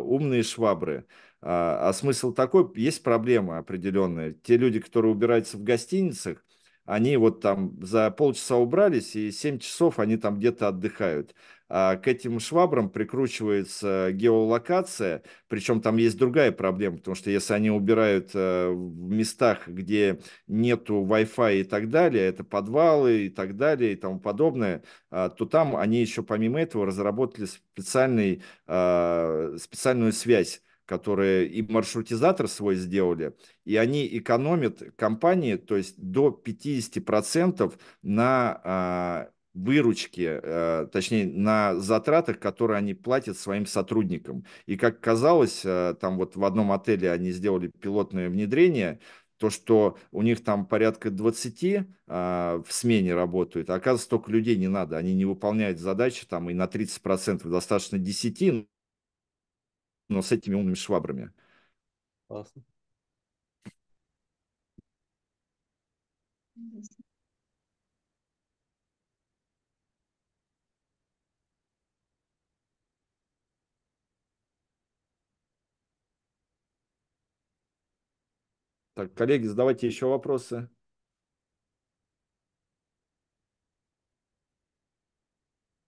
«Умные швабры». А смысл такой, есть проблемы определенные. Те люди, которые убираются в гостиницах, они вот там за полчаса убрались, и 7 часов они там где-то отдыхают. А, к этим швабрам прикручивается геолокация, причем там есть другая проблема, потому что если они убирают э, в местах, где нету Wi-Fi и так далее, это подвалы и так далее и тому подобное, а, то там они еще помимо этого разработали специальный, а, специальную связь которые и маршрутизатор свой сделали, и они экономят компании, то есть до 50% на выручке, э, точнее, на затратах, которые они платят своим сотрудникам. И как казалось, э, там вот в одном отеле они сделали пилотное внедрение, то, что у них там порядка 20 а, в смене работают, а оказывается, столько людей не надо, они не выполняют задачи там и на 30% достаточно 10, но с этими умными швабрами. Классно. Так, коллеги, задавайте еще вопросы.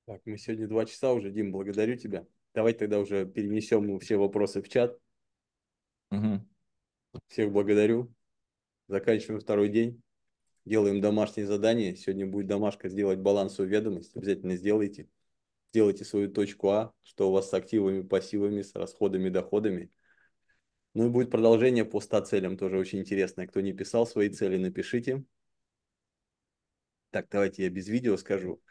Так, мы сегодня два часа уже. Дим, благодарю тебя. Давай тогда уже перенесем все вопросы в чат. Угу. Всех благодарю. Заканчиваем второй день. Делаем домашнее задание. Сегодня будет домашка сделать балансовую ведомость. Обязательно сделайте. Сделайте свою точку А, что у вас с активами, пассивами, с расходами, доходами. Ну и будет продолжение по 100 целям, тоже очень интересное. Кто не писал свои цели, напишите. Так, давайте я без видео скажу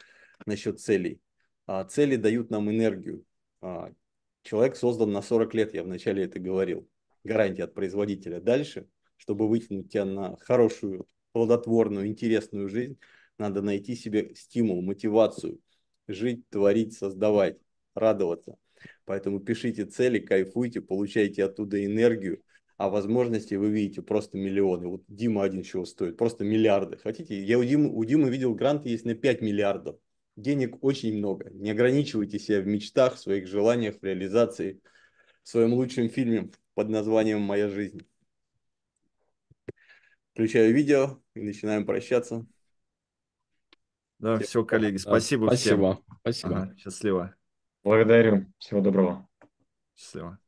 насчет целей. А, цели дают нам энергию. А, человек создан на 40 лет, я вначале это говорил. Гарантия от производителя. Дальше, чтобы вытянуть тебя на хорошую, плодотворную, интересную жизнь, надо найти себе стимул, мотивацию, жить, творить, создавать, радоваться – Поэтому пишите цели, кайфуйте, получайте оттуда энергию, а возможности вы видите просто миллионы. Вот Дима один чего стоит, просто миллиарды. Хотите, я у Димы, у Димы видел гранты есть на 5 миллиардов. Денег очень много. Не ограничивайте себя в мечтах, в своих желаниях, в реализации, в своем лучшем фильме под названием «Моя жизнь». Включаю видео и начинаем прощаться. Да, все, коллеги, спасибо, спасибо всем. Спасибо. Ага, счастливо. Благодарю. Всего доброго. Счастливо.